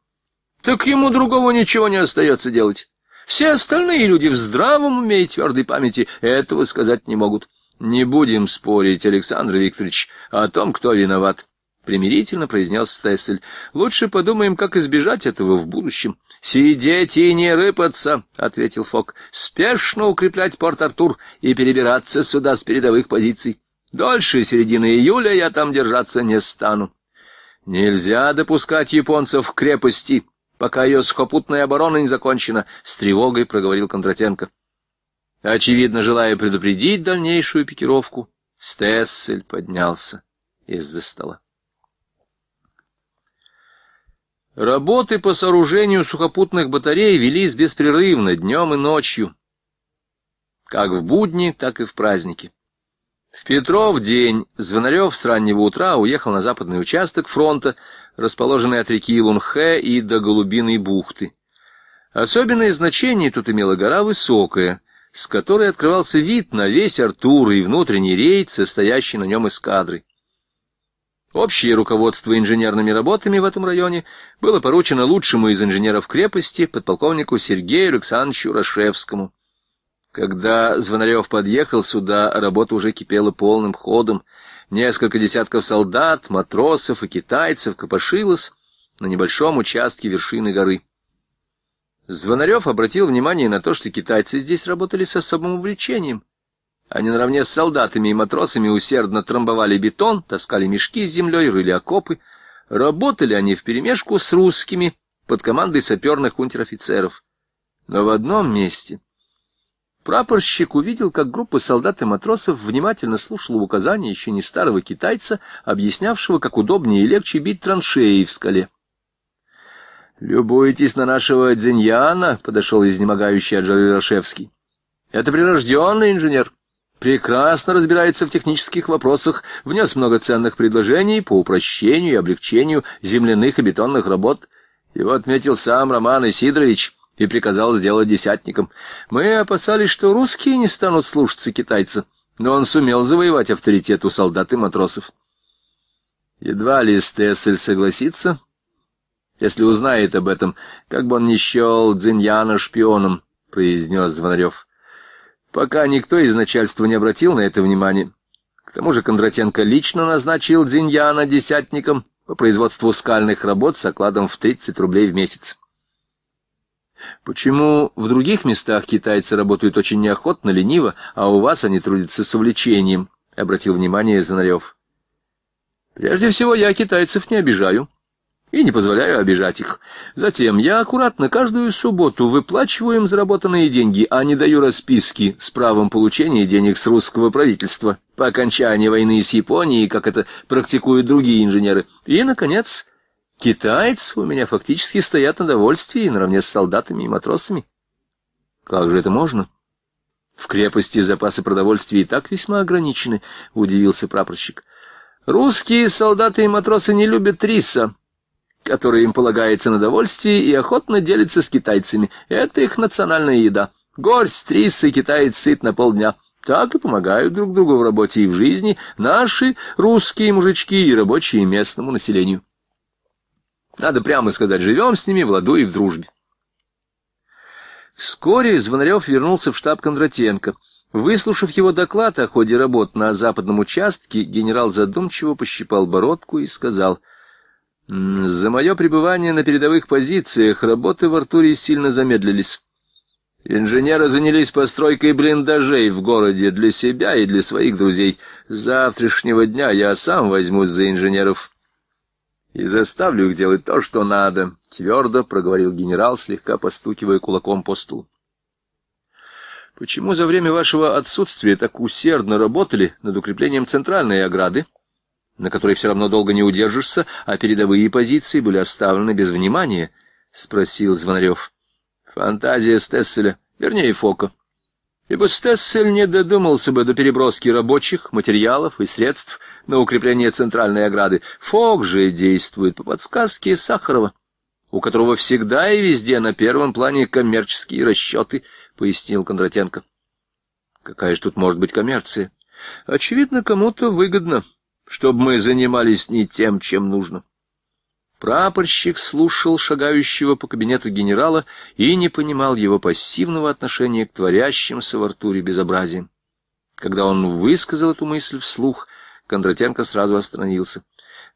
Так ему другого ничего не остается делать. Все остальные люди в здравом уме и твердой памяти этого сказать не могут. Не будем спорить, Александр Викторович, о том, кто виноват примирительно произнес Стессель. «Лучше подумаем, как избежать этого в будущем». «Сидеть и не рыпаться», — ответил Фок. «Спешно укреплять Порт-Артур и перебираться сюда с передовых позиций. Дольше середины июля я там держаться не стану». «Нельзя допускать японцев к крепости, пока ее сухопутная оборона не закончена», — с тревогой проговорил Кондратенко. Очевидно, желая предупредить дальнейшую пикировку, Стессель поднялся из-за стола. Работы по сооружению сухопутных батарей велись беспрерывно, днем и ночью, как в будни, так и в праздники. В Петров день Звонарев с раннего утра уехал на западный участок фронта, расположенный от реки Лунхэ и до Голубиной бухты. Особенное значение тут имела гора Высокая, с которой открывался вид на весь Артур и внутренний рейд, состоящий на нем эскадры. Общее руководство инженерными работами в этом районе было поручено лучшему из инженеров крепости, подполковнику Сергею Александровичу Рашевскому. Когда Звонарев подъехал сюда, работа уже кипела полным ходом. Несколько десятков солдат, матросов и китайцев копошилось на небольшом участке вершины горы. Звонарев обратил внимание на то, что китайцы здесь работали с особым увлечением — они наравне с солдатами и матросами усердно трамбовали бетон, таскали мешки с землей, рыли окопы. Работали они вперемешку с русскими под командой саперных унтер-офицеров. Но в одном месте прапорщик увидел, как группа солдат и матросов внимательно слушала указания еще не старого китайца, объяснявшего, как удобнее и легче бить траншеи в скале. «Любуйтесь на нашего Дзиньяна», — подошел изнемогающий Аджалил Рашевский. «Это прирожденный инженер» прекрасно разбирается в технических вопросах, внес много ценных предложений по упрощению и облегчению земляных и бетонных работ. Его отметил сам Роман Исидорович и приказал сделать десятником. Мы опасались, что русские не станут слушаться китайца, но он сумел завоевать авторитет у солдат и матросов. Едва ли Стессель согласится, если узнает об этом, как бы он не счел Дзиньяна шпионом, — произнес Звонарев пока никто из начальства не обратил на это внимания. К тому же Кондратенко лично назначил Дзиньяна десятником по производству скальных работ с окладом в 30 рублей в месяц. Почему в других местах китайцы работают очень неохотно, лениво, а у вас они трудятся с увлечением? — обратил внимание Звонарев. — Прежде всего, я китайцев не обижаю и не позволяю обижать их. Затем я аккуратно каждую субботу выплачиваю им заработанные деньги, а не даю расписки с правом получения денег с русского правительства по окончании войны с Японией, как это практикуют другие инженеры. И, наконец, китайцы у меня фактически стоят на довольствии наравне с солдатами и матросами. Как же это можно? В крепости запасы продовольствия и так весьма ограничены, — удивился прапорщик. Русские солдаты и матросы не любят риса, которой им полагается на довольствие, и охотно делятся с китайцами. Это их национальная еда. Горсть риса китаец сыт на полдня. Так и помогают друг другу в работе и в жизни наши русские мужички и рабочие местному населению. Надо прямо сказать, живем с ними в ладу и в дружбе. Вскоре Звонарев вернулся в штаб Кондратенко. Выслушав его доклад о ходе работ на западном участке, генерал задумчиво пощипал бородку и сказал — за мое пребывание на передовых позициях работы в Артуре сильно замедлились. Инженеры занялись постройкой блиндажей в городе для себя и для своих друзей. С завтрашнего дня я сам возьмусь за инженеров и заставлю их делать то, что надо, — твердо проговорил генерал, слегка постукивая кулаком по стулу. — Почему за время вашего отсутствия так усердно работали над укреплением центральной ограды? — на которой все равно долго не удержишься, а передовые позиции были оставлены без внимания? — спросил Звонарев. — Фантазия Стесселя, вернее Фока. Ибо Стессель не додумался бы до переброски рабочих, материалов и средств на укрепление центральной ограды. Фок же действует по подсказке Сахарова, у которого всегда и везде на первом плане коммерческие расчеты, — пояснил Кондратенко. — Какая же тут может быть коммерция? — Очевидно, кому-то выгодно. — чтобы мы занимались не тем, чем нужно. Прапорщик слушал шагающего по кабинету генерала и не понимал его пассивного отношения к творящимся в Артуре безобразием. Когда он высказал эту мысль вслух, Кондратенко сразу остановился.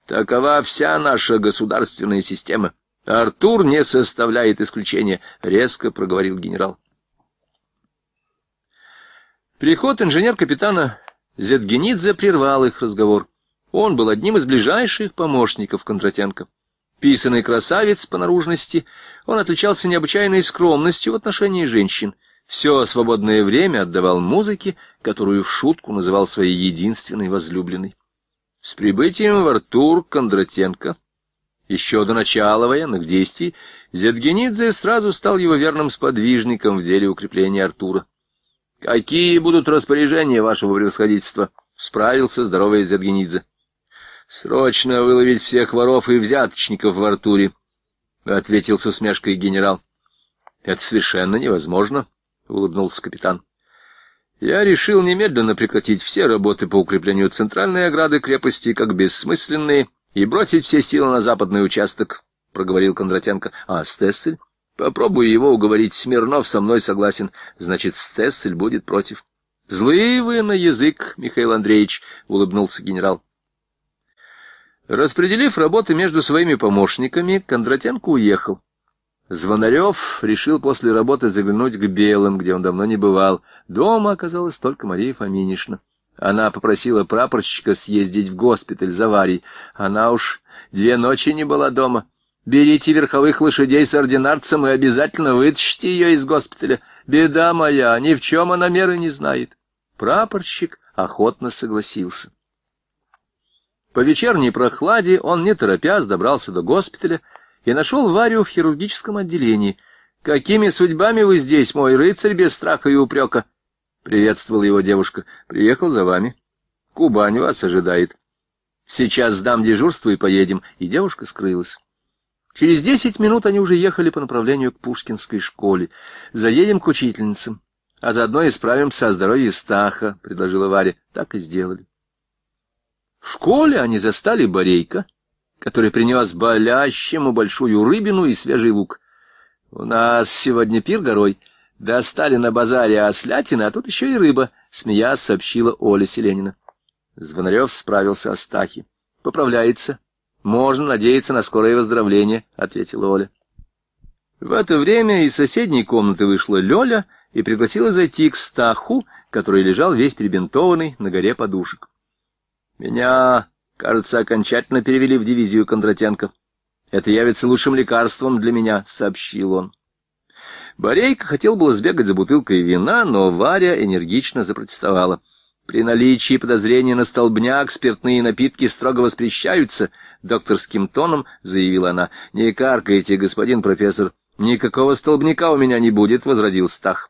«Такова вся наша государственная система. Артур не составляет исключения», — резко проговорил генерал. Переход инженер-капитана Зетгенидзе прервал их разговор. Он был одним из ближайших помощников Кондратенко. Писанный красавец по наружности, он отличался необычайной скромностью в отношении женщин. Все свободное время отдавал музыке, которую в шутку называл своей единственной возлюбленной. С прибытием в Артур Кондратенко, еще до начала военных действий, Зетгенидзе сразу стал его верным сподвижником в деле укрепления Артура. «Какие будут распоряжения вашего превосходительства?» — справился здоровый Зетгенидзе. Срочно выловить всех воров и взяточников в Артуре, — ответил с усмешкой генерал. — Это совершенно невозможно, — улыбнулся капитан. Я решил немедленно прекратить все работы по укреплению центральной ограды крепости как бессмысленные и бросить все силы на западный участок, — проговорил Кондратенко. — А Стессель? — Попробую его уговорить. Смирнов со мной согласен. Значит, Стессель будет против. — Злые вы на язык, Михаил Андреевич, — улыбнулся генерал. Распределив работы между своими помощниками, Кондратенко уехал. Звонарев решил после работы заглянуть к Белым, где он давно не бывал. Дома оказалась только Мария Фоминишна. Она попросила прапорщика съездить в госпиталь за Варей. Она уж две ночи не была дома. «Берите верховых лошадей с ординарцем и обязательно вытащите ее из госпиталя. Беда моя, ни в чем она меры не знает». Прапорщик охотно согласился. По вечерней прохладе он, не торопясь, добрался до госпиталя и нашел Варю в хирургическом отделении. «Какими судьбами вы здесь, мой рыцарь, без страха и упрека?» — приветствовала его девушка. «Приехал за вами. Кубань вас ожидает. Сейчас сдам дежурство и поедем». И девушка скрылась. Через десять минут они уже ехали по направлению к Пушкинской школе. «Заедем к учительницам, а заодно исправимся о здоровье Стаха», — предложила Варя. Так и сделали. В школе они застали Борейка, который принес болящему большую рыбину и свежий лук. — У нас сегодня пир горой. Достали на базаре ослятина, а тут еще и рыба, — смеясь сообщила Оля Селенина. Звонарев справился о стахе. — Поправляется. Можно надеяться на скорое выздоровление, — ответила Оля. В это время из соседней комнаты вышла Лёля и пригласила зайти к Стаху, который лежал весь перебинтованный на горе подушек. Меня, кажется, окончательно перевели в дивизию Кондратенко. Это явится лучшим лекарством для меня, сообщил он. Борейка хотел было сбегать за бутылкой вина, но Варя энергично запротестовала. При наличии подозрения на столбняк спиртные напитки строго воспрещаются, докторским тоном заявила она. Не каркайте, господин профессор. Никакого столбняка у меня не будет, возразил Стах.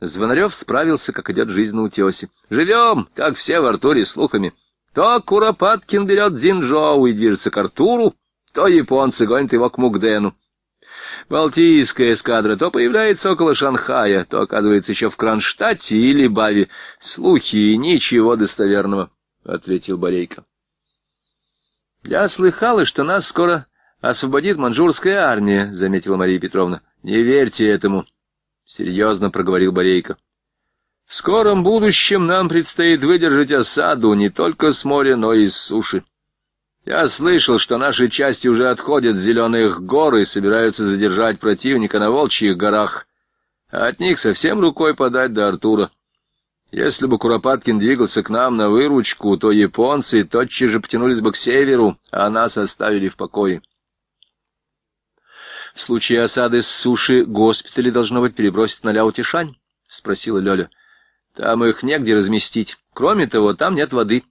Звонарев справился, как идет жизнь на утесе. Живем, как все в Артуре, слухами. То Куропаткин берет Дзинжоу и движется к Артуру, то японцы гонят его к Мугдену. Балтийская эскадра то появляется около Шанхая, то оказывается еще в Кронштадте или Баве. Слухи и ничего достоверного, — ответил Борейко. — Я слыхала, что нас скоро освободит манжурская армия, — заметила Мария Петровна. — Не верьте этому, — серьезно проговорил Борейко. В скором будущем нам предстоит выдержать осаду не только с моря, но и с суши. Я слышал, что наши части уже отходят с зеленых гор и собираются задержать противника на Волчьих горах, а от них совсем рукой подать до Артура. Если бы Куропаткин двигался к нам на выручку, то японцы тотчас же потянулись бы к северу, а нас оставили в покое. — В случае осады с суши госпитали, должно быть, перебросить на Ляутишань? — спросила Лёля. — там их негде разместить. Кроме того, там нет воды.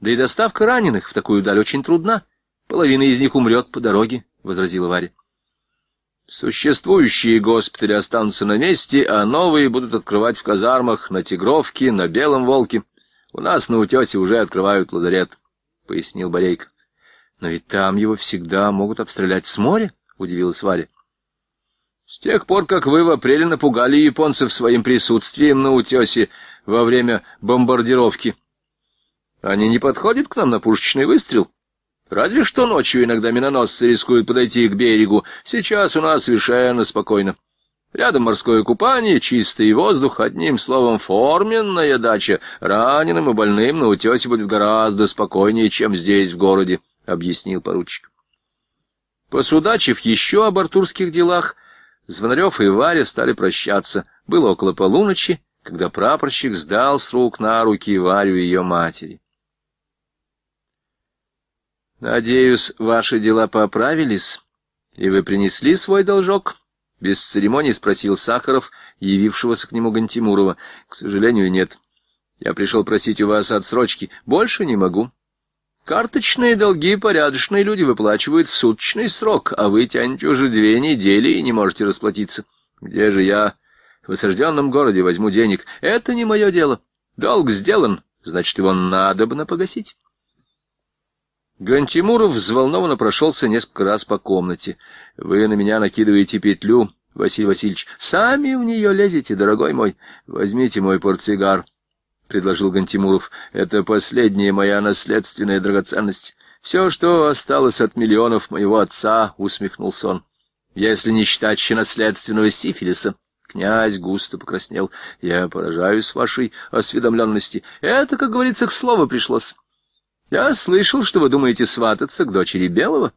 Да и доставка раненых в такую даль очень трудна. Половина из них умрет по дороге, — возразила Варя. Существующие госпитали останутся на месте, а новые будут открывать в казармах, на Тигровке, на Белом Волке. У нас на Утесе уже открывают лазарет, — пояснил Борейко. — Но ведь там его всегда могут обстрелять с моря, — удивилась Варя. — С тех пор, как вы в апреле напугали японцев своим присутствием на Утесе, — во время бомбардировки. Они не подходят к нам на пушечный выстрел. Разве что ночью иногда миноносцы рискуют подойти к берегу. Сейчас у нас совершенно спокойно. Рядом морское купание, чистый воздух, одним словом, форменная дача. Раненым и больным на утесе будет гораздо спокойнее, чем здесь, в городе, — объяснил поручик. Посудачив еще об артурских делах, Звонарев и Варя стали прощаться. Было около полуночи, когда прапорщик сдал с рук на руки Варю ее матери. «Надеюсь, ваши дела поправились, и вы принесли свой должок?» Без церемоний спросил Сахаров, явившегося к нему Гантимурова. «К сожалению, нет. Я пришел просить у вас отсрочки. Больше не могу. Карточные долги порядочные люди выплачивают в суточный срок, а вы тянете уже две недели и не можете расплатиться. Где же я в осажденном городе возьму денег. Это не мое дело. Долг сделан, значит, его надо бы погасить. Гантимуров взволнованно прошелся несколько раз по комнате. — Вы на меня накидываете петлю, Василий Васильевич. — Сами в нее лезете, дорогой мой. Возьмите мой портсигар, — предложил Гантимуров. — Это последняя моя наследственная драгоценность. Все, что осталось от миллионов моего отца, — усмехнулся он. — Если не считать еще наследственного сифилиса. Князь густо покраснел. — Я поражаюсь вашей осведомленности. Это, как говорится, к слову пришлось. Я слышал, что вы думаете свататься к дочери Белого.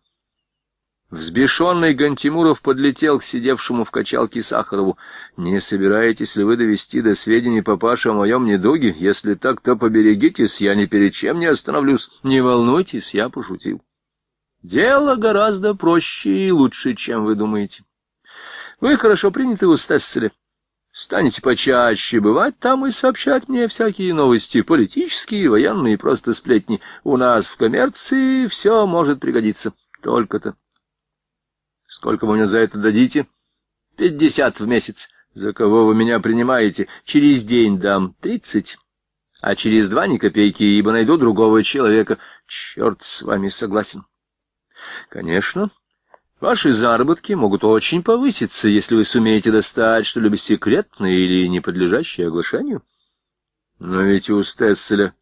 Взбешенный Гантимуров подлетел к сидевшему в качалке Сахарову. — Не собираетесь ли вы довести до сведений папаша о моем недуге? Если так, то поберегитесь, я ни перед чем не остановлюсь. Не волнуйтесь, я пошутил. — Дело гораздо проще и лучше, чем вы думаете. Вы ну хорошо приняты у Стесселя. Станете почаще бывать там и сообщать мне всякие новости, политические, военные, просто сплетни. У нас в коммерции все может пригодиться. Только-то. Сколько вы мне за это дадите? Пятьдесят в месяц. За кого вы меня принимаете? Через день дам тридцать, а через два ни копейки, ибо найду другого человека. Черт с вами согласен. Конечно. Ваши заработки могут очень повыситься, если вы сумеете достать что-либо секретное или не подлежащее оглашению. Но ведь у Стесселя,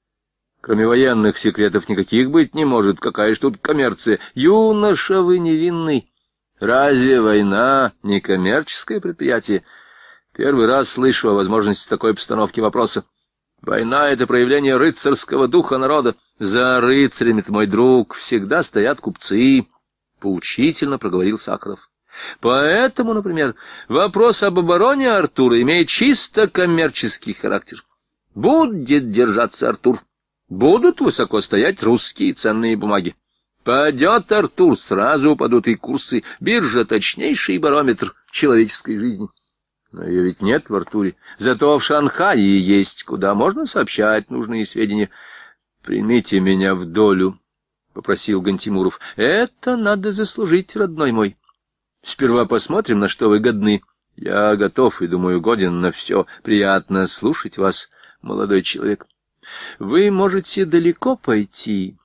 кроме военных секретов, никаких быть не может. Какая ж тут коммерция? Юноша, вы невинный. Разве война не коммерческое предприятие? Первый раз слышу о возможности такой постановки вопроса. Война — это проявление рыцарского духа народа. За рыцарями-то, мой друг, всегда стоят купцы, поучительно проговорил Сахаров. Поэтому, например, вопрос об обороне Артура имеет чисто коммерческий характер. Будет держаться Артур. Будут высоко стоять русские ценные бумаги. Падет Артур, сразу упадут и курсы. Биржа — точнейший барометр человеческой жизни. Но ее ведь нет в Артуре. Зато в Шанхае есть, куда можно сообщать нужные сведения. Примите меня в долю, — попросил Гантимуров. — Это надо заслужить, родной мой. Сперва посмотрим, на что вы годны. Я готов и, думаю, годен на все. Приятно слушать вас, молодой человек. Вы можете далеко пойти,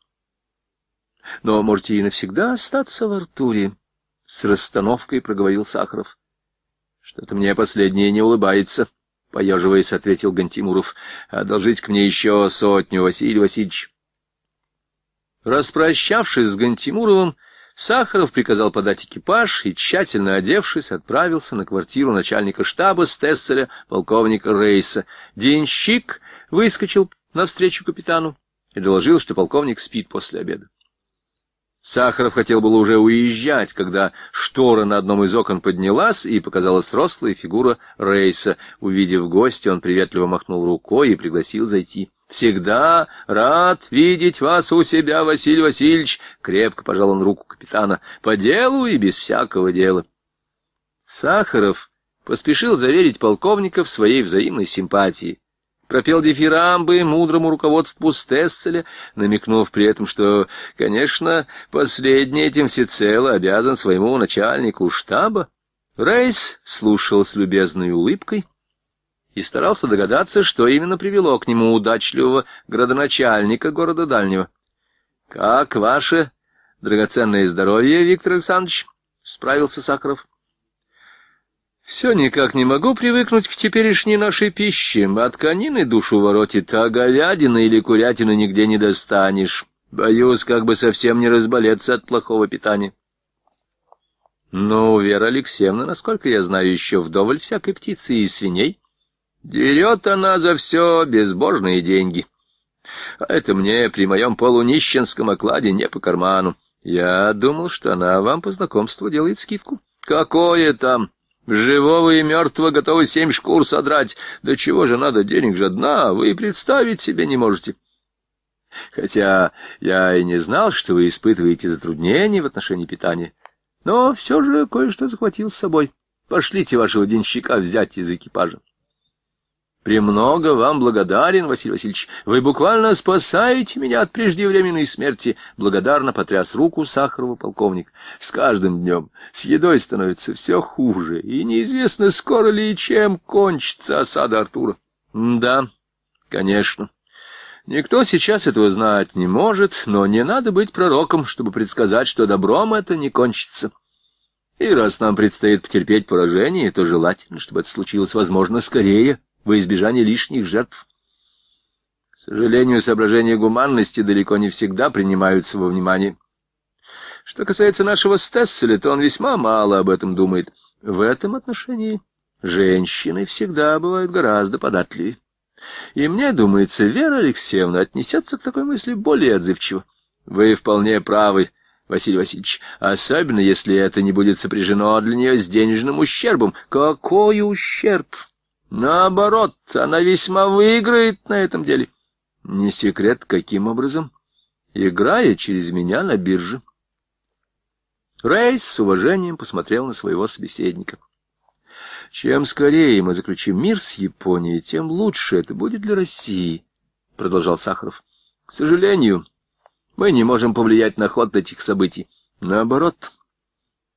но можете и навсегда остаться в Артуре, — с расстановкой проговорил Сахаров. — Что-то мне последнее не улыбается, — поеживаясь, ответил Гантимуров. — Одолжить к мне еще сотню, Василий Васильевич. Распрощавшись с Гантимуровым, Сахаров приказал подать экипаж и, тщательно одевшись, отправился на квартиру начальника штаба Стесселя, полковника Рейса. Денщик выскочил навстречу капитану и доложил, что полковник спит после обеда. Сахаров хотел было уже уезжать, когда штора на одном из окон поднялась, и показалась рослая фигура Рейса. Увидев гостя, он приветливо махнул рукой и пригласил зайти. Всегда рад видеть вас у себя, Василий Васильевич, крепко пожал он руку капитана, по делу и без всякого дела. Сахаров поспешил заверить полковника в своей взаимной симпатии. Пропел дифирамбы мудрому руководству Стесселя, намекнув при этом, что, конечно, последний этим всецело обязан своему начальнику штаба. Рейс слушал с любезной улыбкой и старался догадаться, что именно привело к нему удачливого градоначальника города Дальнего. — Как ваше драгоценное здоровье, Виктор Александрович? — справился Сахаров. — Все никак не могу привыкнуть к теперешней нашей пище. От конины душу воротит, а говядины или курятины нигде не достанешь. Боюсь, как бы совсем не разболеться от плохого питания. — Ну, Вера Алексеевна, насколько я знаю, еще вдоволь всякой птицы и свиней. — Дерет она за все безбожные деньги. А это мне при моем полунищенском окладе не по карману. Я думал, что она вам по знакомству делает скидку. Какое там? Живого и мертвого готовы семь шкур содрать. Да чего же надо, денег же одна, вы представить себе не можете. Хотя я и не знал, что вы испытываете затруднения в отношении питания. Но все же кое-что захватил с собой. Пошлите вашего денщика взять из экипажа. «Премного вам благодарен, Василий Васильевич. Вы буквально спасаете меня от преждевременной смерти!» Благодарно потряс руку Сахарова полковник. «С каждым днем с едой становится все хуже, и неизвестно, скоро ли и чем кончится осада Артура». «Да, конечно. Никто сейчас этого знать не может, но не надо быть пророком, чтобы предсказать, что добром это не кончится». И раз нам предстоит потерпеть поражение, то желательно, чтобы это случилось, возможно, скорее, во избежание лишних жертв. К сожалению, соображения гуманности далеко не всегда принимаются во внимание. Что касается нашего Стесселя, то он весьма мало об этом думает. В этом отношении женщины всегда бывают гораздо податливее. И мне, думается, Вера Алексеевна отнесется к такой мысли более отзывчиво. Вы вполне правы, Василий Васильевич, особенно если это не будет сопряжено для нее с денежным ущербом. Какой ущерб? Наоборот, она весьма выиграет на этом деле. Не секрет, каким образом? Играя через меня на бирже. Рейс с уважением посмотрел на своего собеседника. Чем скорее мы заключим мир с Японией, тем лучше это будет для России, продолжал Сахаров. К сожалению, мы не можем повлиять на ход этих событий. Наоборот,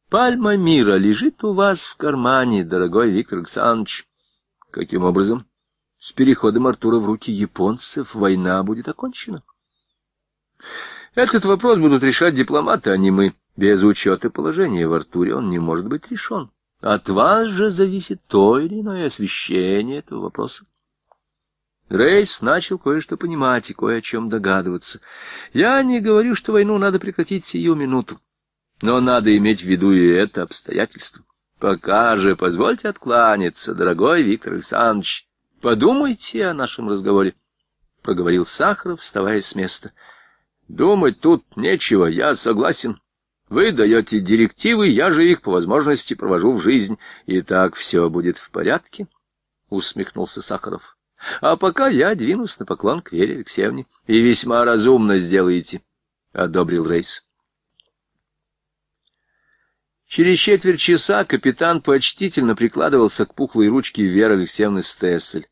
пальма мира лежит у вас в кармане, дорогой Виктор Александрович. Каким образом? С переходом Артура в руки японцев война будет окончена. Этот вопрос будут решать дипломаты, а не мы. Без учета положения в Артуре он не может быть решен. От вас же зависит то или иное освещение этого вопроса. Рейс начал кое-что понимать и кое о чем догадываться. Я не говорю, что войну надо прекратить сию минуту, но надо иметь в виду и это обстоятельство. Пока же позвольте откланяться, дорогой Виктор Александрович. Подумайте о нашем разговоре, — проговорил Сахаров, вставая с места. — Думать тут нечего, я согласен. Вы даете директивы, я же их по возможности провожу в жизнь, и так все будет в порядке, — усмехнулся Сахаров. — А пока я двинусь на поклон к Вере Алексеевне, и весьма разумно сделаете, — одобрил Рейс. Через четверть часа капитан почтительно прикладывался к пухлой ручке Веры Алексеевны Стессель.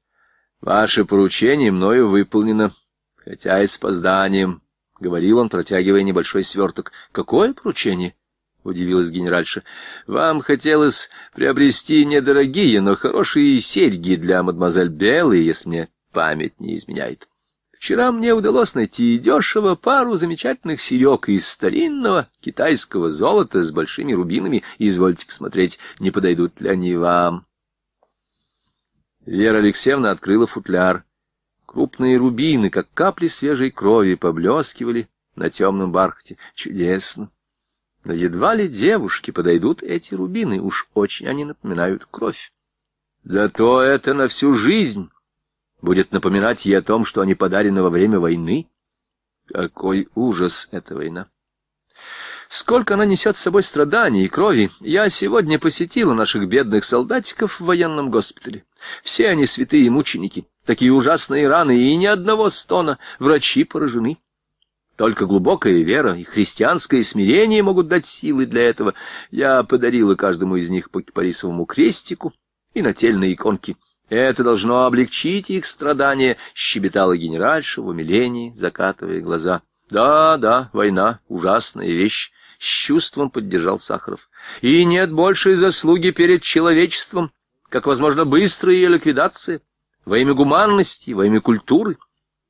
«Ваше поручение мною выполнено, хотя и с опозданием», — говорил он, протягивая небольшой сверток. «Какое поручение?» — удивилась генеральша. «Вам хотелось приобрести недорогие, но хорошие серьги для мадемуазель Беллы, если мне память не изменяет». Вчера мне удалось найти дешево пару замечательных серег из старинного китайского золота с большими рубинами. Извольте посмотреть, не подойдут ли они вам. Вера Алексеевна открыла футляр. Крупные рубины, как капли свежей крови, поблескивали на темном бархате. Чудесно! Но едва ли девушке подойдут эти рубины, уж очень они напоминают кровь. Зато это на всю жизнь будет напоминать ей о том, что они подарены во время войны? Какой ужас эта война! Сколько она несет с собой страданий и крови! Я сегодня посетила наших бедных солдатиков в военном госпитале. Все они святые мученики, такие ужасные раны, и ни одного стона врачи поражены. Только глубокая вера и христианское смирение могут дать силы для этого. Я подарила каждому из них по кипарисовому крестику и нательные иконки. Это должно облегчить их страдания, — щебетала генеральша в умилении, закатывая глаза. — Да, да, война — ужасная вещь, — с чувством поддержал Сахаров. — И нет большей заслуги перед человечеством, как, возможно, быстрая ее ликвидация, во имя гуманности, во имя культуры,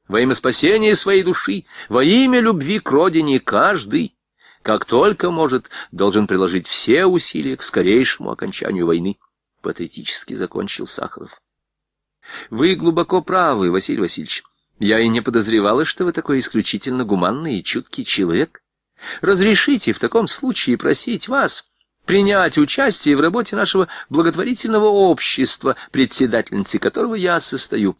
во имя спасения своей души, во имя любви к родине каждый, как только может, должен приложить все усилия к скорейшему окончанию войны. Патетически закончил Сахаров. Вы глубоко правы, Василий Васильевич. Я и не подозревала, что вы такой исключительно гуманный и чуткий человек. Разрешите в таком случае просить вас принять участие в работе нашего благотворительного общества, председательницей которого я состою.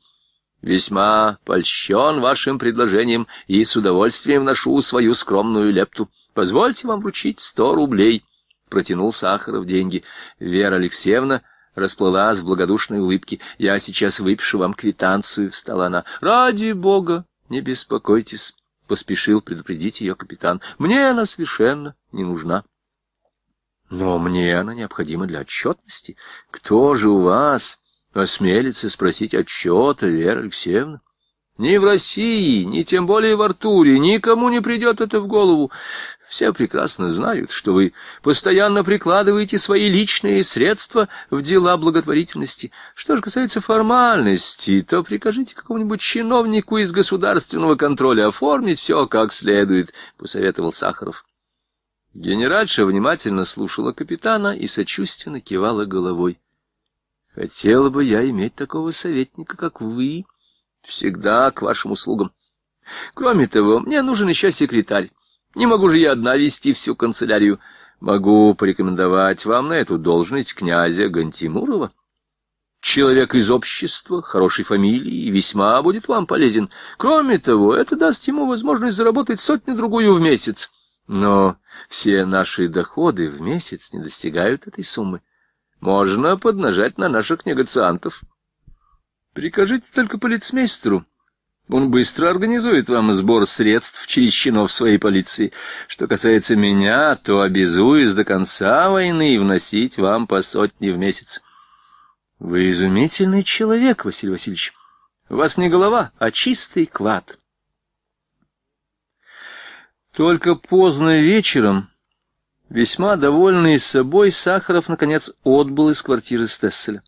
Весьма польщен вашим предложением и с удовольствием вношу свою скромную лепту. Позвольте вам вручить сто рублей. Протянул Сахаров деньги. Вера Алексеевна расплылась в благодушной улыбке. «Я сейчас выпишу вам квитанцию», — встала она. «Ради бога, не беспокойтесь», — поспешил предупредить ее капитан. «Мне она совершенно не нужна». «Но мне она необходима для отчетности. Кто же у вас осмелится спросить отчета, Вера Алексеевна?» Ни в России, ни тем более в Артуре никому не придет это в голову. Все прекрасно знают, что вы постоянно прикладываете свои личные средства в дела благотворительности. Что же касается формальности, то прикажите какому-нибудь чиновнику из государственного контроля оформить все как следует, — посоветовал Сахаров. Генеральша внимательно слушала капитана и сочувственно кивала головой. — Хотела бы я иметь такого советника, как вы, всегда к вашим услугам. Кроме того, мне нужен еще секретарь. Не могу же я одна вести всю канцелярию. Могу порекомендовать вам на эту должность князя Гантимурова. Человек из общества, хорошей фамилии весьма будет вам полезен. Кроме того, это даст ему возможность заработать сотню-другую в месяц. Но все наши доходы в месяц не достигают этой суммы. Можно поднажать на наших негациантов. Прикажите только полицмейстеру он быстро организует вам сбор средств через чинов своей полиции. Что касается меня, то обязуюсь до конца войны вносить вам по сотне в месяц. Вы изумительный человек, Василий Васильевич. У вас не голова, а чистый клад. Только поздно вечером, весьма довольный собой, Сахаров, наконец, отбыл из квартиры Стесселя.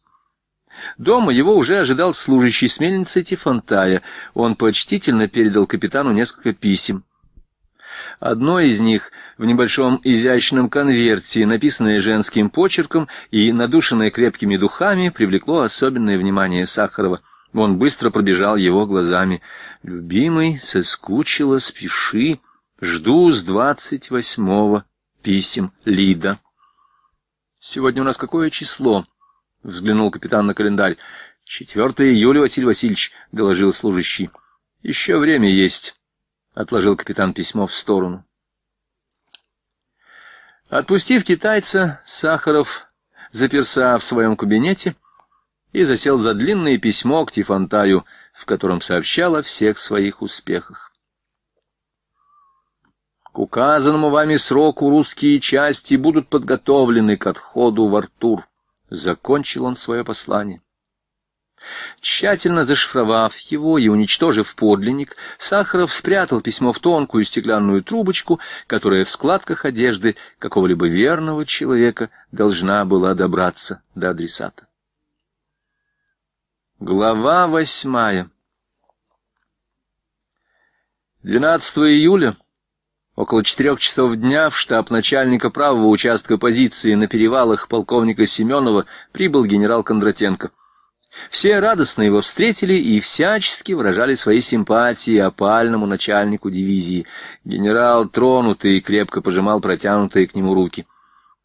Дома его уже ожидал служащий с мельницы Тифантая. Он почтительно передал капитану несколько писем. Одно из них в небольшом изящном конверте, написанное женским почерком и надушенное крепкими духами, привлекло особенное внимание Сахарова. Он быстро пробежал его глазами. «Любимый, соскучила, спеши. Жду с двадцать восьмого. Писем Лида». «Сегодня у нас какое число?» — взглянул капитан на календарь. — Четвертое июля, Василий Васильевич, — доложил служащий. — Еще время есть, — отложил капитан письмо в сторону. Отпустив китайца, Сахаров заперся в своем кабинете и засел за длинное письмо к Тифантаю, в котором сообщал о всех своих успехах. К указанному вами сроку русские части будут подготовлены к отходу в Артур закончил он свое послание. Тщательно зашифровав его и уничтожив подлинник, Сахаров спрятал письмо в тонкую стеклянную трубочку, которая в складках одежды какого-либо верного человека должна была добраться до адресата. Глава восьмая 12 июля Около четырех часов дня в штаб начальника правого участка позиции на перевалах полковника Семенова прибыл генерал Кондратенко. Все радостно его встретили и всячески выражали свои симпатии опальному начальнику дивизии. Генерал, тронутый, крепко пожимал протянутые к нему руки.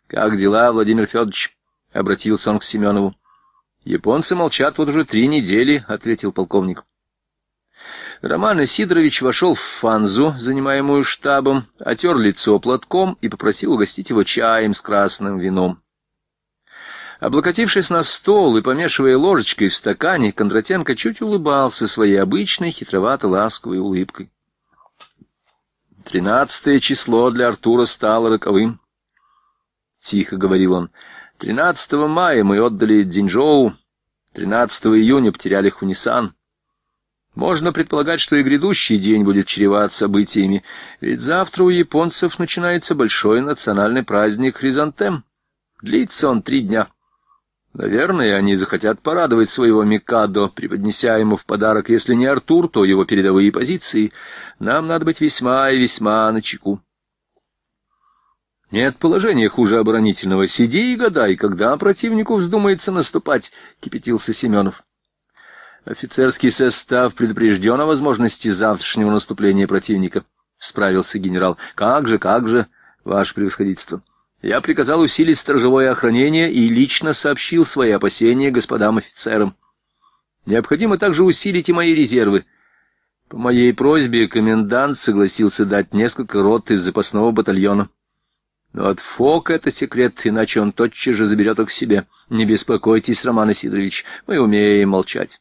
«Как дела, Владимир Федорович?» — обратился он к Семенову. «Японцы молчат вот уже три недели», — ответил полковник. Роман Исидорович вошел в фанзу, занимаемую штабом, отер лицо платком и попросил угостить его чаем с красным вином. Облокотившись на стол и помешивая ложечкой в стакане, Кондратенко чуть улыбался своей обычной хитровато-ласковой улыбкой. Тринадцатое число для Артура стало роковым. Тихо говорил он. Тринадцатого мая мы отдали Динжоу, тринадцатого июня потеряли Хунисан. Можно предполагать, что и грядущий день будет чреват событиями, ведь завтра у японцев начинается большой национальный праздник Хризантем. Длится он три дня. Наверное, они захотят порадовать своего Микадо, преподнеся ему в подарок, если не Артур, то его передовые позиции. Нам надо быть весьма и весьма начеку. Нет положения хуже оборонительного. Сиди и гадай, когда противнику вздумается наступать, — кипятился Семенов. Офицерский состав предупрежден о возможности завтрашнего наступления противника, — справился генерал. — Как же, как же, ваше превосходительство. Я приказал усилить сторожевое охранение и лично сообщил свои опасения господам офицерам. Необходимо также усилить и мои резервы. По моей просьбе комендант согласился дать несколько рот из запасного батальона. Но от Фока это секрет, иначе он тотчас же заберет их к себе. Не беспокойтесь, Роман Сидорович, мы умеем молчать.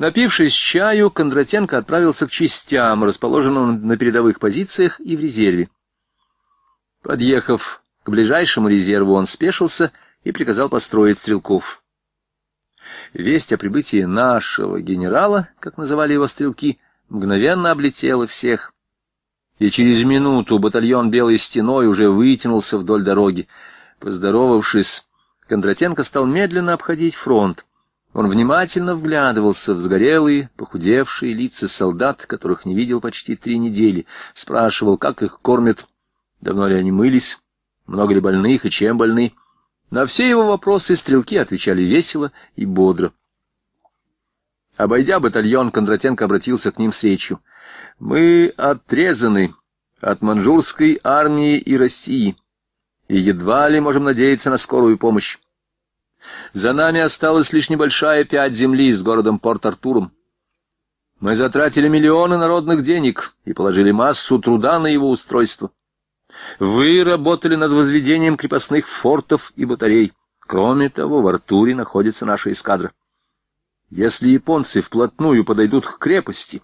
Напившись чаю, Кондратенко отправился к частям, расположенным на передовых позициях и в резерве. Подъехав к ближайшему резерву, он спешился и приказал построить стрелков. Весть о прибытии нашего генерала, как называли его стрелки, мгновенно облетела всех. И через минуту батальон белой стеной уже вытянулся вдоль дороги. Поздоровавшись, Кондратенко стал медленно обходить фронт. Он внимательно вглядывался в сгорелые, похудевшие лица солдат, которых не видел почти три недели, спрашивал, как их кормят, давно ли они мылись, много ли больных и чем больны. На все его вопросы стрелки отвечали весело и бодро. Обойдя батальон, Кондратенко обратился к ним с речью. «Мы отрезаны от манжурской армии и России, и едва ли можем надеяться на скорую помощь. За нами осталась лишь небольшая пять земли с городом Порт-Артуром. Мы затратили миллионы народных денег и положили массу труда на его устройство. Вы работали над возведением крепостных фортов и батарей. Кроме того, в Артуре находится наша эскадра. Если японцы вплотную подойдут к крепости,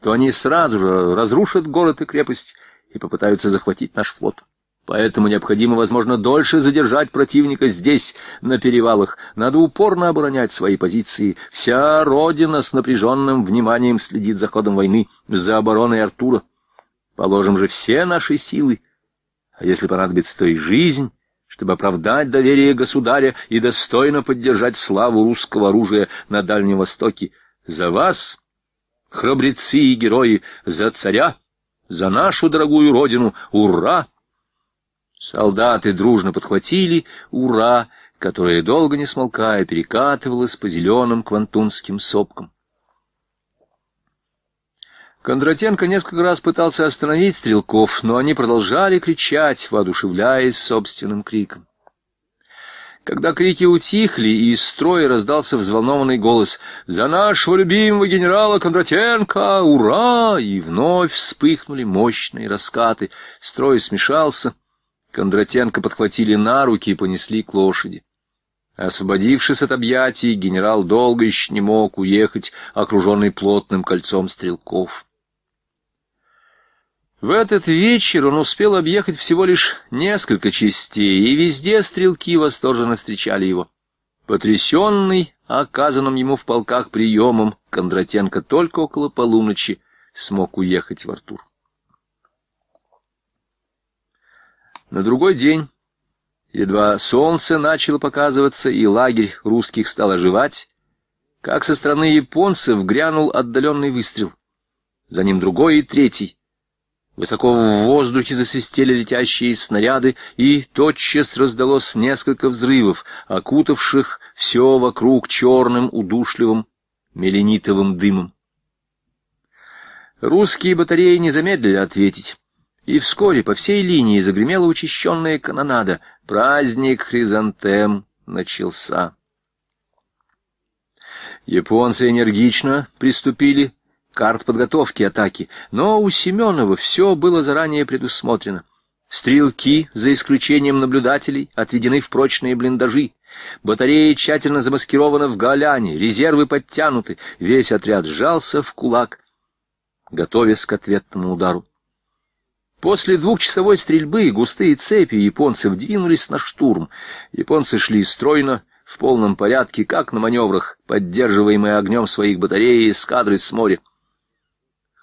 то они сразу же разрушат город и крепость и попытаются захватить наш флот. Поэтому необходимо, возможно, дольше задержать противника здесь, на перевалах. Надо упорно оборонять свои позиции. Вся Родина с напряженным вниманием следит за ходом войны, за обороной Артура. Положим же все наши силы, а если понадобится, то и жизнь, чтобы оправдать доверие государя и достойно поддержать славу русского оружия на Дальнем Востоке. За вас, храбрецы и герои, за царя, за нашу дорогую Родину, ура! Солдаты дружно подхватили «Ура!», которое, долго не смолкая, перекатывалось по зеленым квантунским сопкам. Кондратенко несколько раз пытался остановить стрелков, но они продолжали кричать, воодушевляясь собственным криком. Когда крики утихли, и из строя раздался взволнованный голос «За нашего любимого генерала Кондратенко! Ура!» И вновь вспыхнули мощные раскаты. Строй смешался — Кондратенко подхватили на руки и понесли к лошади. Освободившись от объятий, генерал долго еще не мог уехать, окруженный плотным кольцом стрелков. В этот вечер он успел объехать всего лишь несколько частей, и везде стрелки восторженно встречали его. Потрясенный оказанным ему в полках приемом, Кондратенко только около полуночи смог уехать в Артур. На другой день, едва солнце начало показываться и лагерь русских стал оживать, как со стороны японцев грянул отдаленный выстрел. За ним другой и третий. Высоко в воздухе засвистели летящие снаряды, и тотчас раздалось несколько взрывов, окутавших все вокруг черным удушливым меленитовым дымом. Русские батареи не замедлили ответить и вскоре по всей линии загремела учащенная канонада. Праздник хризантем начался. Японцы энергично приступили к артподготовке атаки, но у Семенова все было заранее предусмотрено. Стрелки, за исключением наблюдателей, отведены в прочные блиндажи. Батареи тщательно замаскированы в галяне. резервы подтянуты. Весь отряд сжался в кулак, готовясь к ответному удару. После двухчасовой стрельбы густые цепи японцев двинулись на штурм. Японцы шли стройно, в полном порядке, как на маневрах, поддерживаемые огнем своих батарей и эскадры с моря.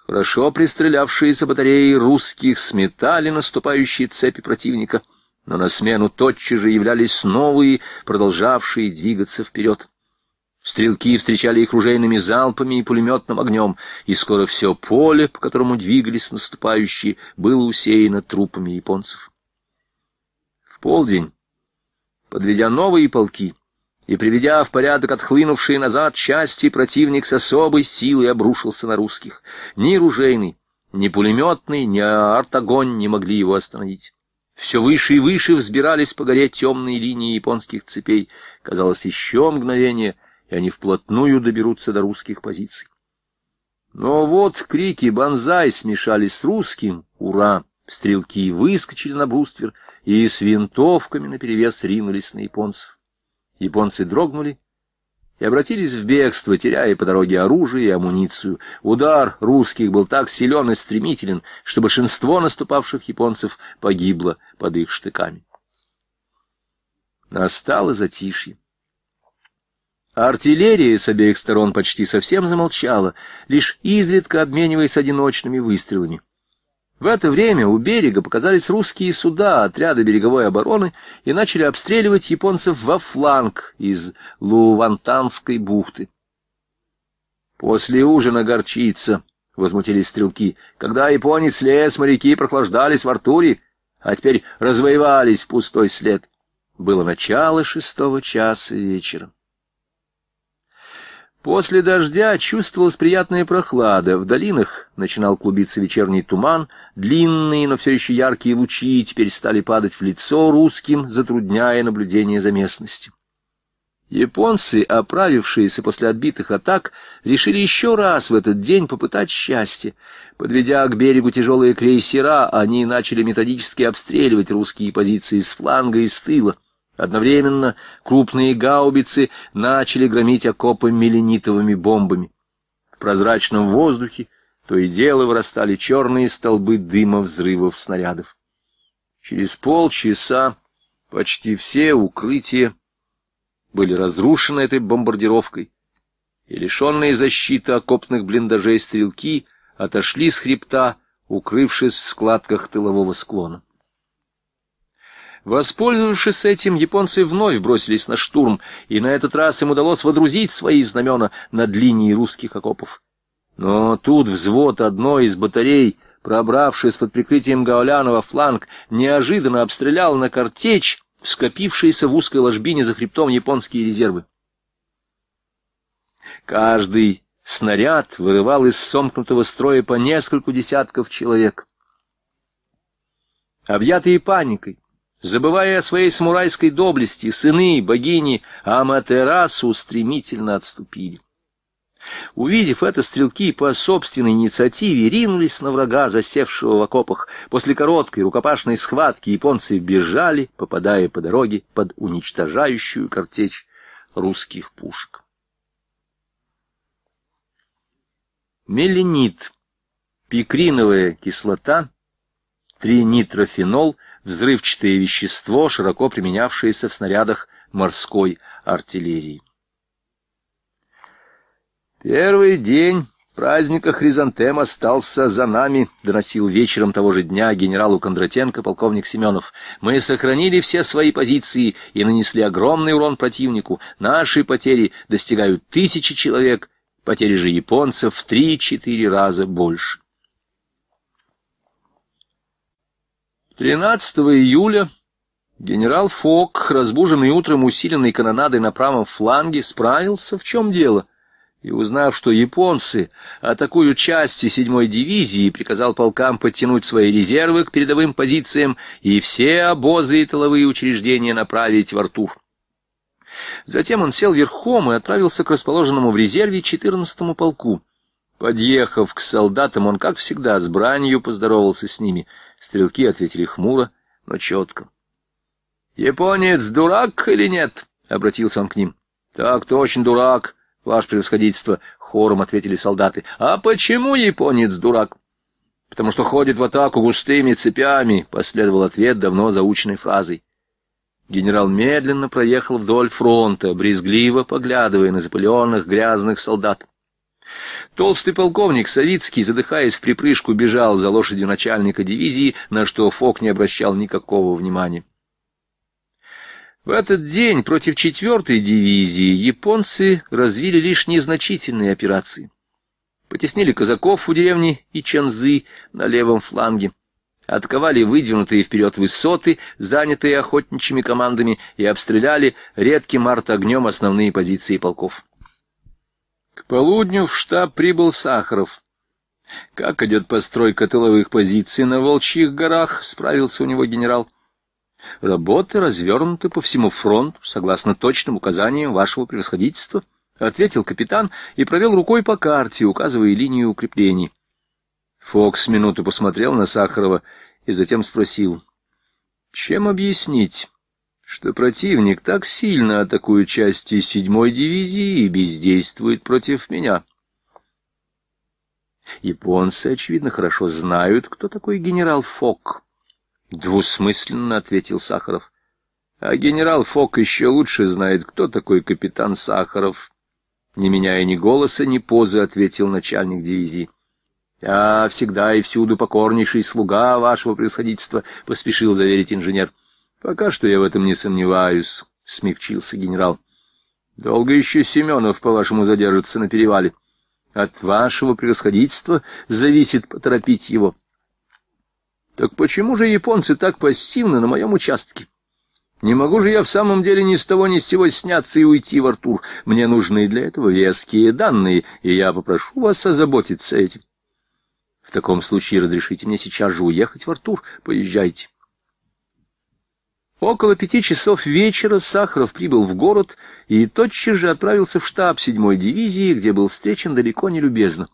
Хорошо пристрелявшиеся батареи русских сметали наступающие цепи противника, но на смену тотчас же являлись новые, продолжавшие двигаться вперед. Стрелки встречали их ружейными залпами и пулеметным огнем, и скоро все поле, по которому двигались наступающие, было усеяно трупами японцев. В полдень, подведя новые полки и приведя в порядок отхлынувшие назад части, противник с особой силой обрушился на русских. Ни ружейный, ни пулеметный, ни артогонь не могли его остановить. Все выше и выше взбирались по горе темные линии японских цепей. Казалось, еще мгновение — и они вплотную доберутся до русских позиций. Но вот крики «Бонзай!» смешались с русским «Ура!». Стрелки выскочили на бруствер и с винтовками наперевес ринулись на японцев. Японцы дрогнули и обратились в бегство, теряя по дороге оружие и амуницию. Удар русских был так силен и стремителен, что большинство наступавших японцев погибло под их штыками. Настало затишье. Артиллерия с обеих сторон почти совсем замолчала, лишь изредка обмениваясь одиночными выстрелами. В это время у берега показались русские суда отряда береговой обороны и начали обстреливать японцев во фланг из Лувантанской бухты. «После ужина горчица», — возмутились стрелки, — «когда японец лес, моряки прохлаждались в Артуре, а теперь развоевались в пустой след». Было начало шестого часа вечера. После дождя чувствовалась приятная прохлада, в долинах начинал клубиться вечерний туман, длинные, но все еще яркие лучи теперь стали падать в лицо русским, затрудняя наблюдение за местностью. Японцы, оправившиеся после отбитых атак, решили еще раз в этот день попытать счастье. Подведя к берегу тяжелые крейсера, они начали методически обстреливать русские позиции с фланга и с тыла. Одновременно крупные гаубицы начали громить окопы меленитовыми бомбами. В прозрачном воздухе то и дело вырастали черные столбы дыма взрывов снарядов. Через полчаса почти все укрытия были разрушены этой бомбардировкой, и лишенные защиты окопных блиндажей стрелки отошли с хребта, укрывшись в складках тылового склона. Воспользовавшись этим, японцы вновь бросились на штурм, и на этот раз им удалось водрузить свои знамена над линией русских окопов. Но тут взвод одной из батарей, пробравшись под прикрытием Гауляна фланг, неожиданно обстрелял на картечь скопившиеся в узкой ложбине за хребтом японские резервы. Каждый снаряд вырывал из сомкнутого строя по нескольку десятков человек. Объятые паникой, Забывая о своей самурайской доблести, сыны богини Аматерасу стремительно отступили. Увидев это, стрелки по собственной инициативе ринулись на врага, засевшего в окопах. После короткой рукопашной схватки японцы бежали, попадая по дороге под уничтожающую картечь русских пушек. Меленит, пикриновая кислота, тринитрофенол взрывчатое вещество, широко применявшееся в снарядах морской артиллерии. Первый день праздника хризантема остался за нами, доносил вечером того же дня генералу Кондратенко полковник Семенов. Мы сохранили все свои позиции и нанесли огромный урон противнику. Наши потери достигают тысячи человек, потери же японцев в три-четыре раза больше. 13 июля генерал Фок, разбуженный утром усиленной канонадой на правом фланге, справился, в чем дело, и, узнав, что японцы атакуют части 7-й дивизии, приказал полкам подтянуть свои резервы к передовым позициям и все обозы и тыловые учреждения направить в Артур. Затем он сел верхом и отправился к расположенному в резерве 14-му полку. Подъехав к солдатам, он, как всегда, с бранью поздоровался с ними — Стрелки ответили хмуро, но четко. «Японец дурак или нет?» — обратился он к ним. «Так точно дурак, ваше превосходительство», — хором ответили солдаты. «А почему японец дурак?» «Потому что ходит в атаку густыми цепями», — последовал ответ давно заученной фразой. Генерал медленно проехал вдоль фронта, брезгливо поглядывая на запыленных грязных солдат. Толстый полковник Савицкий, задыхаясь в припрыжку, бежал за лошадью начальника дивизии, на что Фок не обращал никакого внимания. В этот день против четвертой дивизии японцы развили лишь незначительные операции. Потеснили казаков у деревни и Ичанзы на левом фланге отковали выдвинутые вперед высоты, занятые охотничьими командами, и обстреляли редким арт-огнем основные позиции полков. К полудню в штаб прибыл Сахаров. Как идет постройка тыловых позиций на Волчьих горах, справился у него генерал. Работы развернуты по всему фронту, согласно точным указаниям вашего превосходительства, ответил капитан и провел рукой по карте, указывая линию укреплений. Фокс минуту посмотрел на Сахарова и затем спросил, чем объяснить что противник так сильно атакует части седьмой дивизии и бездействует против меня. Японцы, очевидно, хорошо знают, кто такой генерал Фок. Двусмысленно ответил Сахаров. А генерал Фок еще лучше знает, кто такой капитан Сахаров. Не меняя ни голоса, ни позы, ответил начальник дивизии. «Я всегда и всюду покорнейший слуга вашего происходительства», — поспешил заверить инженер. Пока что я в этом не сомневаюсь, — смягчился генерал. — Долго еще Семенов, по-вашему, задержится на перевале? От вашего превосходительства зависит поторопить его. — Так почему же японцы так пассивны на моем участке? Не могу же я в самом деле ни с того ни с сего сняться и уйти в Артур. Мне нужны для этого веские данные, и я попрошу вас озаботиться этим. В таком случае разрешите мне сейчас же уехать в Артур. Поезжайте. Около пяти часов вечера Сахаров прибыл в город и тотчас же отправился в штаб седьмой дивизии, где был встречен далеко не любезно.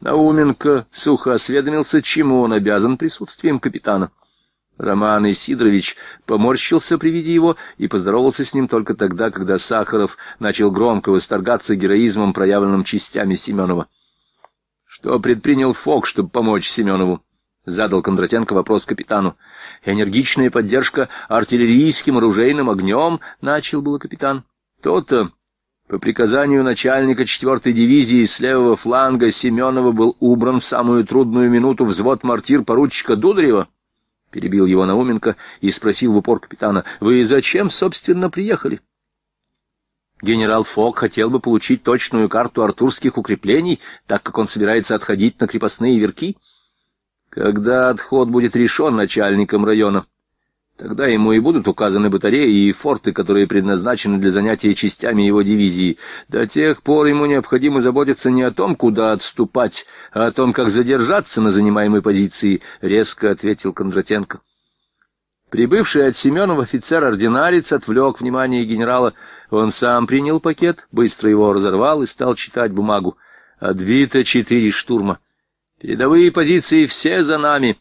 Науменко сухо осведомился, чему он обязан присутствием капитана. Роман Исидорович поморщился при виде его и поздоровался с ним только тогда, когда Сахаров начал громко восторгаться героизмом, проявленным частями Семенова. — Что предпринял Фок, чтобы помочь Семенову? — задал Кондратенко вопрос капитану. «Энергичная поддержка артиллерийским оружейным огнем», — начал было капитан. «То-то...» По приказанию начальника 4-й дивизии с левого фланга Семенова был убран в самую трудную минуту взвод мортир поручика Дударева. Перебил его Науменко и спросил в упор капитана, «Вы зачем, собственно, приехали?» Генерал Фок хотел бы получить точную карту артурских укреплений, так как он собирается отходить на крепостные верки. Когда отход будет решен начальником района, тогда ему и будут указаны батареи и форты, которые предназначены для занятия частями его дивизии. До тех пор ему необходимо заботиться не о том, куда отступать, а о том, как задержаться на занимаемой позиции, — резко ответил Кондратенко. Прибывший от Семенова офицер-ординарец отвлек внимание генерала. Он сам принял пакет, быстро его разорвал и стал читать бумагу. Отбито четыре штурма. Передовые позиции все за нами.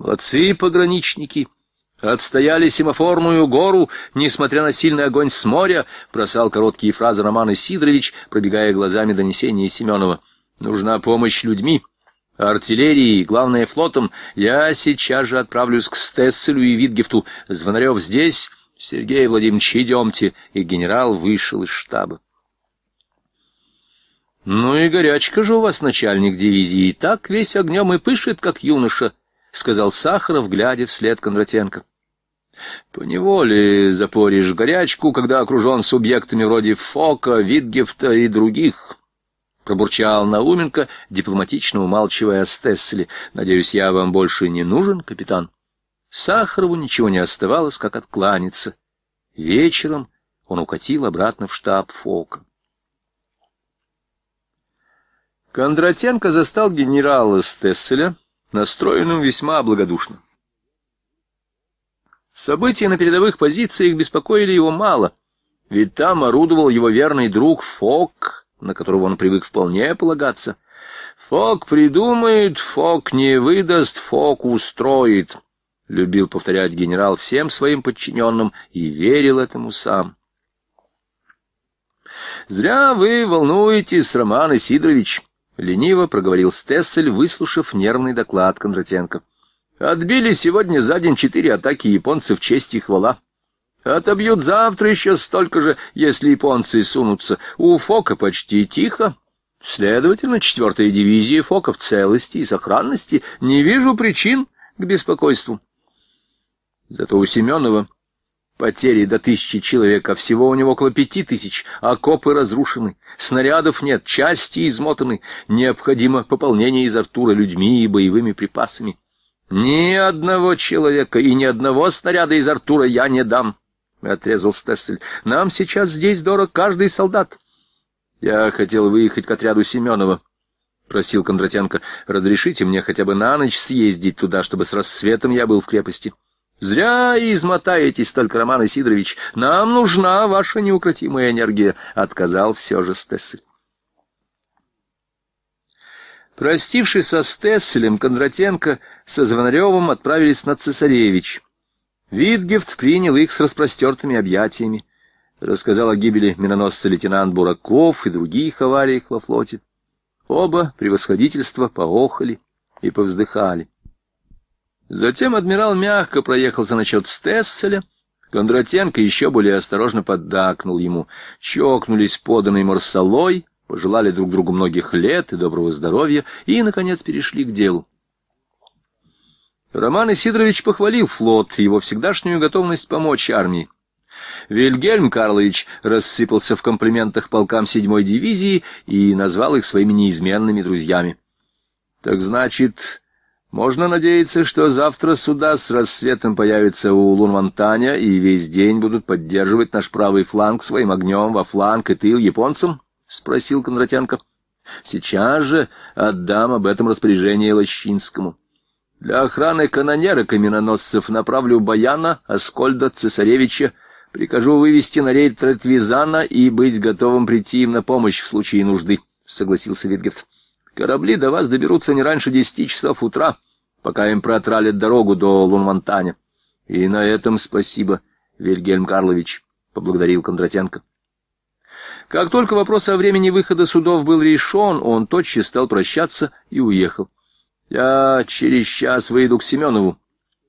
Молодцы пограничники. Отстояли семафорную гору, несмотря на сильный огонь с моря, бросал короткие фразы Роман Сидорович, пробегая глазами донесения Семенова. Нужна помощь людьми, артиллерии, главное флотом. Я сейчас же отправлюсь к Стесселю и Витгефту. Звонарев здесь. Сергей Владимирович, идемте. И генерал вышел из штаба. «Ну и горячка же у вас, начальник дивизии, и так весь огнем и пышет, как юноша», — сказал Сахаров, глядя вслед Кондратенко. «Поневоле запоришь горячку, когда окружен субъектами вроде Фока, Витгефта и других», — пробурчал Науменко, дипломатично умалчивая о Стесселе. «Надеюсь, я вам больше не нужен, капитан?» Сахарову ничего не оставалось, как откланяться. Вечером он укатил обратно в штаб Фока. Кондратенко застал генерала Стесселя, настроенным весьма благодушно. События на передовых позициях беспокоили его мало, ведь там орудовал его верный друг Фок, на которого он привык вполне полагаться. «Фок придумает, Фок не выдаст, Фок устроит», — любил повторять генерал всем своим подчиненным и верил этому сам. «Зря вы волнуетесь, Роман Исидорович», — лениво проговорил Стессель, выслушав нервный доклад Кондратенко. «Отбили сегодня за день четыре атаки японцев честь и хвала. Отобьют завтра еще столько же, если японцы сунутся. У Фока почти тихо. Следовательно, четвертая дивизия Фока в целости и сохранности. Не вижу причин к беспокойству». Зато у Семенова Потери до тысячи человек, а всего у него около пяти тысяч. Окопы а разрушены, снарядов нет, части измотаны. Необходимо пополнение из Артура людьми и боевыми припасами. Ни одного человека и ни одного снаряда из Артура я не дам, — отрезал Стессель. Нам сейчас здесь дорог каждый солдат. Я хотел выехать к отряду Семенова, — просил Кондратенко. — Разрешите мне хотя бы на ночь съездить туда, чтобы с рассветом я был в крепости. — Зря измотаетесь только, Роман Исидорович. Нам нужна ваша неукротимая энергия, — отказал все же Стессель. Простившись со Стесселем, Кондратенко со Звонаревым отправились на Цесаревич. Витгефт принял их с распростертыми объятиями. Рассказал о гибели миноносца лейтенант Бураков и других авариях во флоте. Оба превосходительства поохали и повздыхали. Затем адмирал мягко проехался насчет Стесселя. Кондратенко еще более осторожно поддакнул ему. Чокнулись поданной марсалой, пожелали друг другу многих лет и доброго здоровья, и, наконец, перешли к делу. Роман Исидорович похвалил флот и его всегдашнюю готовность помочь армии. Вильгельм Карлович рассыпался в комплиментах полкам 7-й дивизии и назвал их своими неизменными друзьями. «Так значит, можно надеяться, что завтра суда с рассветом появятся у Лунвантаня и весь день будут поддерживать наш правый фланг своим огнем во фланг и тыл японцам? — спросил Кондратенко. — Сейчас же отдам об этом распоряжение Лощинскому. Для охраны канонерок и миноносцев направлю Баяна, Аскольда, Цесаревича, Прикажу вывести на рейд Третвизана и быть готовым прийти им на помощь в случае нужды, — согласился Витгефт. Корабли до вас доберутся не раньше десяти часов утра, пока им протралят дорогу до Лунвантаня. И на этом спасибо, Вильгельм Карлович, — поблагодарил Кондратенко. Как только вопрос о времени выхода судов был решен, он тотчас стал прощаться и уехал. «Я через час выйду к Семенову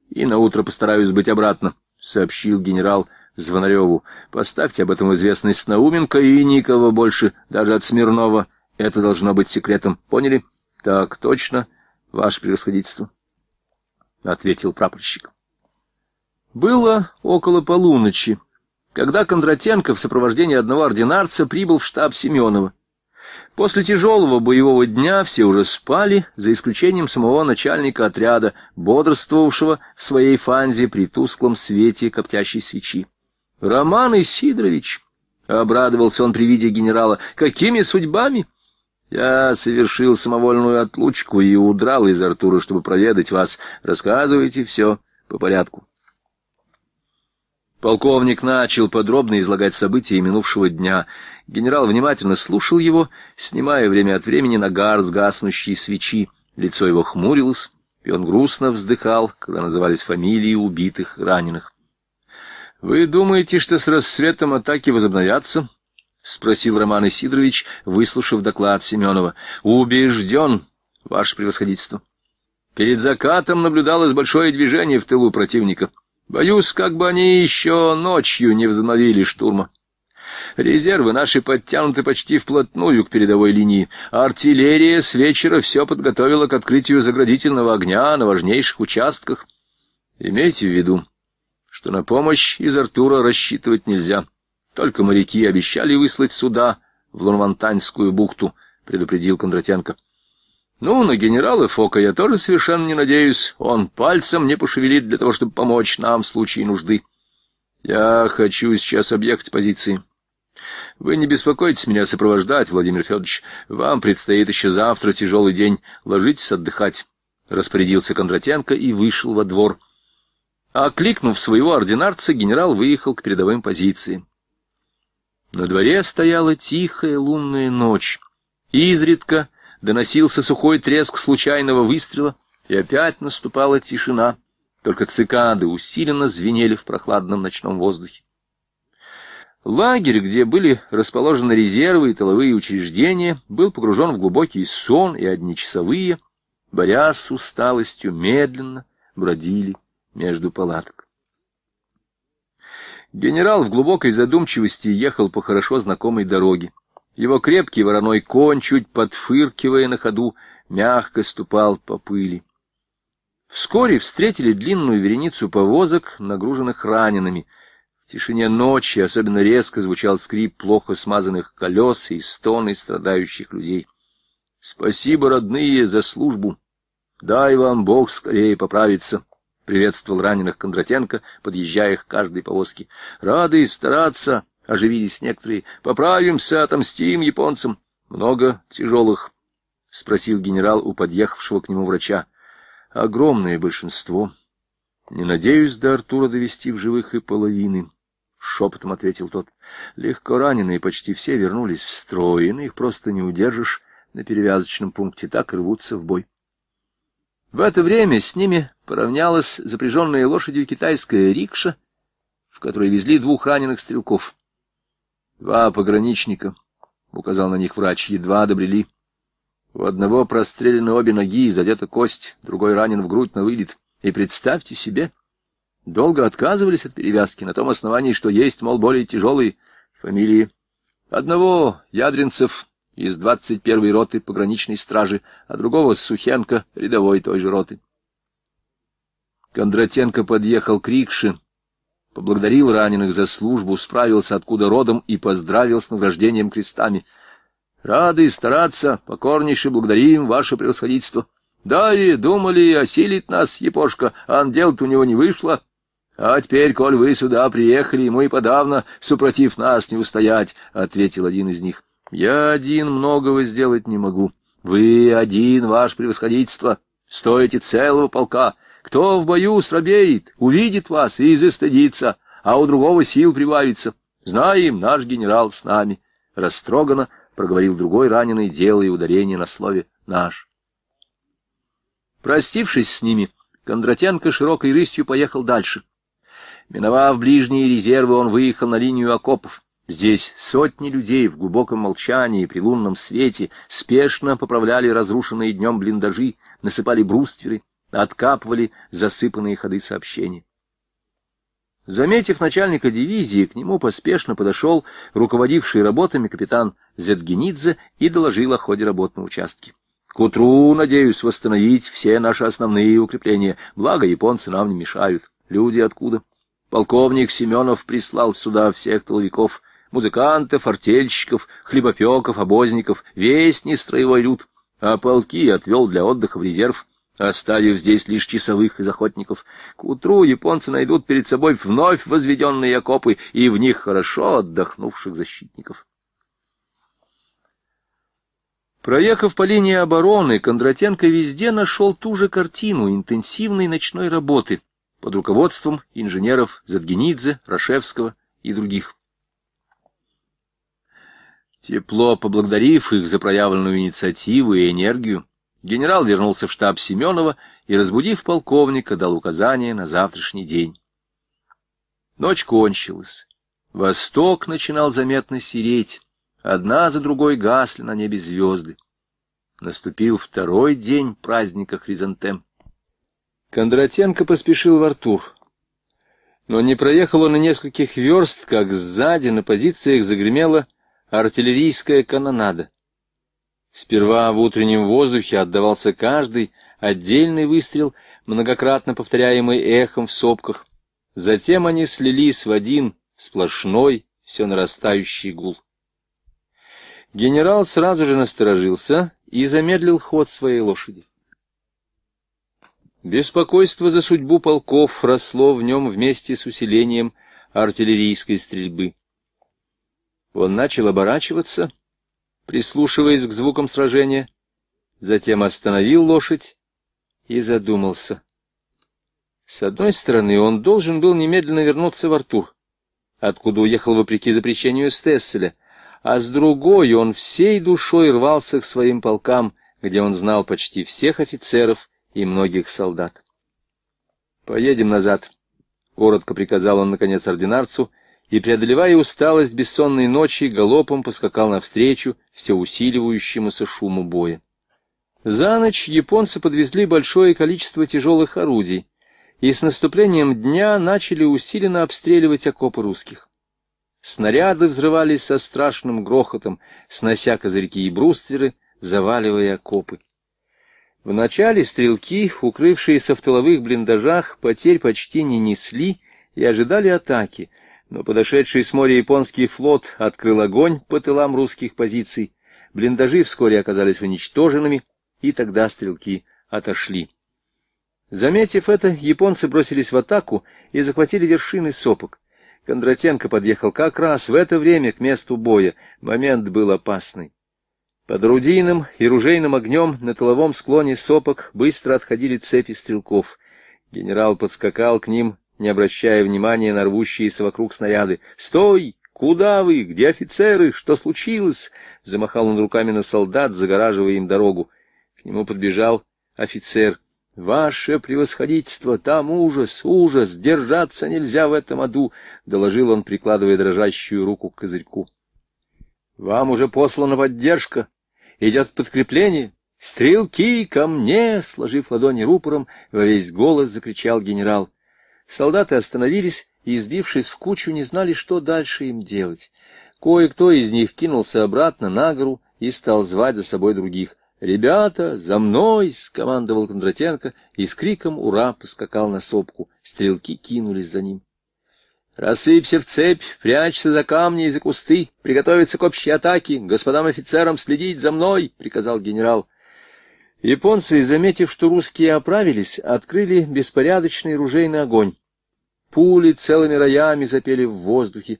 и на утро постараюсь быть обратно», — сообщил генерал Звонареву. «Поставьте об этом известность Науменко и никого больше, даже от Смирнова это должно быть секретом, поняли? Так точно, ваше превосходительство, — ответил прапорщик. Было около полуночи, когда Кондратенко в сопровождении одного ординарца прибыл в штаб Семенова. После тяжелого боевого дня все уже спали, за исключением самого начальника отряда, бодрствовавшего в своей фанзе при тусклом свете коптящей свечи. Роман Исидорович, — обрадовался он при виде генерала, — какими судьбами? — я совершил самовольную отлучку и удрал из Артура, чтобы проведать вас. Рассказывайте все по порядку. Полковник начал подробно излагать события минувшего дня. Генерал внимательно слушал его, снимая время от времени нагар с гаснущей свечи. Лицо его хмурилось, и он грустно вздыхал, когда назывались фамилии убитых, раненых. «Вы думаете, что с рассветом атаки возобновятся?» — спросил Роман Исидорович, выслушав доклад Семенова. — Убежден, ваше превосходительство. Перед закатом наблюдалось большое движение в тылу противника. Боюсь, как бы они еще ночью не возобновили штурма. Резервы наши подтянуты почти вплотную к передовой линии. Артиллерия с вечера все подготовила к открытию заградительного огня на важнейших участках. Имейте в виду, что на помощь из Артура рассчитывать нельзя. — только моряки обещали выслать суда в Лонвантанскую бухту, предупредил Кондратенко. Ну, на генерала Фока я тоже совершенно не надеюсь. Он пальцем не пошевелит для того, чтобы помочь нам в случае нужды. Я хочу сейчас объехать позиции. Вы не беспокойтесь меня сопровождать, Владимир Федорович. Вам предстоит еще завтра тяжелый день. Ложитесь отдыхать. Распорядился Кондратенко и вышел во двор. Окликнув своего ординарца, генерал выехал к передовым позициям. На дворе стояла тихая лунная ночь. Изредка доносился сухой треск случайного выстрела, и опять наступала тишина. Только цикады усиленно звенели в прохладном ночном воздухе. Лагерь, где были расположены резервы и тыловые учреждения, был погружен в глубокий сон, и одни часовые, борясь с усталостью, медленно бродили между палаток. Генерал в глубокой задумчивости ехал по хорошо знакомой дороге. Его крепкий вороной конь, чуть подфыркивая на ходу, мягко ступал по пыли. Вскоре встретили длинную вереницу повозок, нагруженных ранеными. В тишине ночи особенно резко звучал скрип плохо смазанных колес и стоны страдающих людей. — Спасибо, родные, за службу. Дай вам Бог скорее поправиться, приветствовал раненых Кондратенко, подъезжая к каждой повозке. «Рады стараться!» — оживились некоторые. «Поправимся, отомстим японцам!» «Много тяжелых?» — спросил генерал у подъехавшего к нему врача. «Огромное большинство. Не надеюсь до Артура довести в живых и половины». Шепотом ответил тот. «Легко раненые почти все вернулись в строй, на их просто не удержишь на перевязочном пункте, так рвутся в бой». В это время с ними поравнялась запряженная лошадью китайская рикша, в которой везли двух раненых стрелков. Два пограничника, — указал на них врач, — едва добрели. У одного прострелены обе ноги и задета кость, другой ранен в грудь на вылет. И представьте себе, долго отказывались от перевязки на том основании, что есть, мол, более тяжелые фамилии. Одного — ядренцев из 21-й роты пограничной стражи, а другого — Сухенко, рядовой той же роты. Кондратенко подъехал к рикше, поблагодарил раненых за службу, справился откуда родом и поздравил с награждением крестами. «Рады стараться, покорнейше благодарим, ваше превосходительство. Да и думали, осилить нас Япошка, а дел-то у него не вышло». «А теперь, коль вы сюда приехали, ему и подавно, супротив нас, не устоять», — ответил один из них. Я один многого сделать не могу. Вы один, ваше превосходительство, стоите целого полка. Кто в бою срабеет, увидит вас и застыдится, а у другого сил прибавится. Знаем, наш генерал с нами. Растроганно проговорил другой раненый, делая ударение на слове «наш». Простившись с ними, Кондратенко широкой рысью поехал дальше. Миновав ближние резервы, он выехал на линию окопов. Здесь сотни людей в глубоком молчании при лунном свете спешно поправляли разрушенные днем блиндажи, насыпали брустверы, откапывали засыпанные ходы сообщений. Заметив начальника дивизии, к нему поспешно подошел руководивший работами капитан Зетгенидзе и доложил о ходе работ на участке. К утру, надеюсь, восстановить все наши основные укрепления, благо японцы нам не мешают. Люди откуда? Полковник Семенов прислал сюда всех толовиков музыкантов, артельщиков, хлебопеков, обозников, весь нестроевой люд, а полки отвел для отдыха в резерв, оставив здесь лишь часовых и охотников. К утру японцы найдут перед собой вновь возведенные окопы и в них хорошо отдохнувших защитников. Проехав по линии обороны, Кондратенко везде нашел ту же картину интенсивной ночной работы под руководством инженеров Задгенидзе, Рашевского и других. Тепло поблагодарив их за проявленную инициативу и энергию, генерал вернулся в штаб Семенова и, разбудив полковника, дал указание на завтрашний день. Ночь кончилась. Восток начинал заметно сереть. Одна за другой гасли на небе звезды. Наступил второй день праздника Хризантем. Кондратенко поспешил в Артур. Но не проехал он и нескольких верст, как сзади на позициях загремело артиллерийская канонада. Сперва в утреннем воздухе отдавался каждый отдельный выстрел, многократно повторяемый эхом в сопках. Затем они слились в один сплошной, все нарастающий гул. Генерал сразу же насторожился и замедлил ход своей лошади. Беспокойство за судьбу полков росло в нем вместе с усилением артиллерийской стрельбы. Он начал оборачиваться, прислушиваясь к звукам сражения, затем остановил лошадь и задумался. С одной стороны, он должен был немедленно вернуться в Артур, откуда уехал вопреки запрещению Стесселя, а с другой он всей душой рвался к своим полкам, где он знал почти всех офицеров и многих солдат. «Поедем назад», — коротко приказал он, наконец, ординарцу — и, преодолевая усталость бессонной ночи, галопом поскакал навстречу все усиливающемуся шуму боя. За ночь японцы подвезли большое количество тяжелых орудий, и с наступлением дня начали усиленно обстреливать окопы русских. Снаряды взрывались со страшным грохотом, снося козырьки и брустверы, заваливая окопы. Вначале стрелки, укрывшиеся в тыловых блиндажах, потерь почти не несли и ожидали атаки — но подошедший с моря японский флот открыл огонь по тылам русских позиций, блиндажи вскоре оказались уничтоженными, и тогда стрелки отошли. Заметив это, японцы бросились в атаку и захватили вершины сопок. Кондратенко подъехал как раз в это время к месту боя, момент был опасный. Под орудийным и ружейным огнем на тыловом склоне сопок быстро отходили цепи стрелков. Генерал подскакал к ним не обращая внимания на рвущиеся вокруг снаряды. «Стой! Куда вы? Где офицеры? Что случилось?» Замахал он руками на солдат, загораживая им дорогу. К нему подбежал офицер. «Ваше превосходительство! Там ужас! Ужас! Держаться нельзя в этом аду!» — доложил он, прикладывая дрожащую руку к козырьку. «Вам уже послана поддержка. Идет подкрепление. «Стрелки, ко мне!» — сложив ладони рупором, во весь голос закричал генерал. Солдаты остановились и, избившись в кучу, не знали, что дальше им делать. Кое-кто из них кинулся обратно на гору и стал звать за собой других. «Ребята, за мной!» — скомандовал Кондратенко и с криком «Ура!» поскакал на сопку. Стрелки кинулись за ним. «Рассыпься в цепь, прячься за камни и за кусты, приготовиться к общей атаке, господам офицерам следить за мной!» — приказал генерал. Японцы, заметив, что русские оправились, открыли беспорядочный ружейный огонь. Пули целыми роями запели в воздухе.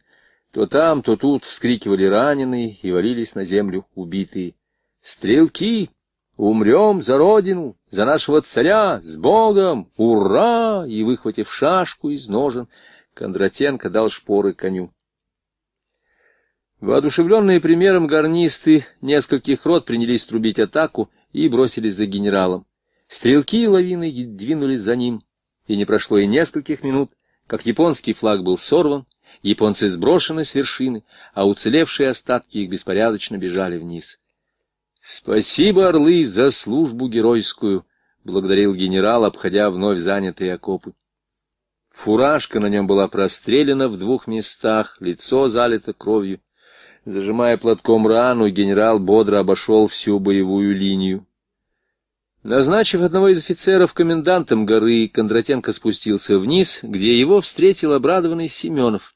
То там, то тут вскрикивали раненые и валились на землю убитые. «Стрелки! Умрем за родину, за нашего царя, с Богом! Ура!» И, выхватив шашку из ножен, Кондратенко дал шпоры коню. Воодушевленные примером гарнисты нескольких рот принялись трубить атаку — и бросились за генералом. Стрелки и лавины двинулись за ним, и не прошло и нескольких минут, как японский флаг был сорван, японцы сброшены с вершины, а уцелевшие остатки их беспорядочно бежали вниз. «Спасибо, орлы, за службу геройскую!» — благодарил генерал, обходя вновь занятые окопы. Фуражка на нем была прострелена в двух местах, лицо залито кровью. Зажимая платком рану, генерал бодро обошел всю боевую линию. Назначив одного из офицеров комендантом горы, Кондратенко спустился вниз, где его встретил обрадованный Семенов.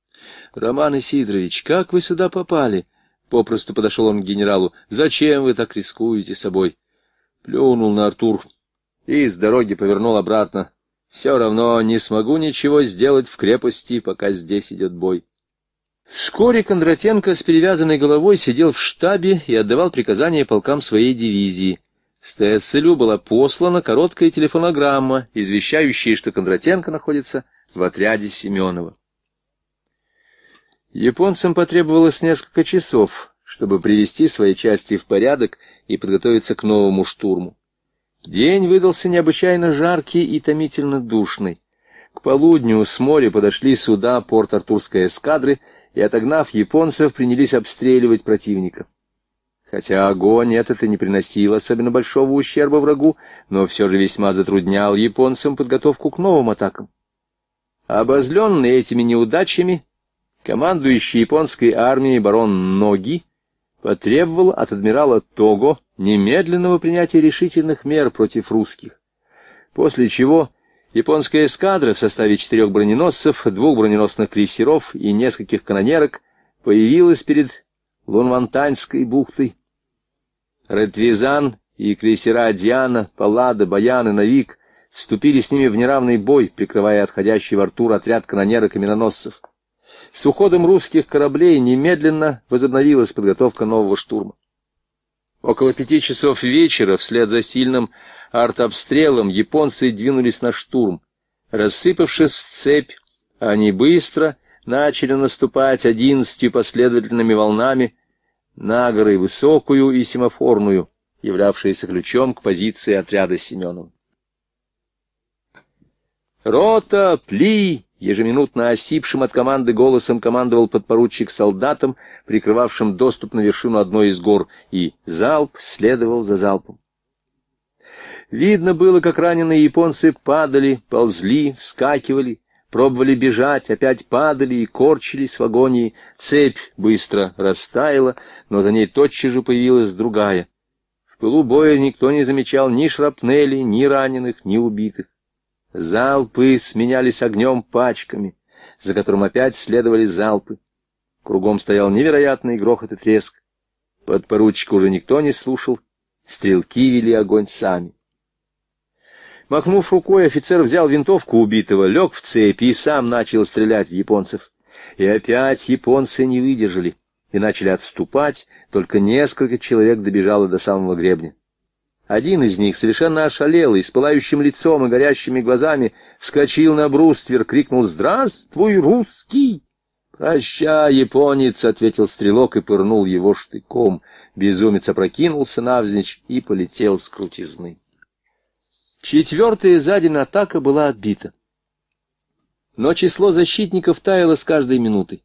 — Роман Исидорович, как вы сюда попали? — попросту подошел он к генералу. — Зачем вы так рискуете собой? Плюнул на Артур и с дороги повернул обратно. Все равно не смогу ничего сделать в крепости, пока здесь идет бой. Вскоре Кондратенко с перевязанной головой сидел в штабе и отдавал приказания полкам своей дивизии. С ТСЛю была послана короткая телефонограмма, извещающая, что Кондратенко находится в отряде Семенова. Японцам потребовалось несколько часов, чтобы привести свои части в порядок и подготовиться к новому штурму. День выдался необычайно жаркий и томительно душный. К полудню с моря подошли суда порт-артурской эскадры — и, отогнав японцев, принялись обстреливать противника. Хотя огонь этот и не приносил особенно большого ущерба врагу, но все же весьма затруднял японцам подготовку к новым атакам. Обозленный этими неудачами, командующий японской армией барон Ноги потребовал от адмирала Того немедленного принятия решительных мер против русских, после чего Японская эскадра в составе четырех броненосцев, двух броненосных крейсеров и нескольких канонерок появилась перед Лунвантанской бухтой. Ретвизан и крейсера Диана, Паллада, Баян и Навик вступили с ними в неравный бой, прикрывая отходящий в Артур отряд канонерок и миноносцев. С уходом русских кораблей немедленно возобновилась подготовка нового штурма. Около пяти часов вечера, вслед за сильным артобстрелом японцы двинулись на штурм. Рассыпавшись в цепь, они быстро начали наступать одиннадцатью последовательными волнами на горы высокую и семафорную, являвшиеся ключом к позиции отряда Семенова. «Рота! Пли!» Ежеминутно осипшим от команды голосом командовал подпоручик солдатам, прикрывавшим доступ на вершину одной из гор, и залп следовал за залпом. Видно было, как раненые японцы падали, ползли, вскакивали, пробовали бежать, опять падали и корчились в агонии. Цепь быстро растаяла, но за ней тотчас же появилась другая. В пылу боя никто не замечал ни шрапнели, ни раненых, ни убитых. Залпы сменялись огнем пачками, за которым опять следовали залпы. Кругом стоял невероятный грохот и треск. Подпоручика уже никто не слушал, стрелки вели огонь сами. Махнув рукой, офицер взял винтовку убитого, лег в цепи и сам начал стрелять в японцев. И опять японцы не выдержали и начали отступать, только несколько человек добежало до самого гребня. Один из них, совершенно ошалелый, с пылающим лицом и горящими глазами, вскочил на бруствер, крикнул «Здравствуй, русский!» «Прощай, японец!» — ответил стрелок и пырнул его штыком. Безумец опрокинулся навзничь и полетел с крутизны. Четвертая за день атака была отбита. Но число защитников таяло с каждой минутой.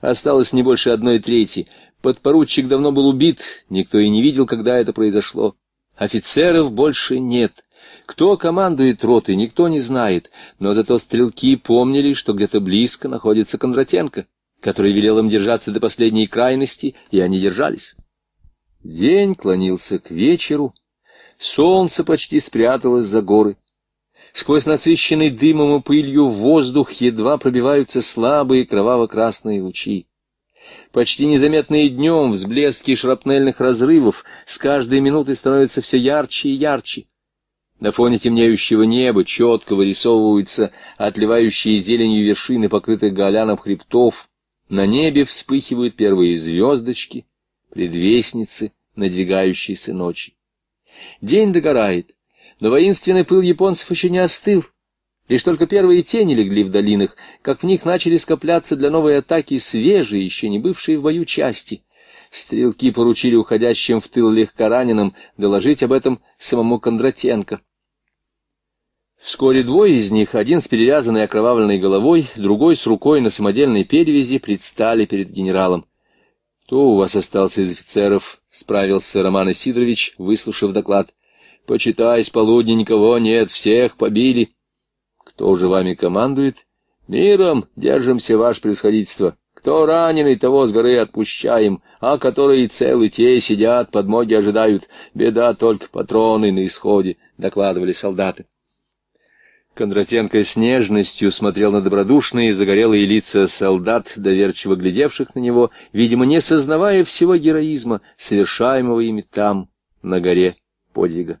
Осталось не больше одной трети. Подпоручик давно был убит, никто и не видел, когда это произошло. Офицеров больше нет. Кто командует ротой, никто не знает, но зато стрелки помнили, что где-то близко находится Кондратенко, который велел им держаться до последней крайности, и они держались. День клонился к вечеру. Солнце почти спряталось за горы. Сквозь насыщенный дымом и пылью воздух едва пробиваются слабые кроваво-красные лучи. Почти незаметные днем взблески шрапнельных разрывов с каждой минутой становятся все ярче и ярче. На фоне темнеющего неба четко вырисовываются отливающие зеленью вершины, покрытых галяном хребтов. На небе вспыхивают первые звездочки, предвестницы надвигающейся ночи. День догорает, но воинственный пыл японцев еще не остыл. Лишь только первые тени легли в долинах, как в них начали скопляться для новой атаки свежие, еще не бывшие в бою части. Стрелки поручили уходящим в тыл легкораненым доложить об этом самому Кондратенко. Вскоре двое из них, один с перевязанной окровавленной головой, другой с рукой на самодельной перевязи, предстали перед генералом. Кто у вас остался из офицеров? — справился Роман Сидорович, выслушав доклад. — Почитай, с полудня никого нет, всех побили. — Кто же вами командует? — Миром держимся, ваше превосходительство. Кто раненый, того с горы отпускаем, а которые целы, те сидят, подмоги ожидают. Беда только патроны на исходе, — докладывали солдаты. Кондратенко с нежностью смотрел на добродушные загорелые лица солдат, доверчиво глядевших на него, видимо, не сознавая всего героизма, совершаемого ими там, на горе подвига.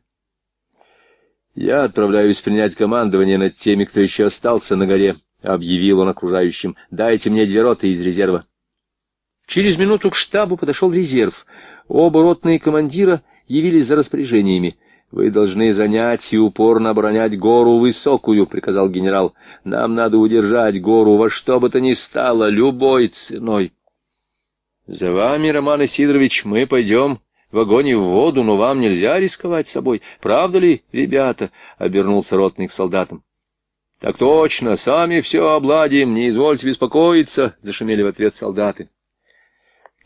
«Я отправляюсь принять командование над теми, кто еще остался на горе», — объявил он окружающим. «Дайте мне две роты из резерва». Через минуту к штабу подошел резерв. Оба ротные командира явились за распоряжениями. «Вы должны занять и упорно оборонять гору высокую», — приказал генерал. «Нам надо удержать гору во что бы то ни стало, любой ценой». «За вами, Роман Сидорович, мы пойдем в огонь и в воду, но вам нельзя рисковать собой. Правда ли, ребята?» — обернулся ротник к солдатам. «Так точно, сами все обладим, не извольте беспокоиться», — зашумели в ответ солдаты.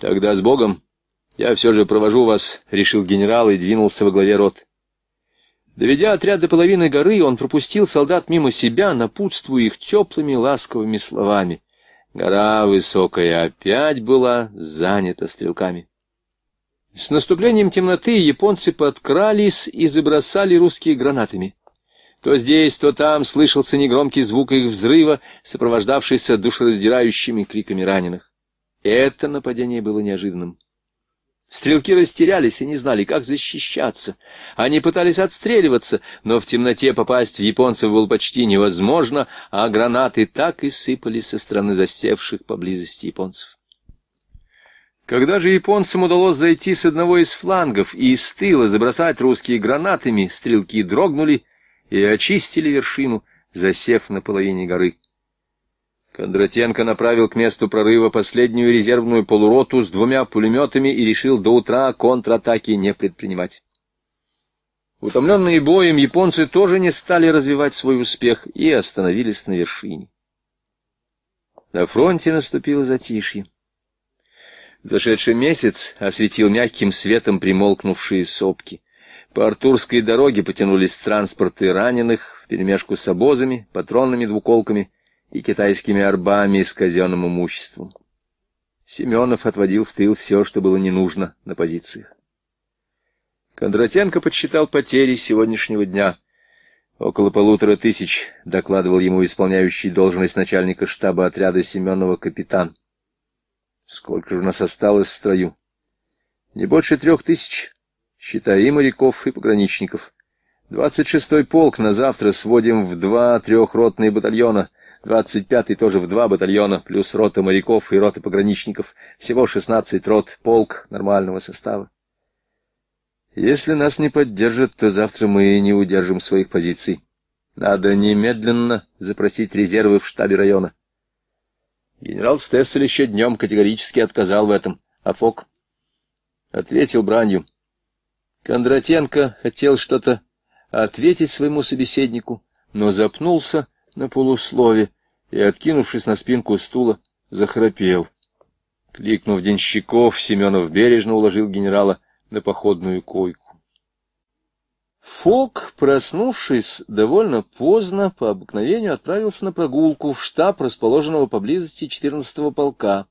«Тогда с Богом. Я все же провожу вас», — решил генерал и двинулся во главе рот. Доведя отряд до половины горы, он пропустил солдат мимо себя, напутствуя их теплыми ласковыми словами. Гора высокая опять была занята стрелками. С наступлением темноты японцы подкрались и забросали русские гранатами. То здесь, то там слышался негромкий звук их взрыва, сопровождавшийся душераздирающими криками раненых. Это нападение было неожиданным. Стрелки растерялись и не знали, как защищаться. Они пытались отстреливаться, но в темноте попасть в японцев было почти невозможно, а гранаты так и сыпались со стороны засевших поблизости японцев. Когда же японцам удалось зайти с одного из флангов и из тыла забросать русские гранатами, стрелки дрогнули и очистили вершину, засев на половине горы. Кондратенко направил к месту прорыва последнюю резервную полуроту с двумя пулеметами и решил до утра контратаки не предпринимать. Утомленные боем, японцы тоже не стали развивать свой успех и остановились на вершине. На фронте наступило затишье. Зашедший месяц осветил мягким светом примолкнувшие сопки. По Артурской дороге потянулись транспорты раненых вперемешку с обозами, патронными двуколками — и китайскими арбами с казенным имуществом. Семенов отводил в тыл все, что было не нужно на позициях. Кондратенко подсчитал потери сегодняшнего дня. Около полутора тысяч, докладывал ему исполняющий должность начальника штаба отряда Семенова капитан. Сколько же у нас осталось в строю? Не больше трех тысяч, считая и моряков, и пограничников. Двадцать шестой полк на завтра сводим в два трехротные батальона — 25-й тоже в два батальона, плюс рота моряков и рота пограничников. Всего 16 рот, полк нормального состава. Если нас не поддержат, то завтра мы не удержим своих позиций. Надо немедленно запросить резервы в штабе района. Генерал Стессель еще днем категорически отказал в этом, а Фок ответил бранью. Кондратенко хотел что-то ответить своему собеседнику, но запнулся, на полуслове и, откинувшись на спинку стула, захрапел. Кликнув денщиков, Семенов бережно уложил генерала на походную койку. Фок, проснувшись довольно поздно, по обыкновению отправился на прогулку в штаб, расположенного поблизости 14-го полка.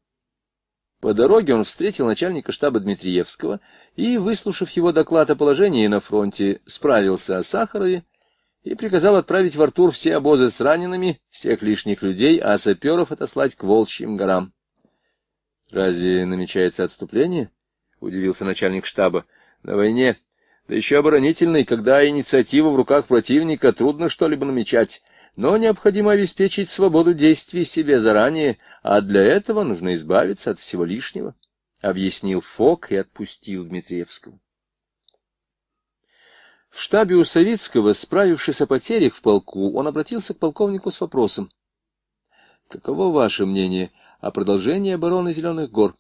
По дороге он встретил начальника штаба Дмитриевского и, выслушав его доклад о положении на фронте, справился о Сахарове и приказал отправить в Артур все обозы с ранеными, всех лишних людей, а саперов отослать к Волчьим горам. — Разве намечается отступление? — удивился начальник штаба. — На войне, да еще оборонительной, когда инициатива в руках противника, трудно что-либо намечать. Но необходимо обеспечить свободу действий себе заранее, а для этого нужно избавиться от всего лишнего, — объяснил Фок и отпустил Дмитриевского. В штабе у Савицкого, справившись о потерях в полку, он обратился к полковнику с вопросом. «Каково ваше мнение о продолжении обороны Зеленых гор?»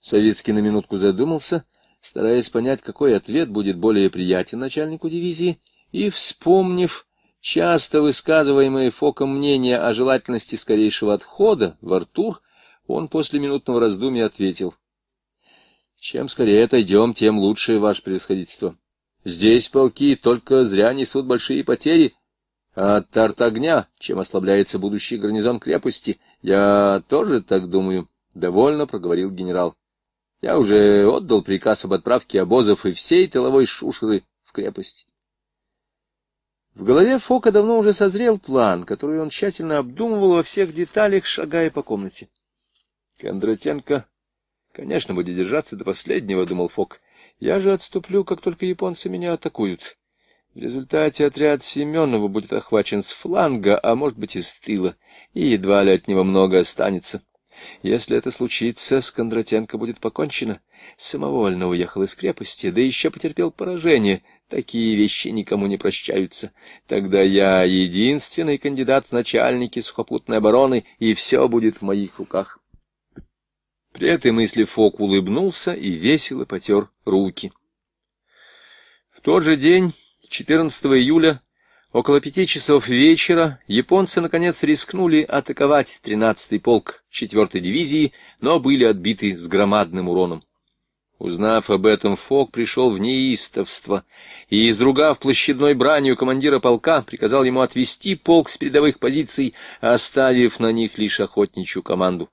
Савицкий на минутку задумался, стараясь понять, какой ответ будет более приятен начальнику дивизии, и, вспомнив часто высказываемое Фоком мнение о желательности скорейшего отхода в Артур, он после минутного раздумья ответил. «Чем скорее отойдем, тем лучше, ваше превосходительство. Здесь полки только зря несут большие потери, а от тарт огня, чем ослабляется будущий гарнизон крепости, я тоже так думаю, — довольно проговорил генерал. Я уже отдал приказ об отправке обозов и всей тыловой шушеры в крепость. В голове Фока давно уже созрел план, который он тщательно обдумывал во всех деталях, шагая по комнате. Кондратенко, конечно, будет держаться до последнего, — думал Фок, — я же отступлю, как только японцы меня атакуют. В результате отряд Семенова будет охвачен с фланга, а может быть и с тыла, и едва ли от него много останется. Если это случится, с Кондратенко будет покончено. Самовольно уехал из крепости, да еще потерпел поражение. Такие вещи никому не прощаются. Тогда я единственный кандидат в начальники сухопутной обороны, и все будет в моих руках. При этой мысли Фок улыбнулся и весело потер руки. В тот же день, 14 июля, около пяти часов вечера, японцы наконец рискнули атаковать 13-й полк 4-й дивизии, но были отбиты с громадным уроном. Узнав об этом, Фок пришел в неистовство и, изругав площадной бранью командира полка, приказал ему отвести полк с передовых позиций, оставив на них лишь охотничью команду.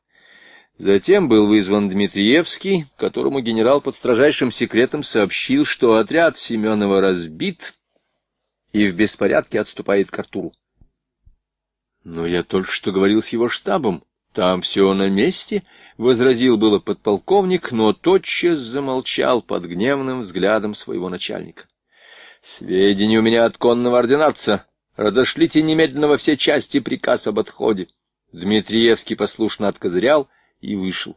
Затем был вызван Дмитриевский, которому генерал под строжайшим секретом сообщил, что отряд Семенова разбит и в беспорядке отступает к Артуру. «Но я только что говорил с его штабом. Там все на месте», — возразил было подполковник, но тотчас замолчал под гневным взглядом своего начальника. «Сведения у меня от конного ординарца. Разошлите немедленно во все части приказ об отходе». Дмитриевский послушно откозырял — и вышел.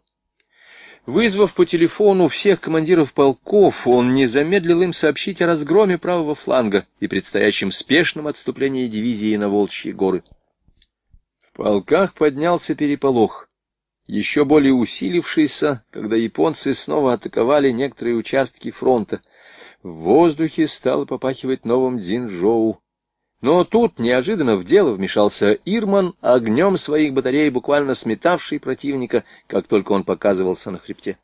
Вызвав по телефону всех командиров полков, он не замедлил им сообщить о разгроме правого фланга и предстоящем спешном отступлении дивизии на Волчьи горы. В полках поднялся переполох, еще более усилившийся, когда японцы снова атаковали некоторые участки фронта. В воздухе стало попахивать новым дзинжоу. Но тут неожиданно в дело вмешался Ирман, огнем своих батарей буквально сметавший противника, как только он показывался на хребте.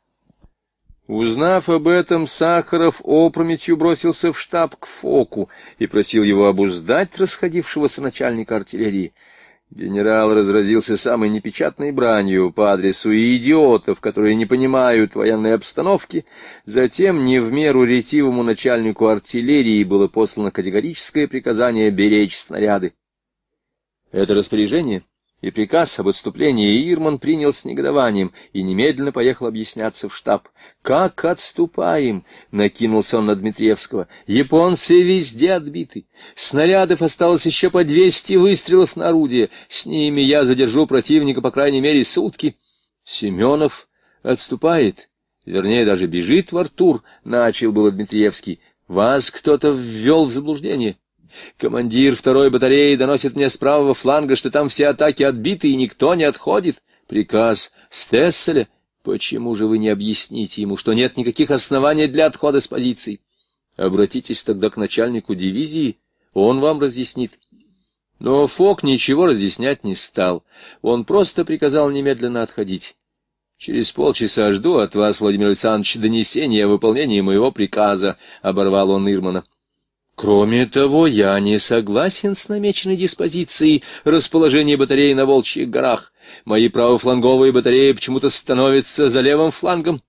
Узнав об этом, Сахаров опрометью бросился в штаб к Фоку и просил его обуздать расходившегося начальника артиллерии. Генерал разразился самой непечатной бранью по адресу идиотов, которые не понимают военной обстановки. Затем не в меру ретивому начальнику артиллерии было послано категорическое приказание беречь снаряды. Это распоряжение и приказ об отступлении Ирман принял с негодованием и немедленно поехал объясняться в штаб. «Как отступаем?» — накинулся он на Дмитриевского. «Японцы везде отбиты. Снарядов осталось еще по двести выстрелов на орудие. С ними я задержу противника по крайней мере сутки». «Семенов отступает, вернее, даже бежит в Артур», — начал было Дмитриевский. «Вас кто-то ввел в заблуждение». Командир второй батареи доносит мне с правого фланга, что там все атаки отбиты и никто не отходит. Приказ Стесселя. Почему же вы не объясните ему, что нет никаких оснований для отхода с позиций? Обратитесь тогда к начальнику дивизии, он вам разъяснит. Но Фок ничего разъяснять не стал. Он просто приказал немедленно отходить. «Через полчаса жду от вас, Владимир Александрович, донесения о выполнении моего приказа», — оборвал он Ирмана. Кроме того, я не согласен с намеченной диспозицией расположения батареи на Волчьих горах. Мои правофланговые батареи почему-то становятся за левым флангом.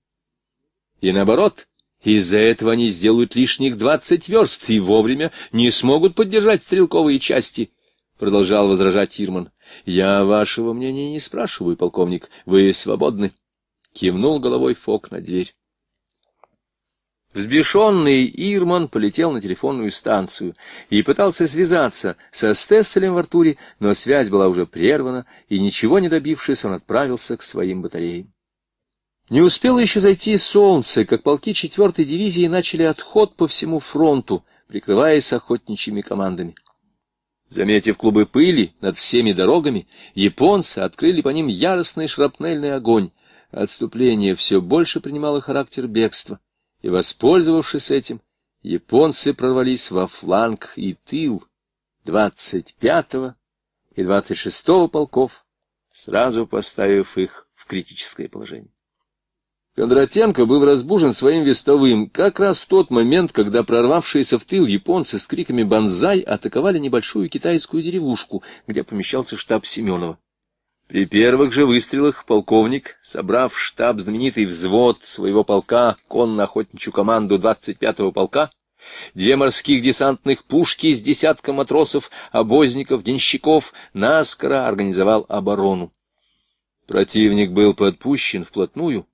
И наоборот, из-за этого они сделают лишних двадцать верст и вовремя не смогут поддержать стрелковые части, — продолжал возражать Ирман. — Я вашего мнения не спрашиваю, полковник, вы свободны. Кивнул головой Фок на дверь. Взбешенный Ирман полетел на телефонную станцию и пытался связаться со Стесселем в Артуре, но связь была уже прервана, и ничего не добившись, он отправился к своим батареям. Не успело еще зайти солнце, как полки 4-й дивизии начали отход по всему фронту, прикрываясь охотничьими командами. Заметив клубы пыли над всеми дорогами, японцы открыли по ним яростный шрапнельный огонь. Отступление все больше принимало характер бегства и, воспользовавшись этим, японцы прорвались во фланг и тыл 25-го и 26-го полков, сразу поставив их в критическое положение. Кондратенко был разбужен своим вестовым как раз в тот момент, когда прорвавшиеся в тыл японцы с криками «Бонзай!» атаковали небольшую китайскую деревушку, где помещался штаб Семенова. При первых же выстрелах полковник, собрав штаб знаменитый взвод своего полка, конно-охотничью команду 25-го полка, две морских десантных пушки с десятком матросов, обозников, денщиков, наскоро организовал оборону. Противник был подпущен вплотную,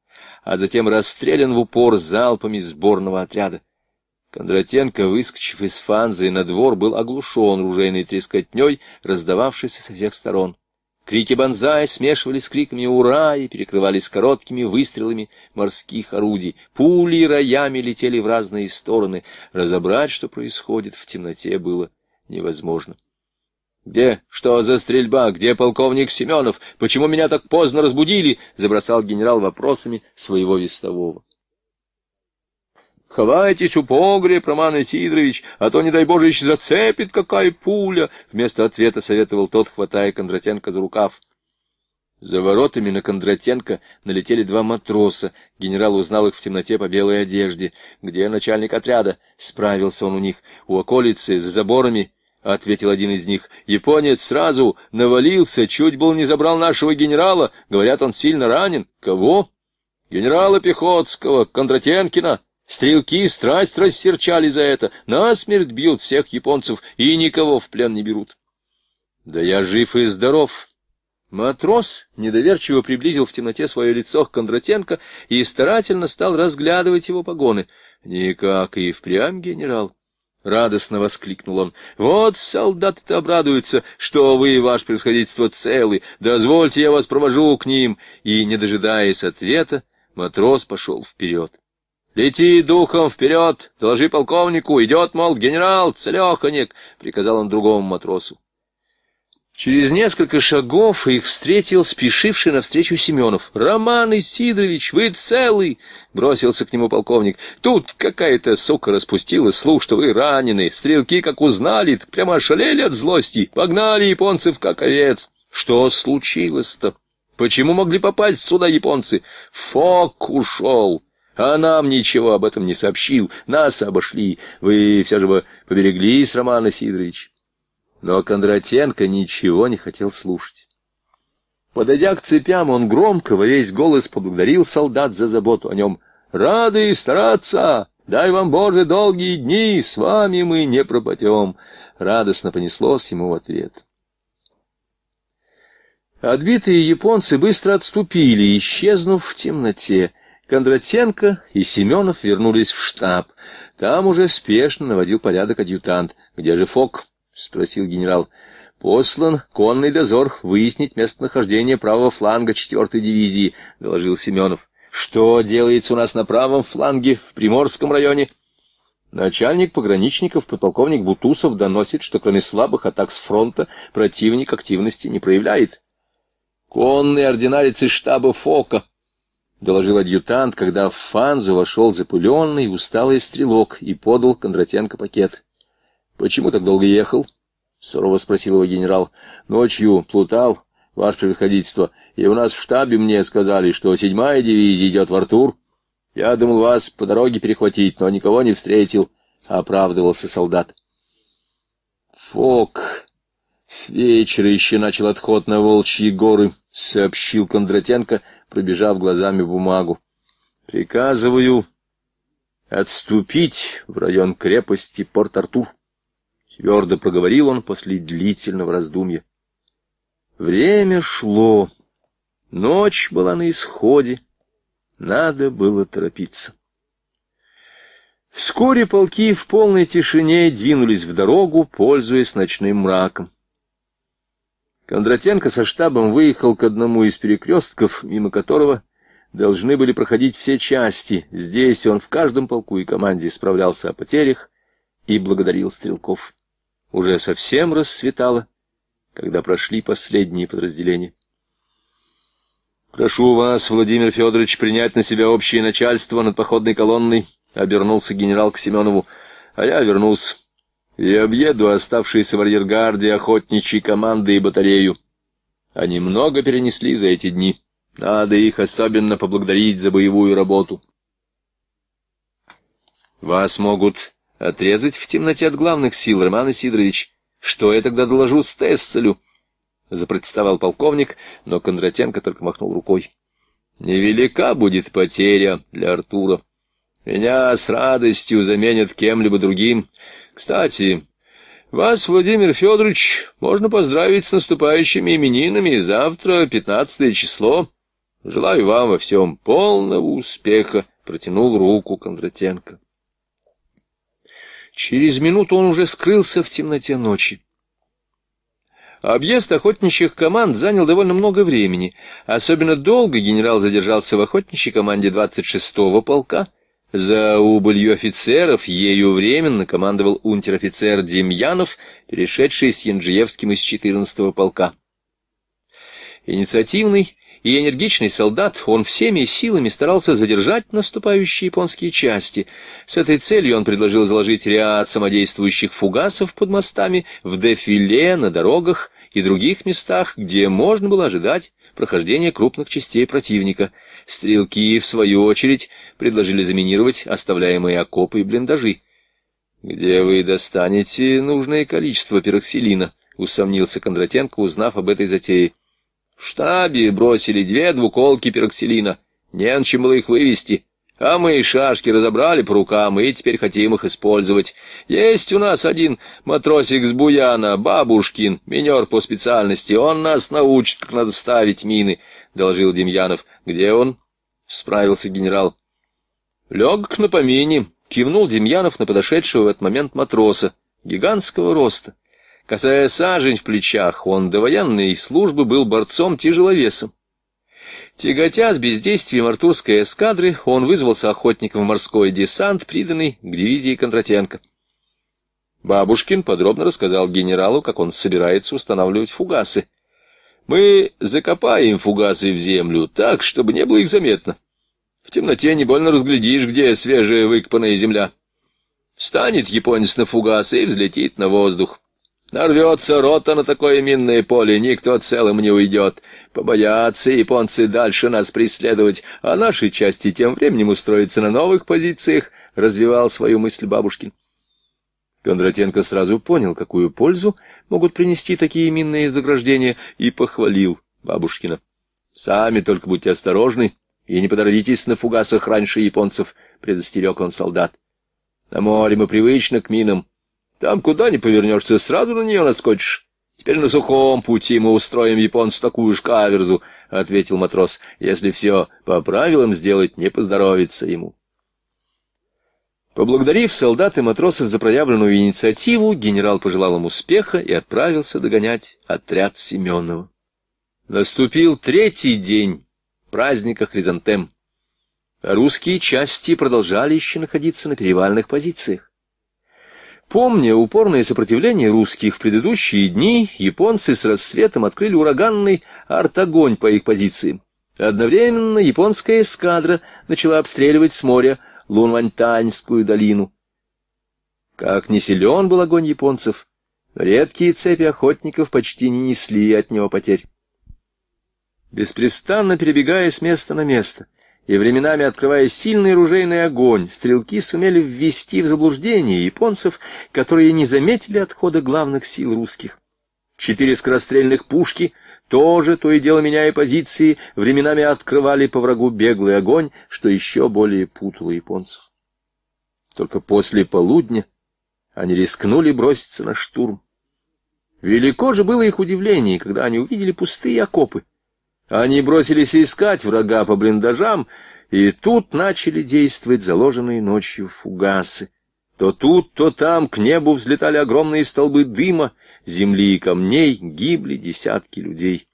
а затем расстрелян в упор залпами сборного отряда. Кондратенко, выскочив из фанзы на двор, был оглушен ружейной трескотней, раздававшейся со всех сторон. Крики банзая смешивались с криками «Ура!» и перекрывались короткими выстрелами морских орудий. Пули роями летели в разные стороны. Разобрать, что происходит, в темноте было невозможно. «Где? Что за стрельба? Где полковник Семенов? Почему меня так поздно разбудили?» — забросал генерал вопросами своего вестового. «Ховайтесь у погре, Проман Исидорович, а то, не дай Боже, еще зацепит какая пуля!» Вместо ответа советовал тот, хватая Кондратенко за рукав. За воротами на Кондратенко налетели два матроса. Генерал узнал их в темноте по белой одежде. «Где начальник отряда?» — справился он у них. «У околицы, за заборами», — ответил один из них. «Японец сразу навалился, чуть был не забрал нашего генерала. Говорят, он сильно ранен. Кого?» «Генерала Пехотского, Кондратенкина», Стрелки страсть рассерчали за это, насмерть бьют всех японцев и никого в плен не берут. Да я жив и здоров. Матрос недоверчиво приблизил в темноте свое лицо к Кондратенко и старательно стал разглядывать его погоны. Никак и впрямь, генерал. — радостно воскликнул он. — Вот солдаты-то обрадуются, что вы, и ваше превосходительство, целы. Дозвольте, я вас провожу к ним. И, не дожидаясь ответа, матрос пошел вперед. «Лети духом вперед! Доложи полковнику! Идет, мол, генерал, целеханик!» — приказал он другому матросу. Через несколько шагов их встретил спешивший навстречу Семенов. «Роман Исидорович, вы целый!» — бросился к нему полковник. «Тут какая-то сука распустила слух, что вы ранены. Стрелки, как узнали, прямо ошалели от злости. Погнали японцев, как овец!» «Что случилось-то? Почему могли попасть сюда японцы?» «Фок ушел!» А нам ничего об этом не сообщил. Нас обошли. Вы все же бы побереглись, Роман Сидорович. Но Кондратенко ничего не хотел слушать. Подойдя к цепям, он громко во весь голос поблагодарил солдат за заботу о нем. «Рады стараться! Дай вам, Боже, долгие дни! С вами мы не пропадем!» Радостно понеслось ему в ответ. Отбитые японцы быстро отступили, исчезнув в темноте. Кондратенко и Семенов вернулись в штаб. Там уже спешно наводил порядок адъютант. «Где же Фок?» — спросил генерал. «Послан конный дозор выяснить местонахождение правого фланга 4-й дивизии», — доложил Семенов. «Что делается у нас на правом фланге в Приморском районе?» Начальник пограничников подполковник Бутусов доносит, что кроме слабых атак с фронта противник активности не проявляет. Конный ординарец из штаба ФОКа — доложил адъютант, когда в фанзу вошел запыленный, усталый стрелок и подал Кондратенко пакет. — Почему так долго ехал? — сурово спросил его генерал. — Ночью плутал, ваше превосходительство, и у нас в штабе мне сказали, что седьмая дивизия идет в Артур. Я думал вас по дороге перехватить, но никого не встретил, — оправдывался солдат. — Фок! С вечера еще начал отход на Волчьи горы, — сообщил Кондратенко, — пробежав глазами бумагу. «Приказываю отступить в район крепости Порт-Артур», — твердо проговорил он после длительного раздумья. Время шло, ночь была на исходе, надо было торопиться. Вскоре полки в полной тишине двинулись в дорогу, пользуясь ночным мраком. Кондратенко со штабом выехал к одному из перекрестков, мимо которого должны были проходить все части. Здесь он в каждом полку и команде справлялся о потерях и благодарил стрелков. Уже совсем рассветало, когда прошли последние подразделения. «Прошу вас, Владимир Федорович, принять на себя общее начальство над походной колонной», — обернулся генерал к Семенову. «А я вернусь и объеду оставшиеся в арьергарде охотничьи команды и батарею. Они много перенесли за эти дни. Надо их особенно поблагодарить за боевую работу. Вас могут отрезать в темноте от главных сил, Роман Сидорович. Что я тогда доложу Стесселю? Запротестовал полковник, но Кондратенко только махнул рукой. Невелика будет потеря для Артура. Меня с радостью заменят кем-либо другим. Кстати, вас, Владимир Федорович, можно поздравить с наступающими именинами. Завтра, пятнадцатое число. Желаю вам во всем полного успеха. Протянул руку Кондратенко. Через минуту он уже скрылся в темноте ночи. Объезд охотничьих команд занял довольно много времени. Особенно долго генерал задержался в охотничьей команде 26-го полка — за убылью офицеров ею временно командовал унтер-офицер Демьянов, перешедший с Янджиевским из 14-го полка. Инициативный и энергичный солдат, он всеми силами старался задержать наступающие японские части. С этой целью он предложил заложить ряд самодействующих фугасов под мостами, в дефиле, на дорогах и других местах, где можно было ожидать прохождение крупных частей противника. Стрелки, в свою очередь, предложили заминировать оставляемые окопы и блиндажи. «Где вы достанете нужное количество пероксилина?» — усомнился Кондратенко, узнав об этой затее. «В штабе бросили две двуколки пероксилина. Не на чем было их вывести. А мы и шашки разобрали по рукам и теперь хотим их использовать. Есть у нас один матросик с Буяна, Бабушкин, минер по специальности. Он нас научит, как надо ставить мины, — доложил Демьянов. — Где он? — справился генерал. — Лег на помине, — кивнул Демьянов на подошедшего в этот момент матроса, гигантского роста. Касая сажень в плечах, он до военной службы был борцом-тяжеловесом. Тяготя с бездействием артурской эскадры, он вызвался охотником в морской десант, приданный к дивизии Кондратенко. Бабушкин подробно рассказал генералу, как он собирается устанавливать фугасы. «Мы закопаем фугасы в землю так, чтобы не было их заметно. В темноте не больно разглядишь, где свежая выкопанная земля. Встанет японец на фугасы и взлетит на воздух». Нарвется рота на такое минное поле, никто целым не уйдет. Побоятся японцы дальше нас преследовать, а наши части тем временем устроиться на новых позициях, — развивал свою мысль Бабушкин. Кондратенко сразу понял, какую пользу могут принести такие минные заграждения, и похвалил Бабушкина. — Сами только будьте осторожны и не подорвитесь на фугасах раньше японцев, — предостерег он солдат. — На море мы привычно к минам. Там куда ни повернешься, сразу на нее наскочишь. Теперь на сухом пути мы устроим японцу такую же каверзу, — ответил матрос, — если все по правилам сделать, не поздоровится ему. Поблагодарив солдат и матросов за проявленную инициативу, генерал пожелал им успеха и отправился догонять отряд Семенова. Наступил третий день праздника Хризантем. Русские части продолжали еще находиться на перевальных позициях. Помня упорное сопротивление русских в предыдущие дни, японцы с рассветом открыли ураганный артогонь по их позициям. Одновременно японская эскадра начала обстреливать с моря Лунвантаньскую долину. Как не силен был огонь японцев, редкие цепи охотников почти не несли от него потерь. Беспрестанно перебегая с места на место — и временами открывая сильный ружейный огонь, стрелки сумели ввести в заблуждение японцев, которые не заметили отхода главных сил русских. Четыре скорострельных пушки тоже, то и дело меняя позиции, временами открывали по врагу беглый огонь, что еще более путало японцев. Только после полудня они рискнули броситься на штурм. Велико же было их удивление, когда они увидели пустые окопы, они бросились искать врага по блиндажам, и тут начали действовать заложенные ночью фугасы. То тут, то там к небу взлетали огромные столбы дыма, земли и камней гибли десятки людей.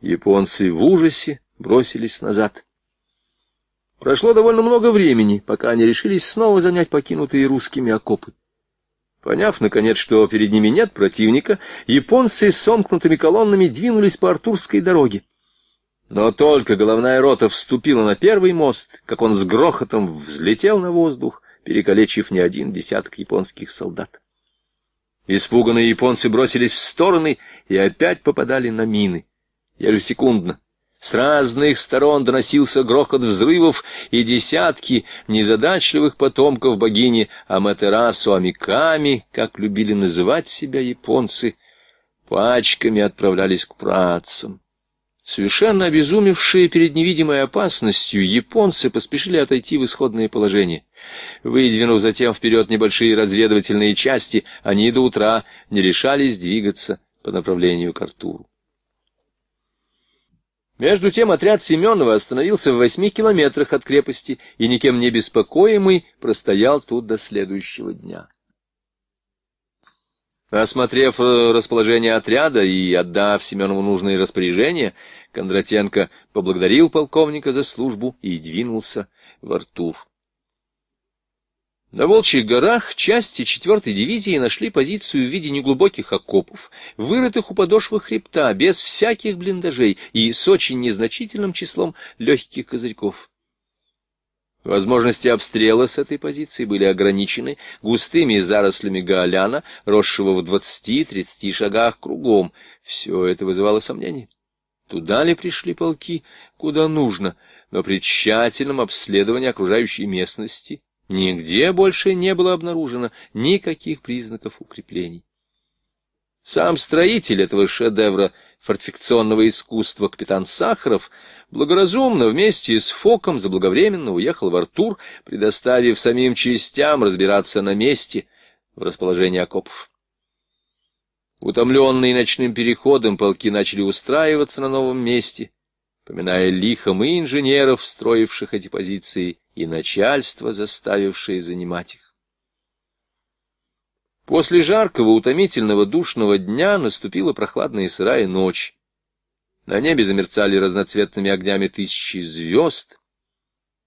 Японцы в ужасе бросились назад. Прошло довольно много времени, пока они решились снова занять покинутые русскими окопы. Поняв, наконец, что перед ними нет противника, японцы с сомкнутыми колоннами двинулись по Артурской дороге. Но только головная рота вступила на первый мост, как он с грохотом взлетел на воздух, перекалечив не один десяток японских солдат. Испуганные японцы бросились в стороны и опять попадали на мины. Ежесекундно. С разных сторон доносился грохот взрывов, и десятки незадачливых потомков богини Аматерасу Амиками, как любили называть себя японцы, пачками отправлялись к працам. Совершенно обезумевшие перед невидимой опасностью, японцы поспешили отойти в исходное положение. Выдвинув затем вперед небольшие разведывательные части, они до утра не решались двигаться по направлению к Артуру. Между тем отряд Семенова остановился в восьми километрах от крепости и, никем не беспокоимый, простоял тут до следующего дня. Осмотрев э, расположение отряда и отдав Семенову нужные распоряжения, Кондратенко поблагодарил полковника за службу и двинулся в Артур. На Волчьих горах части 4-й дивизии нашли позицию в виде неглубоких окопов, вырытых у подошвы хребта, без всяких блиндажей и с очень незначительным числом легких козырьков. Возможности обстрела с этой позиции были ограничены густыми зарослями гаоляна, росшего в 20-30 шагах кругом. Все это вызывало сомнения. Туда ли пришли полки, куда нужно, но при тщательном обследовании окружающей местности нигде больше не было обнаружено никаких признаков укреплений. Сам строитель этого шедевра — фортификационного искусства капитан Сахаров благоразумно вместе с Фоком заблаговременно уехал в Артур, предоставив самим частям разбираться на месте в расположении окопов. Утомленные ночным переходом, полки начали устраиваться на новом месте, поминая лихом и инженеров, строивших эти позиции, и начальство, заставившее занимать их. После жаркого, утомительного, душного дня наступила прохладная и сырая ночь. На небе замерцали разноцветными огнями тысячи звезд.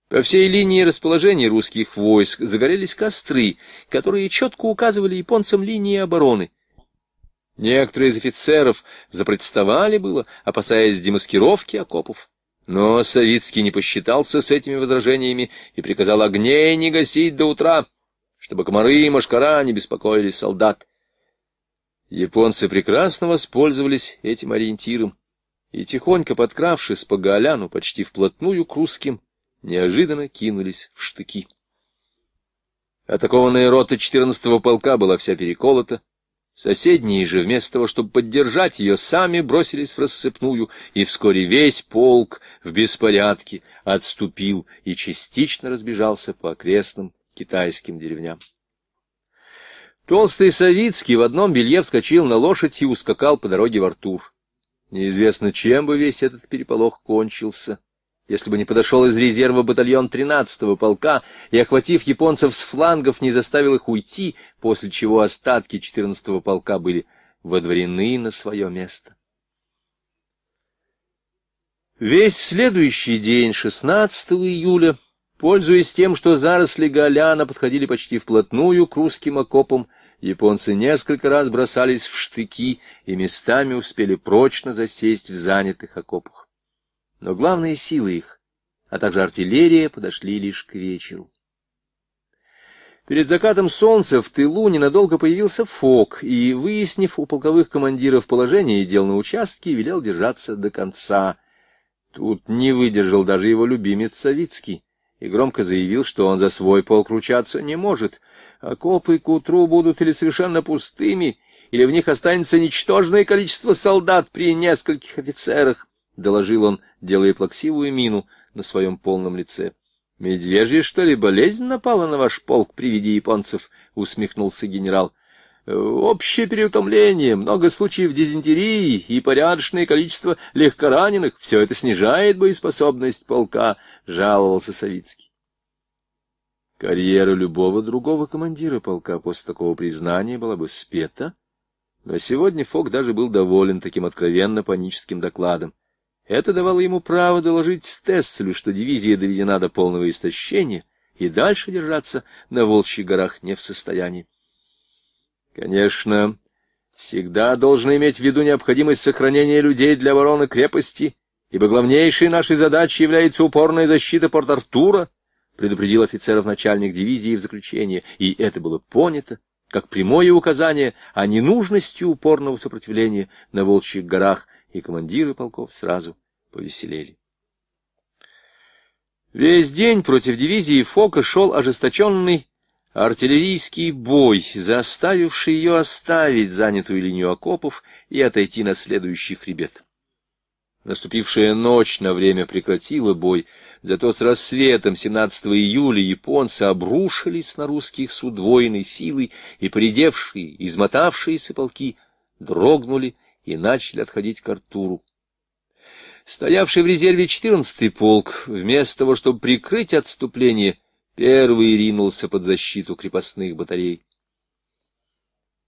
По всей линии расположения русских войск загорелись костры, которые четко указывали японцам линии обороны. Некоторые из офицеров запротестовали было, опасаясь демаскировки окопов. Но Савицкий не посчитался с этими возражениями и приказал огней не гасить до утра — чтобы комары и мошкара не беспокоили солдат. Японцы прекрасно воспользовались этим ориентиром и, тихонько подкравшись по галяну почти вплотную к русским, неожиданно кинулись в штыки. Атакованная рота 14-го полка была вся переколота, соседние же, вместо того, чтобы поддержать ее, сами бросились в рассыпную, и вскоре весь полк в беспорядке отступил и частично разбежался по окрестным китайским деревням. Толстый Савицкий в одном белье вскочил на лошадь и ускакал по дороге в Артур. Неизвестно, чем бы весь этот переполох кончился, если бы не подошел из резерва батальон 13-го полка и, охватив японцев с флангов, не заставил их уйти, после чего остатки 14-го полка были водворены на свое место. Весь следующий день, 16 июля, Пользуясь тем, что заросли голяна подходили почти вплотную к русским окопам, японцы несколько раз бросались в штыки и местами успели прочно засесть в занятых окопах. Но главные силы их, а также артиллерия, подошли лишь к вечеру. Перед закатом солнца в тылу ненадолго появился Фок, и, выяснив у полковых командиров положение и дел на участке, велел держаться до конца. Тут не выдержал даже его любимец Савицкий и громко заявил, что он за свой полк ручаться не может, а копы к утру будут или совершенно пустыми, или в них останется ничтожное количество солдат при нескольких офицерах, — доложил он, делая плаксивую мину на своем полном лице. — Медвежья, что ли, болезнь напала на ваш полк при виде японцев? — усмехнулся генерал. Э, общее переутомление, много случаев дизентерии и порядочное количество легкораненых — все это снижает боеспособность полка, — жаловался Савицкий. Карьера любого другого командира полка после такого признания была бы спета, но сегодня Фок даже был доволен таким откровенно паническим докладом. Это давало ему право доложить Стесселю, что дивизия доведена до полного истощения и дальше держаться на Волчьих горах не в состоянии. Конечно, всегда должны иметь в виду необходимость сохранения людей для обороны крепости, ибо главнейшей нашей задачей является упорная защита Порт-Артура, предупредил офицеров начальник дивизии в заключении, и это было понято как прямое указание о ненужности упорного сопротивления на Волчьих горах, и командиры полков сразу повеселели. Весь день против дивизии Фока шел ожесточенный Артиллерийский бой, заставивший ее оставить занятую линию окопов и отойти на следующий хребет. Наступившая ночь на время прекратила бой, зато с рассветом 17 июля японцы обрушились на русских с удвоенной силой, и придевшие, измотавшиеся полки дрогнули и начали отходить к Артуру. Стоявший в резерве 14-й полк, вместо того, чтобы прикрыть отступление, — первый ринулся под защиту крепостных батарей.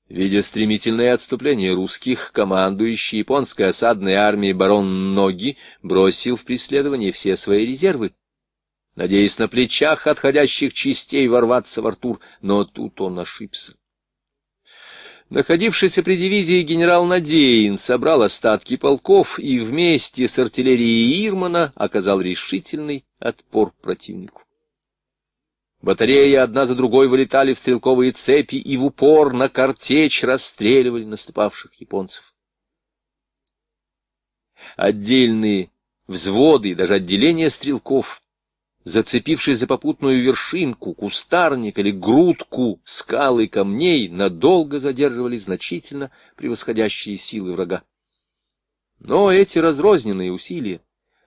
Видя стремительное отступление русских, командующий японской осадной армией барон Ноги бросил в преследование все свои резервы, надеясь на плечах отходящих частей ворваться в Артур, но тут он ошибся. Находившийся при дивизии генерал Надеин собрал остатки полков и вместе с артиллерией Ирмана оказал решительный отпор противнику. Батареи одна за другой вылетали в стрелковые цепи и в упор на картечь расстреливали наступавших японцев. Отдельные взводы и даже отделения стрелков, зацепившись за попутную вершинку, кустарник или грудку скалы камней, надолго задерживали значительно превосходящие силы врага. Но эти разрозненные усилия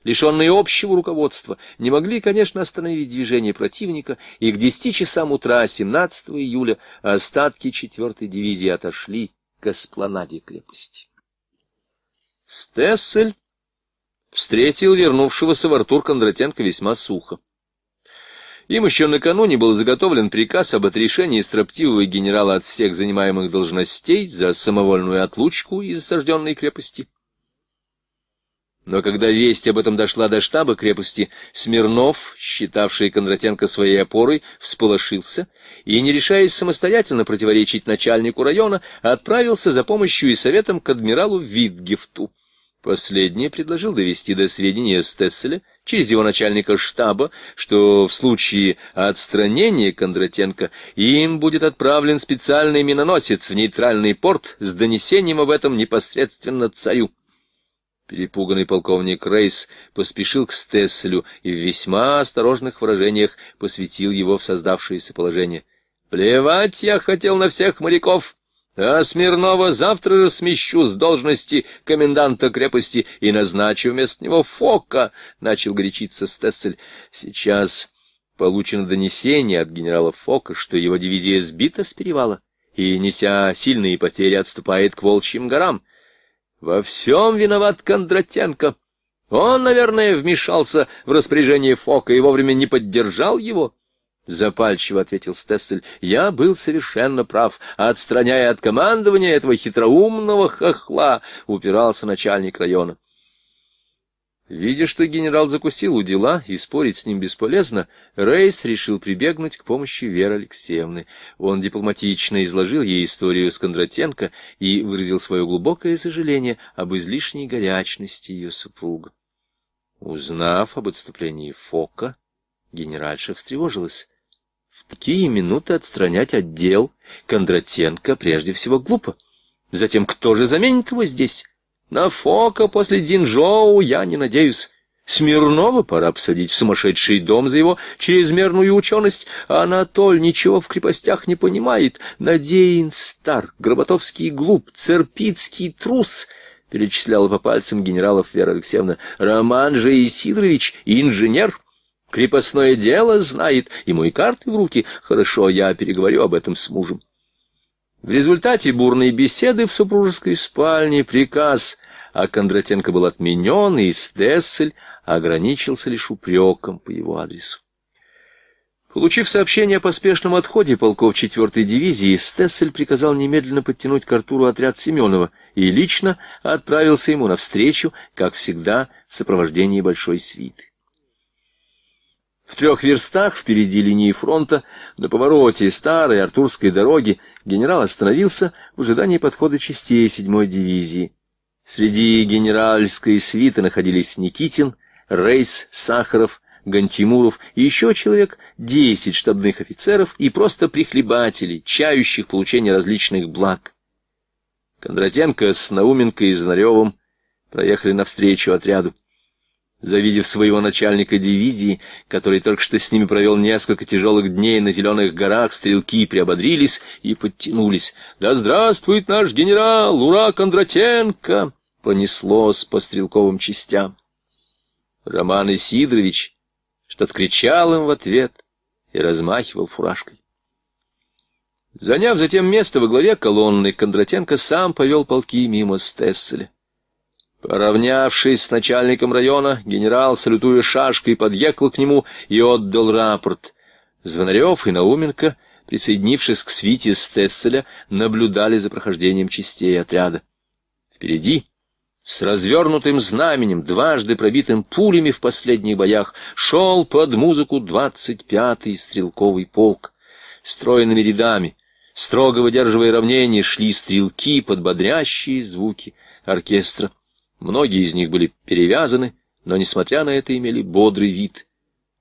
лишенные общего руководства, не могли, конечно, остановить движение противника, и к 10 часам утра 17 июля остатки 4 дивизии отошли к эспланаде крепости. Стессель встретил вернувшегося в Артур Кондратенко весьма сухо. Им еще накануне был заготовлен приказ об отрешении строптивого генерала от всех занимаемых должностей за самовольную отлучку из осажденной крепости. Но когда весть об этом дошла до штаба крепости, Смирнов, считавший Кондратенко своей опорой, всполошился и, не решаясь самостоятельно противоречить начальнику района, отправился за помощью и советом к адмиралу Витгефту. Последний предложил довести до сведения Стесселя через его начальника штаба, что в случае отстранения Кондратенко им будет отправлен специальный миноносец в нейтральный порт с донесением об этом непосредственно царю. Перепуганный полковник Рейс поспешил к Стесселю и в весьма осторожных выражениях посвятил его в создавшееся положение. «Плевать я хотел на всех моряков, а Смирнова завтра же смещу с должности коменданта крепости и назначу вместо него Фока», — начал горячиться Стессель. «Сейчас получено донесение от генерала Фока, что его дивизия сбита с перевала и, неся сильные потери, отступает к Волчьим горам». Во всем виноват Кондратенко. Он, наверное, вмешался в распоряжение Фока и вовремя не поддержал его. — запальчиво ответил Стессель. — Я был совершенно прав. Отстраняя от командования этого хитроумного хохла, упирался начальник района. Видя, что генерал закусил у дела и спорить с ним бесполезно, Рейс решил прибегнуть к помощи Веры Алексеевны. Он дипломатично изложил ей историю с Кондратенко и выразил свое глубокое сожаление об излишней горячности ее супруга. Узнав об отступлении Фока, генеральша встревожилась. В такие минуты отстранять отдел Кондратенко прежде всего глупо. Затем кто же заменит его здесь? На Фока после Динжоу я не надеюсь. Смирнова пора посадить в сумасшедший дом за его чрезмерную ученость. Анатоль ничего в крепостях не понимает. Надеин стар, Гроботовский глуп, Церпицкий трус — перечисляла по пальцам генералов Вера Алексеевна. Роман же Исидорович — инженер. Крепостное дело знает, ему и карты в руки. Хорошо, я переговорю об этом с мужем. В результате бурной беседы в супружеской спальне приказ о Кондратенко был отменен, и Стессель ограничился лишь упреком по его адресу. Получив сообщение о поспешном отходе полков 4-й дивизии, Стессель приказал немедленно подтянуть к Артуру отряд Семенова и лично отправился ему навстречу, как всегда, в сопровождении большой свиты. В трех верстах впереди линии фронта, на повороте старой Артурской дороги, генерал остановился в ожидании подхода частей Седьмой дивизии. Среди генеральской свиты находились Никитин, Рейс, Сахаров, Гантимуров и еще человек десять штабных офицеров и просто прихлебателей, чающих получение различных благ. Кондратенко с Науменко и Знаревым проехали навстречу отряду. Завидев своего начальника дивизии, который только что с ними провел несколько тяжелых дней на зеленых горах, стрелки приободрились и подтянулись. «Да здравствует наш генерал! Ура, Кондратенко!» Понеслось по стрелковым частям. Роман Исидорович что-то кричал им в ответ и размахивал фуражкой. Заняв затем место во главе колонны, Кондратенко сам повел полки мимо Стесселя. Поравнявшись с начальником района, генерал, салютуя шашкой, подъехал к нему и отдал рапорт. Звонарев и Науменко, присоединившись к свите Стесселя, наблюдали за прохождением частей отряда. Впереди, с развернутым знаменем, дважды пробитым пулями в последних боях, шел под музыку двадцать пятый стрелковый полк. Стройными рядами, строго выдерживая равнение, шли стрелки под бодрящие звуки оркестра. Многие из них были перевязаны, но, несмотря на это, имели бодрый вид.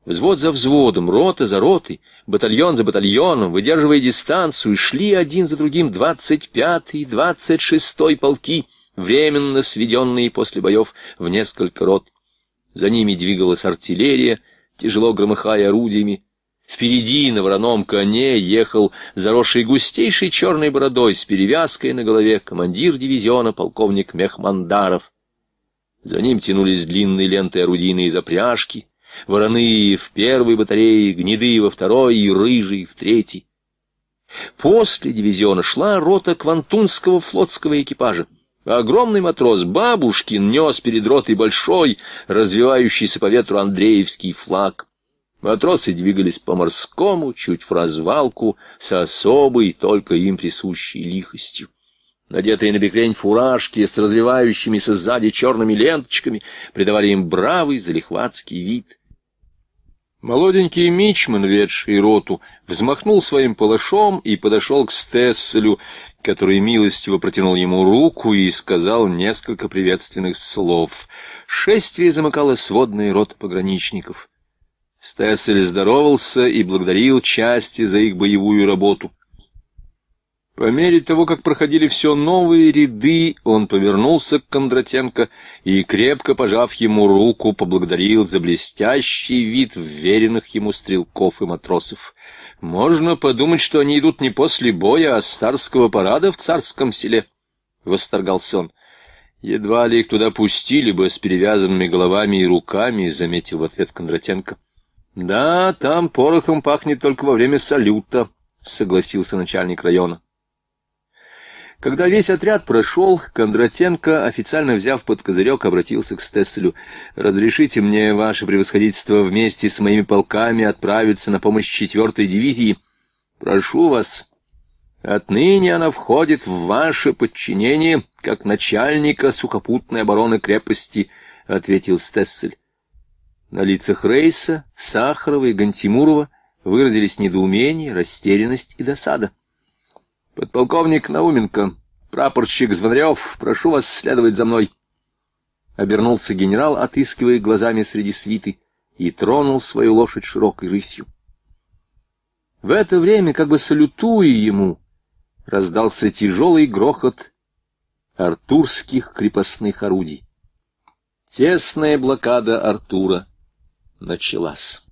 Взвод за взводом, рота за ротой, батальон за батальоном, выдерживая дистанцию, шли один за другим двадцать пятый, двадцать шестой полки, временно сведенные после боев в несколько рот. За ними двигалась артиллерия, тяжело громыхая орудиями. Впереди на вороном коне ехал заросший густейшей черной бородой с перевязкой на голове командир дивизиона полковник Мехмандаров. За ним тянулись длинные ленты орудийные запряжки, вороны в первой батарее, гнеды во второй и рыжие в третьей. После дивизиона шла рота Квантунского флотского экипажа. Огромный матрос Бабушкин нес перед ротой большой, развивающийся по ветру Андреевский флаг. Матросы двигались по морскому, чуть в развалку, с особой, только им присущей лихостью надетые на бекрень фуражки с развивающимися сзади черными ленточками, придавали им бравый залихватский вид. Молоденький мичман, ведший роту, взмахнул своим палашом и подошел к Стесселю, который милостиво протянул ему руку и сказал несколько приветственных слов. Шествие замыкало сводный рот пограничников. Стессель здоровался и благодарил части за их боевую работу. По мере того, как проходили все новые ряды, он повернулся к Кондратенко и, крепко пожав ему руку, поблагодарил за блестящий вид вверенных ему стрелков и матросов. Можно подумать, что они идут не после боя, а с царского парада в царском селе, — восторгался он. Едва ли их туда пустили бы с перевязанными головами и руками, — заметил в ответ Кондратенко. — Да, там порохом пахнет только во время салюта, — согласился начальник района. Когда весь отряд прошел, Кондратенко, официально взяв под козырек, обратился к Стесселю. «Разрешите мне, ваше превосходительство, вместе с моими полками отправиться на помощь четвертой дивизии? Прошу вас. Отныне она входит в ваше подчинение, как начальника сухопутной обороны крепости», — ответил Стессель. На лицах Рейса, Сахарова и Гантимурова выразились недоумение, растерянность и досада. «Подполковник Науменко, прапорщик Звонарев, прошу вас следовать за мной». Обернулся генерал, отыскивая глазами среди свиты, и тронул свою лошадь широкой рысью. В это время, как бы салютуя ему, раздался тяжелый грохот артурских крепостных орудий. Тесная блокада Артура началась.